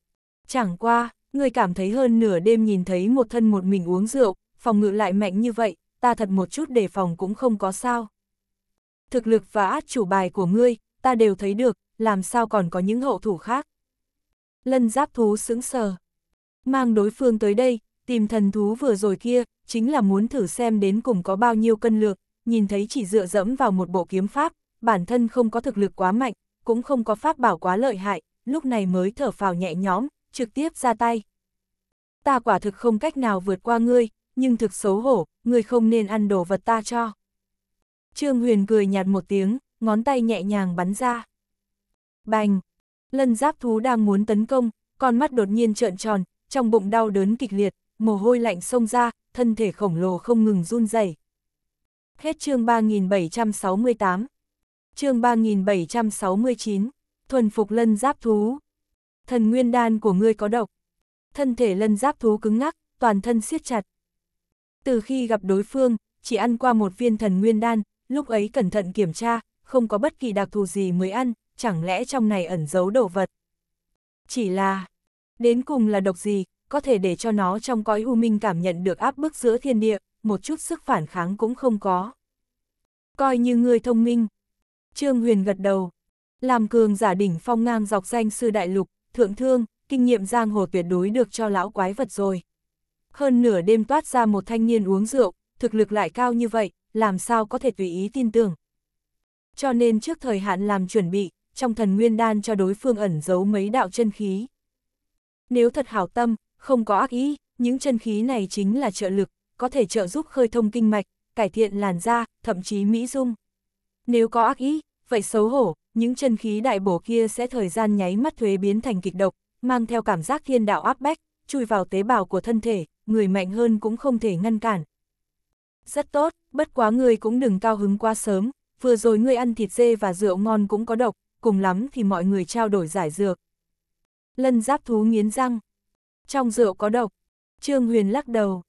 Chẳng qua, người cảm thấy hơn nửa đêm nhìn thấy một thân một mình uống rượu, phòng ngự lại mạnh như vậy, ta thật một chút đề phòng cũng không có sao. Thực lực và át chủ bài của ngươi, ta đều thấy được, làm sao còn có những hậu thủ khác. Lân giáp thú sững sờ. Mang đối phương tới đây, tìm thần thú vừa rồi kia, chính là muốn thử xem đến cùng có bao nhiêu cân lược, nhìn thấy chỉ dựa dẫm vào một bộ kiếm pháp, bản thân không có thực lực quá mạnh, cũng không có pháp bảo quá lợi hại, lúc này mới thở phào nhẹ nhõm, trực tiếp ra tay. Ta quả thực không cách nào vượt qua ngươi, nhưng thực xấu hổ, ngươi không nên ăn đồ vật ta cho. Trương Huyền cười nhạt một tiếng, ngón tay nhẹ nhàng bắn ra. Bành! Lân giáp thú đang muốn tấn công, con mắt đột nhiên trợn tròn, trong bụng đau đớn kịch liệt, mồ hôi lạnh xông ra, thân thể khổng lồ không ngừng run rẩy. Hết chương 3768. Chương 3769. Thuần phục lân giáp thú. Thần nguyên đan của ngươi có độc. Thân thể lân giáp thú cứng ngắc, toàn thân siết chặt. Từ khi gặp đối phương, chỉ ăn qua một viên thần nguyên đan, lúc ấy cẩn thận kiểm tra, không có bất kỳ đặc thù gì mới ăn, chẳng lẽ trong này ẩn giấu đồ vật. Chỉ là, đến cùng là độc gì, có thể để cho nó trong cõi u minh cảm nhận được áp bức giữa thiên địa, một chút sức phản kháng cũng không có. Coi như người thông minh. Trương Huyền gật đầu. Làm cường giả đỉnh phong ngang dọc danh sư đại lục, thượng thương, kinh nghiệm giang hồ tuyệt đối được cho lão quái vật rồi. Hơn nửa đêm toát ra một thanh niên uống rượu, thực lực lại cao như vậy, làm sao có thể tùy ý tin tưởng. Cho nên trước thời hạn làm chuẩn bị, trong thần nguyên đan cho đối phương ẩn giấu mấy đạo chân khí. Nếu thật hảo tâm, không có ác ý, những chân khí này chính là trợ lực, có thể trợ giúp khơi thông kinh mạch, cải thiện làn da, thậm chí mỹ dung. Nếu có ác ý, vậy xấu hổ, những chân khí đại bổ kia sẽ thời gian nháy mắt thuế biến thành kịch độc, mang theo cảm giác thiên đạo áp bách, chui vào tế bào của thân thể, người mạnh hơn cũng không thể ngăn cản. Rất tốt, bất quá người cũng đừng cao hứng quá sớm, vừa rồi ngươi ăn thịt dê và rượu ngon cũng có độc, cùng lắm thì mọi người trao đổi giải dược. Lân giáp thú nghiến răng, trong rượu có độc. Trương Huyền lắc đầu.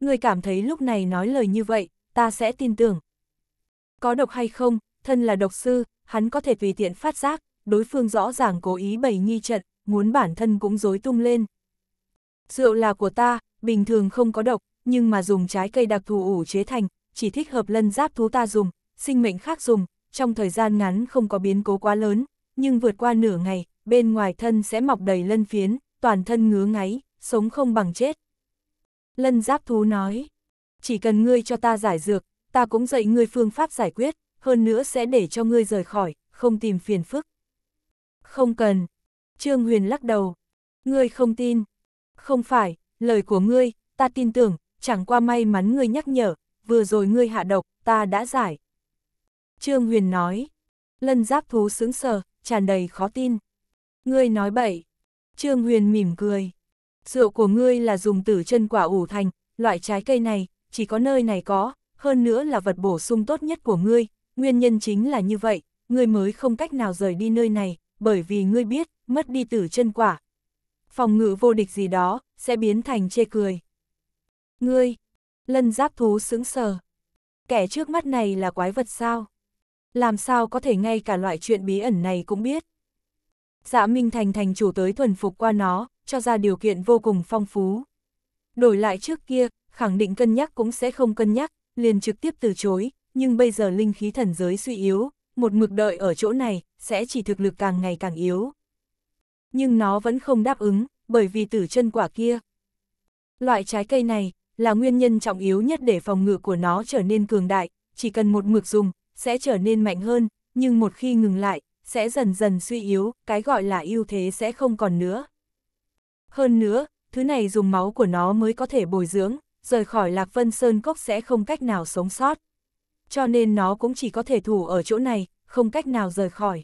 Người cảm thấy lúc này nói lời như vậy, ta sẽ tin tưởng. Có độc hay không, thân là độc sư, hắn có thể tùy tiện phát giác, đối phương rõ ràng cố ý bày nghi trận, muốn bản thân cũng dối tung lên. Rượu là của ta, bình thường không có độc, nhưng mà dùng trái cây đặc thù ủ chế thành, chỉ thích hợp lân giáp thú ta dùng, sinh mệnh khác dùng, trong thời gian ngắn không có biến cố quá lớn, nhưng vượt qua nửa ngày, bên ngoài thân sẽ mọc đầy lân phiến, toàn thân ngứa ngáy, sống không bằng chết. Lân giáp thú nói, chỉ cần ngươi cho ta giải dược, ta cũng dạy ngươi phương pháp giải quyết, hơn nữa sẽ để cho ngươi rời khỏi, không tìm phiền phức. Không cần. Trương Huyền lắc đầu. Ngươi không tin. Không phải, lời của ngươi, ta tin tưởng, chẳng qua may mắn ngươi nhắc nhở, vừa rồi ngươi hạ độc, ta đã giải. Trương Huyền nói. Lân giáp thú sững sờ, tràn đầy khó tin. Ngươi nói bậy. Trương Huyền mỉm cười rượu của ngươi là dùng tử chân quả ủ thành, loại trái cây này, chỉ có nơi này có, hơn nữa là vật bổ sung tốt nhất của ngươi, nguyên nhân chính là như vậy, ngươi mới không cách nào rời đi nơi này, bởi vì ngươi biết, mất đi tử chân quả. Phòng ngự vô địch gì đó, sẽ biến thành chê cười. Ngươi, lân giáp thú sững sờ. Kẻ trước mắt này là quái vật sao? Làm sao có thể ngay cả loại chuyện bí ẩn này cũng biết? Dạ Minh Thành thành chủ tới thuần phục qua nó, cho ra điều kiện vô cùng phong phú. Đổi lại trước kia, khẳng định cân nhắc cũng sẽ không cân nhắc, liền trực tiếp từ chối, nhưng bây giờ linh khí thần giới suy yếu, một mực đợi ở chỗ này, sẽ chỉ thực lực càng ngày càng yếu. Nhưng nó vẫn không đáp ứng, bởi vì tử chân quả kia. Loại trái cây này, là nguyên nhân trọng yếu nhất để phòng ngự của nó trở nên cường đại, chỉ cần một mực dùng, sẽ trở nên mạnh hơn, nhưng một khi ngừng lại, sẽ dần dần suy yếu, cái gọi là ưu thế sẽ không còn nữa. Hơn nữa, thứ này dùng máu của nó mới có thể bồi dưỡng, rời khỏi Lạc Vân Sơn Cốc sẽ không cách nào sống sót. Cho nên nó cũng chỉ có thể thủ ở chỗ này, không cách nào rời khỏi.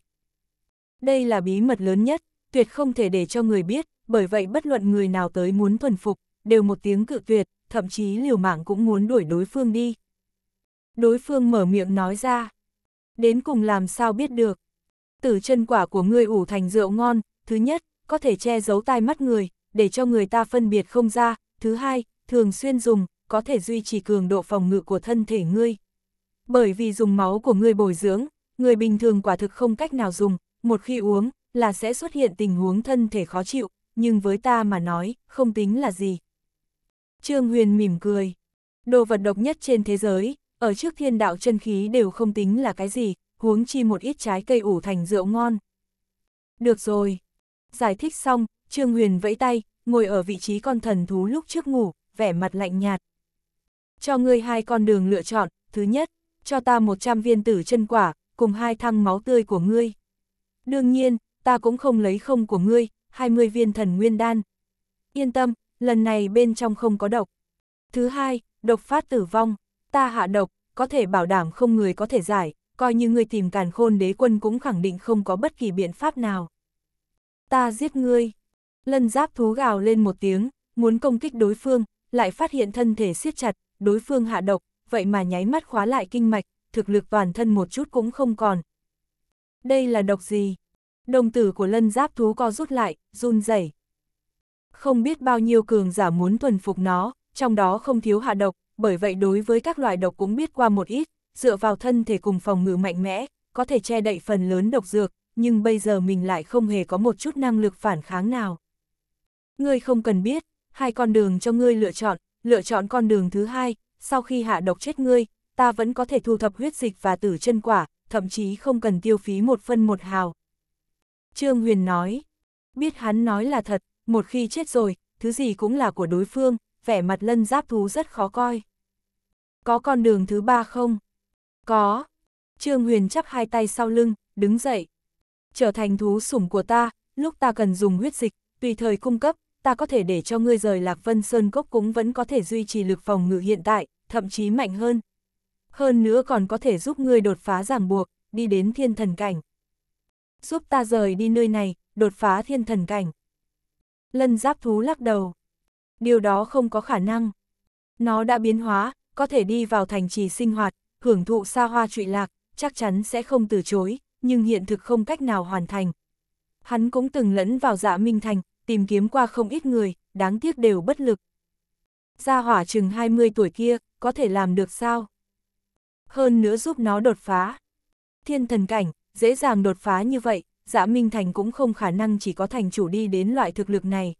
Đây là bí mật lớn nhất, tuyệt không thể để cho người biết, bởi vậy bất luận người nào tới muốn thuần phục, đều một tiếng cự tuyệt, thậm chí liều mạng cũng muốn đuổi đối phương đi. Đối phương mở miệng nói ra, đến cùng làm sao biết được. Tử chân quả của người ủ thành rượu ngon, thứ nhất, có thể che giấu tai mắt người, để cho người ta phân biệt không ra. Thứ hai, thường xuyên dùng, có thể duy trì cường độ phòng ngự của thân thể ngươi. Bởi vì dùng máu của ngươi bồi dưỡng, người bình thường quả thực không cách nào dùng, một khi uống, là sẽ xuất hiện tình huống thân thể khó chịu, nhưng với ta mà nói, không tính là gì. Trương Huyền mỉm cười. Đồ vật độc nhất trên thế giới, ở trước thiên đạo chân khí đều không tính là cái gì, huống chi một ít trái cây ủ thành rượu ngon. Được rồi. Giải thích xong, Trương Huyền vẫy tay, ngồi ở vị trí con thần thú lúc trước ngủ, vẻ mặt lạnh nhạt. Cho ngươi hai con đường lựa chọn, thứ nhất, cho ta 100 viên tử chân quả, cùng hai thăng máu tươi của ngươi. Đương nhiên, ta cũng không lấy không của ngươi, 20 viên thần nguyên đan. Yên tâm, lần này bên trong không có độc. Thứ hai, độc phát tử vong, ta hạ độc, có thể bảo đảm không người có thể giải, coi như ngươi tìm càn khôn đế quân cũng khẳng định không có bất kỳ biện pháp nào. Ta giết ngươi, Lân giáp thú gào lên một tiếng, muốn công kích đối phương, lại phát hiện thân thể siết chặt, đối phương hạ độc, vậy mà nháy mắt khóa lại kinh mạch, thực lực toàn thân một chút cũng không còn. Đây là độc gì? Đồng tử của lân giáp thú co rút lại, run rẩy. Không biết bao nhiêu cường giả muốn thuần phục nó, trong đó không thiếu hạ độc, bởi vậy đối với các loại độc cũng biết qua một ít, dựa vào thân thể cùng phòng ngự mạnh mẽ, có thể che đậy phần lớn độc dược, nhưng bây giờ mình lại không hề có một chút năng lực phản kháng nào ngươi không cần biết, hai con đường cho ngươi lựa chọn, lựa chọn con đường thứ hai, sau khi hạ độc chết ngươi, ta vẫn có thể thu thập huyết dịch và tử chân quả, thậm chí không cần tiêu phí một phân một hào. Trương Huyền nói, biết hắn nói là thật, một khi chết rồi, thứ gì cũng là của đối phương, vẻ mặt lân giáp thú rất khó coi. Có con đường thứ ba không? Có. Trương Huyền chắp hai tay sau lưng, đứng dậy. Trở thành thú sủng của ta, lúc ta cần dùng huyết dịch, tùy thời cung cấp, ta có thể để cho ngươi rời Lạc Vân Sơn Cốc cũng vẫn có thể duy trì lực phòng ngự hiện tại, thậm chí mạnh hơn. Hơn nữa còn có thể giúp ngươi đột phá ràng buộc, đi đến thiên thần cảnh. Giúp ta rời đi nơi này, đột phá thiên thần cảnh. Lân giáp thú lắc đầu. Điều đó không có khả năng. Nó đã biến hóa, có thể đi vào thành trì sinh hoạt, hưởng thụ xa hoa trụy lạc, chắc chắn sẽ không từ chối, nhưng hiện thực không cách nào hoàn thành. Hắn cũng từng lẫn vào dạ minh thành, tìm kiếm qua không ít người, đáng tiếc đều bất lực. Gia hỏa chừng 20 tuổi kia, có thể làm được sao? Hơn nữa giúp nó đột phá. Thiên thần cảnh, dễ dàng đột phá như vậy, dạ Minh Thành cũng không khả năng chỉ có thành chủ đi đến loại thực lực này.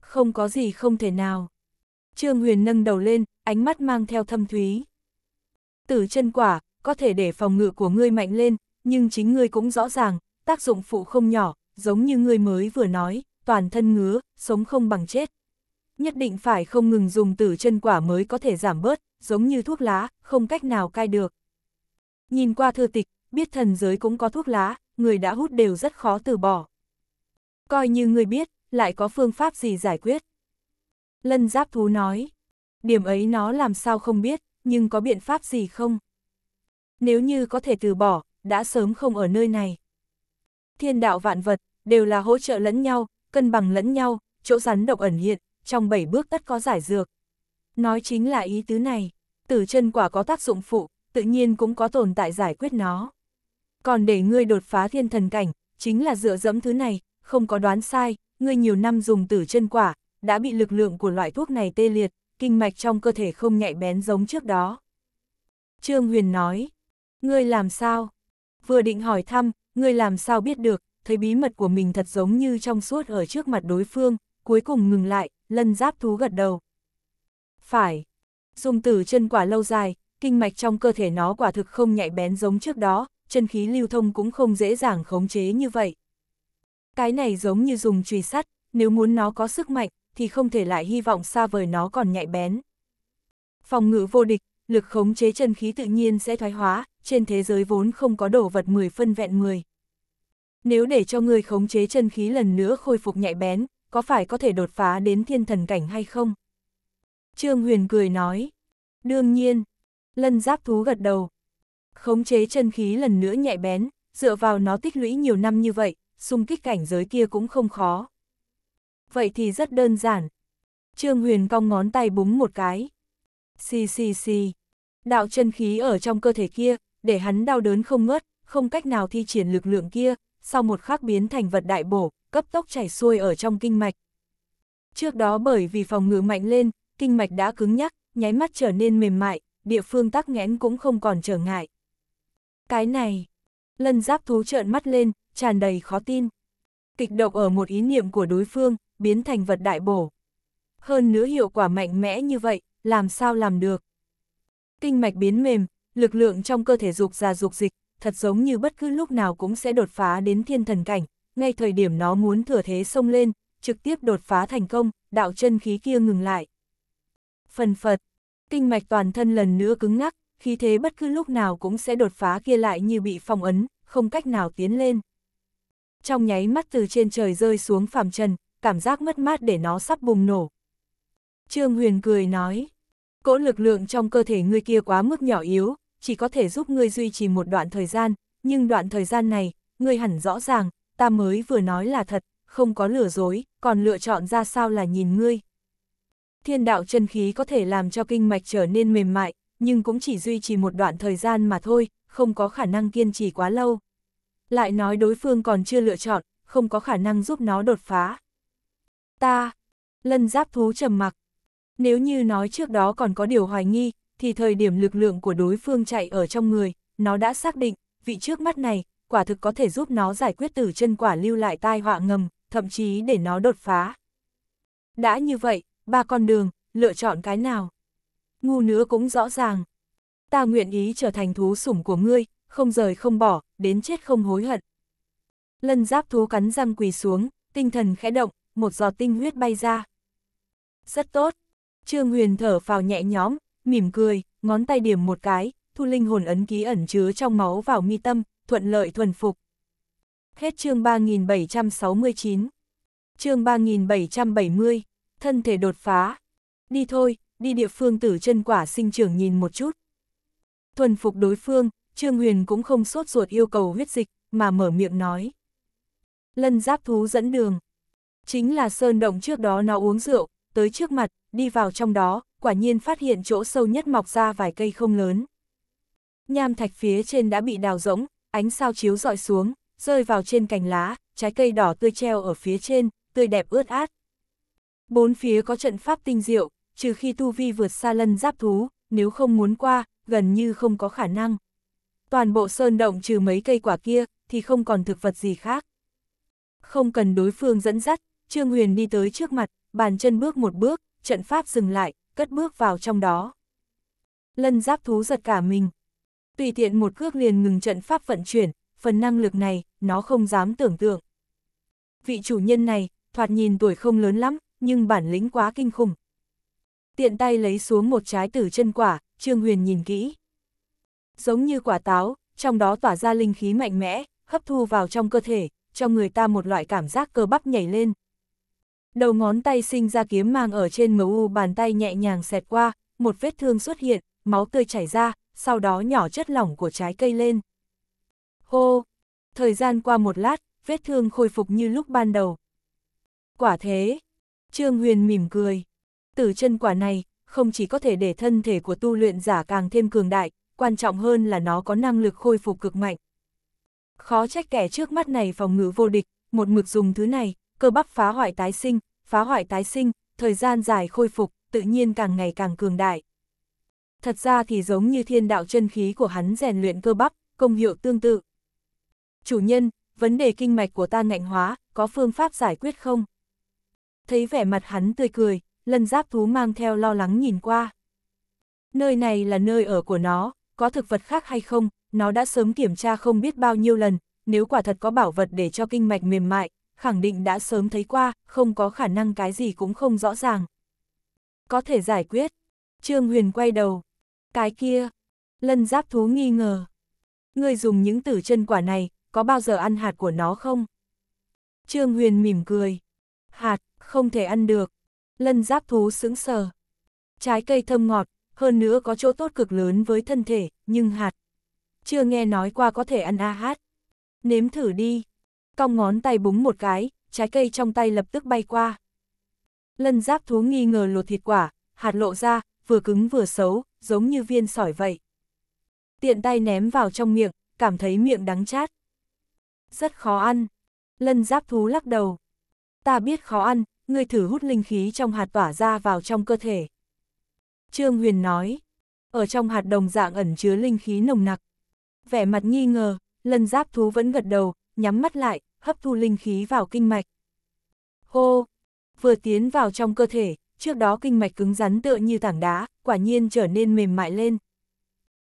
Không có gì không thể nào. Trương Huyền nâng đầu lên, ánh mắt mang theo thâm thúy. Tử chân quả, có thể để phòng ngự của ngươi mạnh lên, nhưng chính ngươi cũng rõ ràng, tác dụng phụ không nhỏ, giống như ngươi mới vừa nói, toàn thân ngứa, sống không bằng chết. Nhất định phải không ngừng dùng tử chân quả mới có thể giảm bớt, giống như thuốc lá, không cách nào cai được. Nhìn qua thư tịch, biết thần giới cũng có thuốc lá, người đã hút đều rất khó từ bỏ. Coi như người biết, lại có phương pháp gì giải quyết. Lân giáp thú nói, điểm ấy nó làm sao không biết, nhưng có biện pháp gì không? Nếu như có thể từ bỏ, đã sớm không ở nơi này. Thiên đạo vạn vật, đều là hỗ trợ lẫn nhau, cân bằng lẫn nhau, chỗ rắn độc ẩn hiện, trong bảy bước tất có giải dược. Nói chính là ý tứ này, tử chân quả có tác dụng phụ, tự nhiên cũng có tồn tại giải quyết nó. Còn để ngươi đột phá thiên thần cảnh, chính là dựa dẫm thứ này, không có đoán sai, ngươi nhiều năm dùng tử chân quả, đã bị lực lượng của loại thuốc này tê liệt, kinh mạch trong cơ thể không nhạy bén giống trước đó. Trương Huyền nói, ngươi làm sao? Vừa định hỏi thăm, ngươi làm sao biết được, thấy bí mật của mình thật giống như trong suốt ở trước mặt đối phương, cuối cùng ngừng lại, lân giáp thú gật đầu. Phải. Dùng tử chân quả lâu dài, kinh mạch trong cơ thể nó quả thực không nhạy bén giống trước đó, chân khí lưu thông cũng không dễ dàng khống chế như vậy. Cái này giống như dùng chùy sắt, nếu muốn nó có sức mạnh, thì không thể lại hy vọng xa vời nó còn nhạy bén. Phòng ngự vô địch, lực khống chế chân khí tự nhiên sẽ thoái hóa, trên thế giới vốn không có đồ vật 10 phân vẹn 10. Nếu để cho ngươi khống chế chân khí lần nữa khôi phục nhạy bén, có phải có thể đột phá đến thiên thần cảnh hay không? Trương Huyền cười nói. Đương nhiên. Lân giáp thú gật đầu. Khống chế chân khí lần nữa nhạy bén, dựa vào nó tích lũy nhiều năm như vậy, xung kích cảnh giới kia cũng không khó. Vậy thì rất đơn giản. Trương Huyền cong ngón tay búng một cái. Xì xì xì. Đạo chân khí ở trong cơ thể kia, để hắn đau đớn không ngớt, không cách nào thi triển lực lượng kia, sau một khắc biến thành vật đại bổ, cấp tốc chảy xuôi ở trong kinh mạch. Trước đó bởi vì phòng ngự mạnh lên, kinh mạch đã cứng nhắc, nháy mắt trở nên mềm mại, địa phương tắc nghẽn cũng không còn trở ngại. Cái này, lân giáp thú trợn mắt lên, tràn đầy khó tin. Kịch độc ở một ý niệm của đối phương, biến thành vật đại bổ. Hơn nữa hiệu quả mạnh mẽ như vậy, làm sao làm được? Kinh mạch biến mềm, lực lượng trong cơ thể dục ra dục dịch, thật giống như bất cứ lúc nào cũng sẽ đột phá đến thiên thần cảnh, ngay thời điểm nó muốn thừa thế xông lên, trực tiếp đột phá thành công, đạo chân khí kia ngừng lại. Phần phật, kinh mạch toàn thân lần nữa cứng ngắc, khí thế bất cứ lúc nào cũng sẽ đột phá kia lại như bị phong ấn, không cách nào tiến lên. Trong nháy mắt từ trên trời rơi xuống phàm trần, cảm giác mất mát để nó sắp bùng nổ. Trương Huyền cười nói, cỗ lực lượng trong cơ thể người kia quá mức nhỏ yếu, chỉ có thể giúp ngươi duy trì một đoạn thời gian, nhưng đoạn thời gian này, ngươi hẳn rõ ràng, ta mới vừa nói là thật, không có lừa dối, còn lựa chọn ra sao là nhìn ngươi. Thiên đạo chân khí có thể làm cho kinh mạch trở nên mềm mại, nhưng cũng chỉ duy trì một đoạn thời gian mà thôi, không có khả năng kiên trì quá lâu. Lại nói đối phương còn chưa lựa chọn, không có khả năng giúp nó đột phá. Ta, lân giáp thú trầm mặc. Nếu như nói trước đó còn có điều hoài nghi, thì thời điểm lực lượng của đối phương chạy ở trong người, nó đã xác định, vị trước mắt này, quả thực có thể giúp nó giải quyết từ chân quả lưu lại tai họa ngầm, thậm chí để nó đột phá. Đã như vậy, ba con đường, lựa chọn cái nào? Ngu nữa cũng rõ ràng. Ta nguyện ý trở thành thú sủng của ngươi, không rời không bỏ, đến chết không hối hận. Lân giáp thú cắn răng quỳ xuống, tinh thần khẽ động, một giọt tinh huyết bay ra. Rất tốt. Trương Huyền thở phào nhẹ nhõm, mỉm cười, ngón tay điểm một cái, thu linh hồn ấn ký ẩn chứa trong máu vào mi tâm, thuận lợi thuần phục. Hết chương 3769. Chương 3770, thân thể đột phá. Đi thôi, đi địa phương tử chân quả sinh trưởng nhìn một chút. Thuần phục đối phương, Trương Huyền cũng không sốt ruột yêu cầu huyết dịch, mà mở miệng nói. Lân giáp thú dẫn đường. Chính là sơn động trước đó nó uống rượu, tới trước mặt, đi vào trong đó, quả nhiên phát hiện chỗ sâu nhất mọc ra vài cây không lớn. Nham thạch phía trên đã bị đào rỗng, ánh sao chiếu dọi xuống, rơi vào trên cành lá, trái cây đỏ tươi treo ở phía trên, tươi đẹp ướt át. Bốn phía có trận pháp tinh diệu, trừ khi tu vi vượt xa lân giáp thú, nếu không muốn qua, gần như không có khả năng. Toàn bộ sơn động trừ mấy cây quả kia, thì không còn thực vật gì khác. Không cần đối phương dẫn dắt, Trương Huyền đi tới trước mặt, bàn chân bước một bước, trận pháp dừng lại, cất bước vào trong đó. Lân giáp thú giật cả mình. Tùy tiện một cước liền ngừng trận pháp vận chuyển, phần năng lực này, nó không dám tưởng tượng. Vị chủ nhân này, thoạt nhìn tuổi không lớn lắm, nhưng bản lĩnh quá kinh khủng. Tiện tay lấy xuống một trái tử chân quả, Trương Huyền nhìn kỹ. Giống như quả táo, trong đó tỏa ra linh khí mạnh mẽ, hấp thu vào trong cơ thể, cho người ta một loại cảm giác cơ bắp nhảy lên, Đầu ngón tay sinh ra kiếm mang ở trên mu bàn tay nhẹ nhàng xẹt qua, một vết thương xuất hiện, máu tươi chảy ra, sau đó nhỏ chất lỏng của trái cây lên. Hô! Thời gian qua một lát, vết thương khôi phục như lúc ban đầu. Quả thế! Trương Huyền mỉm cười. Từ chân quả này, không chỉ có thể để thân thể của tu luyện giả càng thêm cường đại, quan trọng hơn là nó có năng lực khôi phục cực mạnh. Khó trách kẻ trước mắt này phòng ngự vô địch, một mực dùng thứ này, cơ bắp phá hoại tái sinh, phá hoại tái sinh, thời gian dài khôi phục, tự nhiên càng ngày càng cường đại. Thật ra thì giống như thiên đạo chân khí của hắn rèn luyện cơ bắp, công hiệu tương tự. Chủ nhân, vấn đề kinh mạch của ta ngạnh hóa, có phương pháp giải quyết không? Thấy vẻ mặt hắn tươi cười, lân giáp thú mang theo lo lắng nhìn qua. Nơi này là nơi ở của nó, có thực vật khác hay không, nó đã sớm kiểm tra không biết bao nhiêu lần, nếu quả thật có bảo vật để cho kinh mạch mềm mại, khẳng định đã sớm thấy qua, không có khả năng cái gì cũng không rõ ràng. Có thể giải quyết. Trương Huyền quay đầu. Cái kia. Lân giáp thú nghi ngờ. Người dùng những tử chân quả này, có bao giờ ăn hạt của nó không? Trương Huyền mỉm cười. Hạt, không thể ăn được. Lân giáp thú sững sờ. Trái cây thơm ngọt, hơn nữa có chỗ tốt cực lớn với thân thể, nhưng hạt. Chưa nghe nói qua có thể ăn a hát. Nếm thử đi cong ngón tay búng một cái, trái cây trong tay lập tức bay qua. Lân giáp thú nghi ngờ lột thịt quả, hạt lộ ra, vừa cứng vừa xấu, giống như viên sỏi vậy. Tiện tay ném vào trong miệng, cảm thấy miệng đắng chát. Rất khó ăn. Lân giáp thú lắc đầu. Ta biết khó ăn, ngươi thử hút linh khí trong hạt tỏa ra vào trong cơ thể. Trương Huyền nói. Ở trong hạt đồng dạng ẩn chứa linh khí nồng nặc. Vẻ mặt nghi ngờ, lân giáp thú vẫn gật đầu, nhắm mắt lại, hấp thu linh khí vào kinh mạch. Hô! Vừa tiến vào trong cơ thể, trước đó kinh mạch cứng rắn tựa như tảng đá, quả nhiên trở nên mềm mại lên.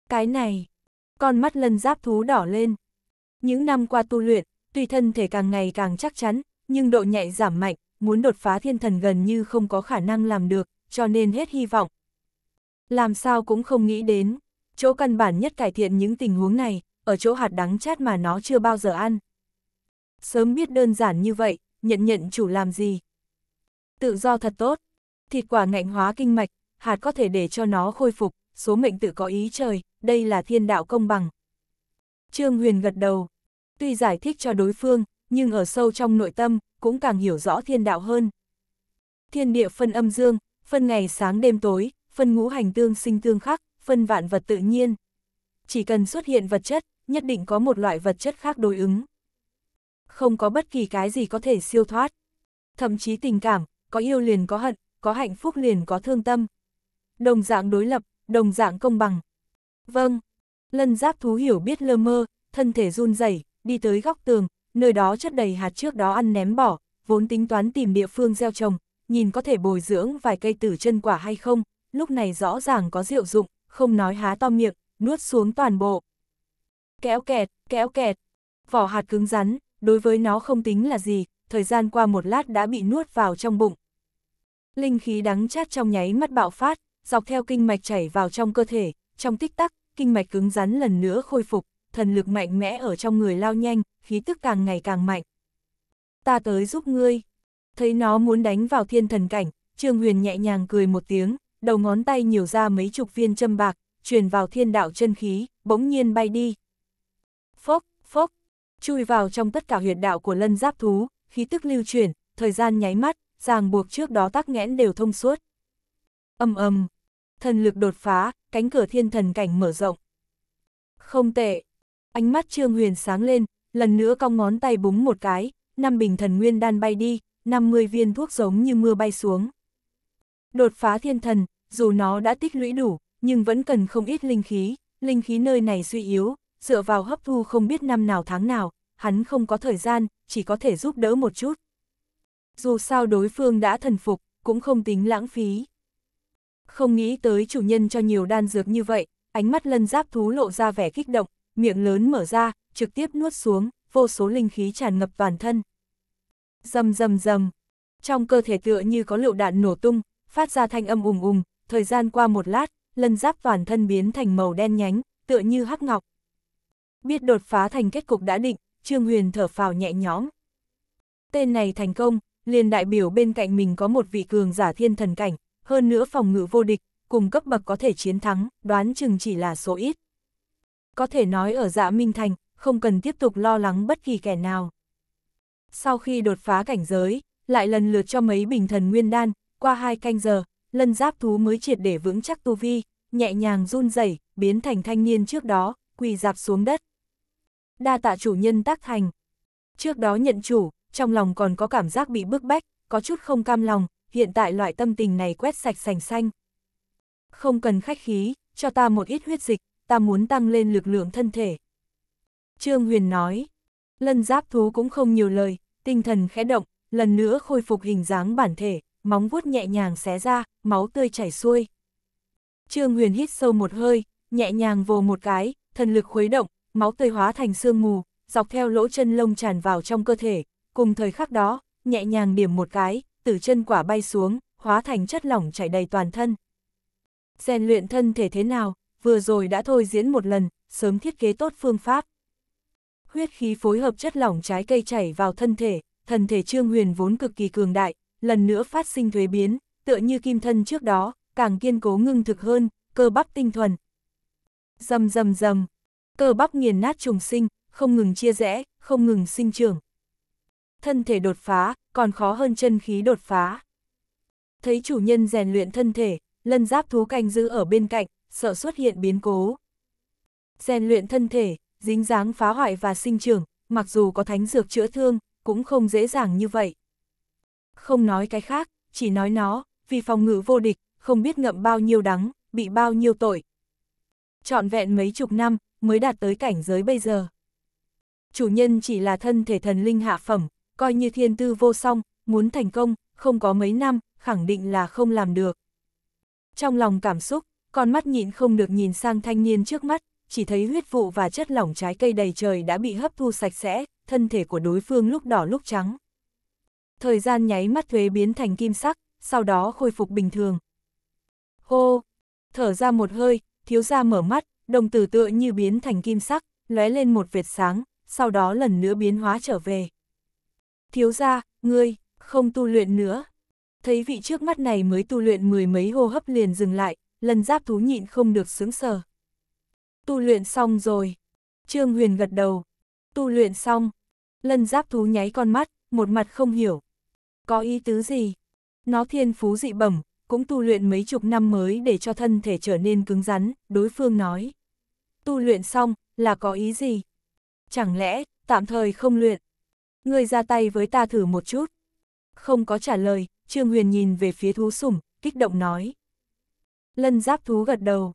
Cái này! Con mắt lân giáp thú đỏ lên. Những năm qua tu luyện, tuy thân thể càng ngày càng chắc chắn, nhưng độ nhạy giảm mạnh, muốn đột phá thiên thần gần như không có khả năng làm được, cho nên hết hy vọng. Làm sao cũng không nghĩ đến, chỗ căn bản nhất cải thiện những tình huống này, ở chỗ hạt đắng chát mà nó chưa bao giờ ăn. Sớm biết đơn giản như vậy, nhận nhận chủ làm gì? Tự do thật tốt. Thịt quả ngạnh hóa kinh mạch, hạt có thể để cho nó khôi phục, số mệnh tự có ý trời, đây là thiên đạo công bằng. Trương Huyền gật đầu. Tuy giải thích cho đối phương, nhưng ở sâu trong nội tâm, cũng càng hiểu rõ thiên đạo hơn. Thiên địa phân âm dương, phân ngày sáng đêm tối, phân ngũ hành tương sinh tương khắc, phân vạn vật tự nhiên. Chỉ cần xuất hiện vật chất, nhất định có một loại vật chất khác đối ứng không có bất kỳ cái gì có thể siêu thoát. Thậm chí tình cảm, có yêu liền có hận, có hạnh phúc liền có thương tâm. Đồng dạng đối lập, đồng dạng công bằng. Vâng, lân giáp thú hiểu biết lơ mơ, thân thể run rẩy đi tới góc tường, nơi đó chất đầy hạt trước đó ăn ném bỏ, vốn tính toán tìm địa phương gieo trồng, nhìn có thể bồi dưỡng vài cây tử chân quả hay không, lúc này rõ ràng có diệu dụng, không nói há to miệng, nuốt xuống toàn bộ. Kéo kẹt, kéo kẹt, vỏ hạt cứng rắn, đối với nó không tính là gì, thời gian qua một lát đã bị nuốt vào trong bụng. Linh khí đắng chát trong nháy mắt bạo phát, dọc theo kinh mạch chảy vào trong cơ thể, trong tích tắc, kinh mạch cứng rắn lần nữa khôi phục, thần lực mạnh mẽ ở trong người lao nhanh, khí tức càng ngày càng mạnh. Ta tới giúp ngươi. Thấy nó muốn đánh vào thiên thần cảnh, Trương Huyền nhẹ nhàng cười một tiếng, đầu ngón tay nhiều ra mấy chục viên châm bạc, truyền vào thiên đạo chân khí, bỗng nhiên bay đi. Phốc, phốc, Chui vào trong tất cả huyệt đạo của lân giáp thú, khí tức lưu chuyển, thời gian nháy mắt, ràng buộc trước đó tắc nghẽn đều thông suốt. Âm âm, thần lực đột phá, cánh cửa thiên thần cảnh mở rộng. Không tệ, ánh mắt Trương Huyền sáng lên, lần nữa cong ngón tay búng một cái, năm bình thần nguyên đan bay đi, 50 viên thuốc giống như mưa bay xuống. Đột phá thiên thần, dù nó đã tích lũy đủ, nhưng vẫn cần không ít linh khí, linh khí nơi này suy yếu, dựa vào hấp thu không biết năm nào tháng nào, hắn không có thời gian, chỉ có thể giúp đỡ một chút. Dù sao đối phương đã thần phục, cũng không tính lãng phí. Không nghĩ tới chủ nhân cho nhiều đan dược như vậy, ánh mắt lân giáp thú lộ ra vẻ kích động, miệng lớn mở ra, trực tiếp nuốt xuống, vô số linh khí tràn ngập toàn thân. Dầm dầm dầm, trong cơ thể tựa như có lựu đạn nổ tung, phát ra thanh âm ùng ùng, thời gian qua một lát, lân giáp toàn thân biến thành màu đen nhánh, tựa như hắc ngọc, Biết đột phá thành kết cục đã định, Trương Huyền thở phào nhẹ nhõm. Tên này thành công, liền đại biểu bên cạnh mình có một vị cường giả thiên thần cảnh, hơn nữa phòng ngự vô địch, cùng cấp bậc có thể chiến thắng, đoán chừng chỉ là số ít. Có thể nói ở dạ Minh Thành, không cần tiếp tục lo lắng bất kỳ kẻ nào. Sau khi đột phá cảnh giới, lại lần lượt cho mấy bình thần nguyên đan, qua hai canh giờ, lân giáp thú mới triệt để vững chắc tu vi, nhẹ nhàng run rẩy biến thành thanh niên trước đó, quỳ dạp xuống đất. Đa tạ chủ nhân tác thành. Trước đó nhận chủ, trong lòng còn có cảm giác bị bức bách, có chút không cam lòng, hiện tại loại tâm tình này quét sạch sành xanh. Không cần khách khí, cho ta một ít huyết dịch, ta muốn tăng lên lực lượng thân thể. Trương Huyền nói, lân giáp thú cũng không nhiều lời, tinh thần khẽ động, lần nữa khôi phục hình dáng bản thể, móng vuốt nhẹ nhàng xé ra, máu tươi chảy xuôi. Trương Huyền hít sâu một hơi, nhẹ nhàng vồ một cái, thần lực khuấy động, máu tươi hóa thành sương mù, dọc theo lỗ chân lông tràn vào trong cơ thể, cùng thời khắc đó, nhẹ nhàng điểm một cái, tử chân quả bay xuống, hóa thành chất lỏng chảy đầy toàn thân. Rèn luyện thân thể thế nào, vừa rồi đã thôi diễn một lần, sớm thiết kế tốt phương pháp. Huyết khí phối hợp chất lỏng trái cây chảy vào thân thể, thần thể Trương Huyền vốn cực kỳ cường đại, lần nữa phát sinh thuế biến, tựa như kim thân trước đó, càng kiên cố ngưng thực hơn, cơ bắp tinh thuần, Dầm dầm dầm, cơ bắp nghiền nát trùng sinh, không ngừng chia rẽ, không ngừng sinh trưởng. Thân thể đột phá, còn khó hơn chân khí đột phá. Thấy chủ nhân rèn luyện thân thể, lân giáp thú canh giữ ở bên cạnh, sợ xuất hiện biến cố. Rèn luyện thân thể, dính dáng phá hoại và sinh trưởng, mặc dù có thánh dược chữa thương, cũng không dễ dàng như vậy. Không nói cái khác, chỉ nói nó, vì phòng ngự vô địch, không biết ngậm bao nhiêu đắng, bị bao nhiêu tội, trọn vẹn mấy chục năm mới đạt tới cảnh giới bây giờ. Chủ nhân chỉ là thân thể thần linh hạ phẩm, coi như thiên tư vô song, muốn thành công, không có mấy năm, khẳng định là không làm được. Trong lòng cảm xúc, con mắt nhịn không được nhìn sang thanh niên trước mắt, chỉ thấy huyết vụ và chất lỏng trái cây đầy trời đã bị hấp thu sạch sẽ, thân thể của đối phương lúc đỏ lúc trắng. Thời gian nháy mắt thuế biến thành kim sắc, sau đó khôi phục bình thường. Hô, thở ra một hơi, thiếu gia mở mắt, đồng tử tựa như biến thành kim sắc, lóe lên một vệt sáng, sau đó lần nữa biến hóa trở về. Thiếu gia, ngươi, không tu luyện nữa. Thấy vị trước mắt này mới tu luyện mười mấy hô hấp liền dừng lại, lần giáp thú nhịn không được sướng sờ. Tu luyện xong rồi. Trương Huyền gật đầu. Tu luyện xong. Lân giáp thú nháy con mắt, một mặt không hiểu. Có ý tứ gì? Nó thiên phú dị bẩm, cũng tu luyện mấy chục năm mới để cho thân thể trở nên cứng rắn, đối phương nói. Tu luyện xong, là có ý gì? Chẳng lẽ, tạm thời không luyện? Ngươi ra tay với ta thử một chút. Không có trả lời, Trương Huyền nhìn về phía thú sủng, kích động nói. Lân giáp thú gật đầu.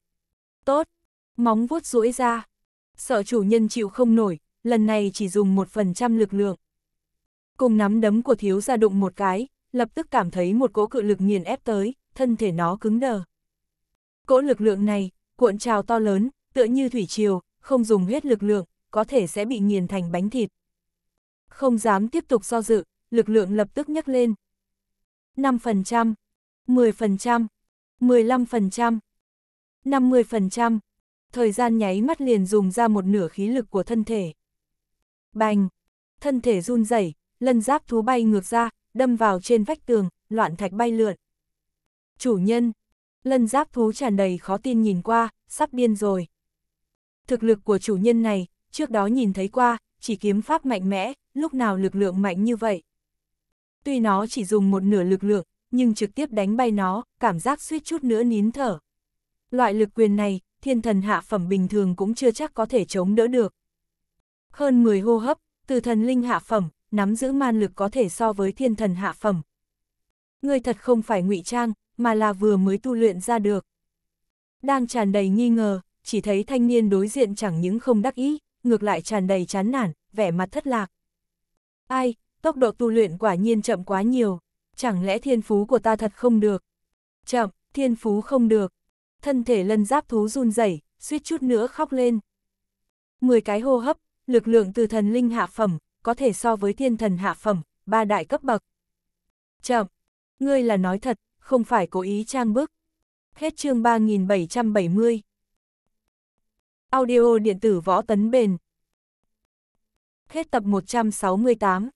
Tốt, móng vuốt duỗi ra. Sợ chủ nhân chịu không nổi, lần này chỉ dùng một phần trăm lực lượng. Cùng nắm đấm của thiếu gia đụng một cái, lập tức cảm thấy một cỗ cự lực nghiền ép tới, thân thể nó cứng đờ. Cỗ lực lượng này, cuộn trào to lớn, tựa như thủy triều, không dùng huyết lực lượng, có thể sẽ bị nghiền thành bánh thịt. Không dám tiếp tục do dự, lực lượng lập tức nhấc lên. 5%, 10%, 15%, 50%, thời gian nháy mắt liền dùng ra một nửa khí lực của thân thể. Bành, thân thể run rẩy, lân giáp thú bay ngược ra, đâm vào trên vách tường, loạn thạch bay lượn chủ nhân. Lân giáp thú tràn đầy khó tin nhìn qua, sắp điên rồi. Thực lực của chủ nhân này, trước đó nhìn thấy qua, chỉ kiếm pháp mạnh mẽ, lúc nào lực lượng mạnh như vậy. Tuy nó chỉ dùng một nửa lực lượng, nhưng trực tiếp đánh bay nó, cảm giác suýt chút nữa nín thở. Loại lực quyền này, thiên thần hạ phẩm bình thường cũng chưa chắc có thể chống đỡ được. Hơn 10 hô hấp, từ thần linh hạ phẩm, nắm giữ man lực có thể so với thiên thần hạ phẩm. người thật không phải ngụy trang, mà là vừa mới tu luyện ra được. Đang tràn đầy nghi ngờ, chỉ thấy thanh niên đối diện chẳng những không đắc ý, ngược lại tràn đầy chán nản, vẻ mặt thất lạc. Ai, tốc độ tu luyện quả nhiên chậm quá nhiều, chẳng lẽ thiên phú của ta thật không được? Chậm, thiên phú không được. Thân thể lân giáp thú run rẩy, suýt chút nữa khóc lên. mười cái hô hấp, lực lượng từ thần linh hạ phẩm, có thể so với thiên thần hạ phẩm, ba đại cấp bậc. Chậm, ngươi là nói thật, không phải cố ý trang bức. Hết chương 3770. Audio điện tử võ tấn bền. Hết tập 168.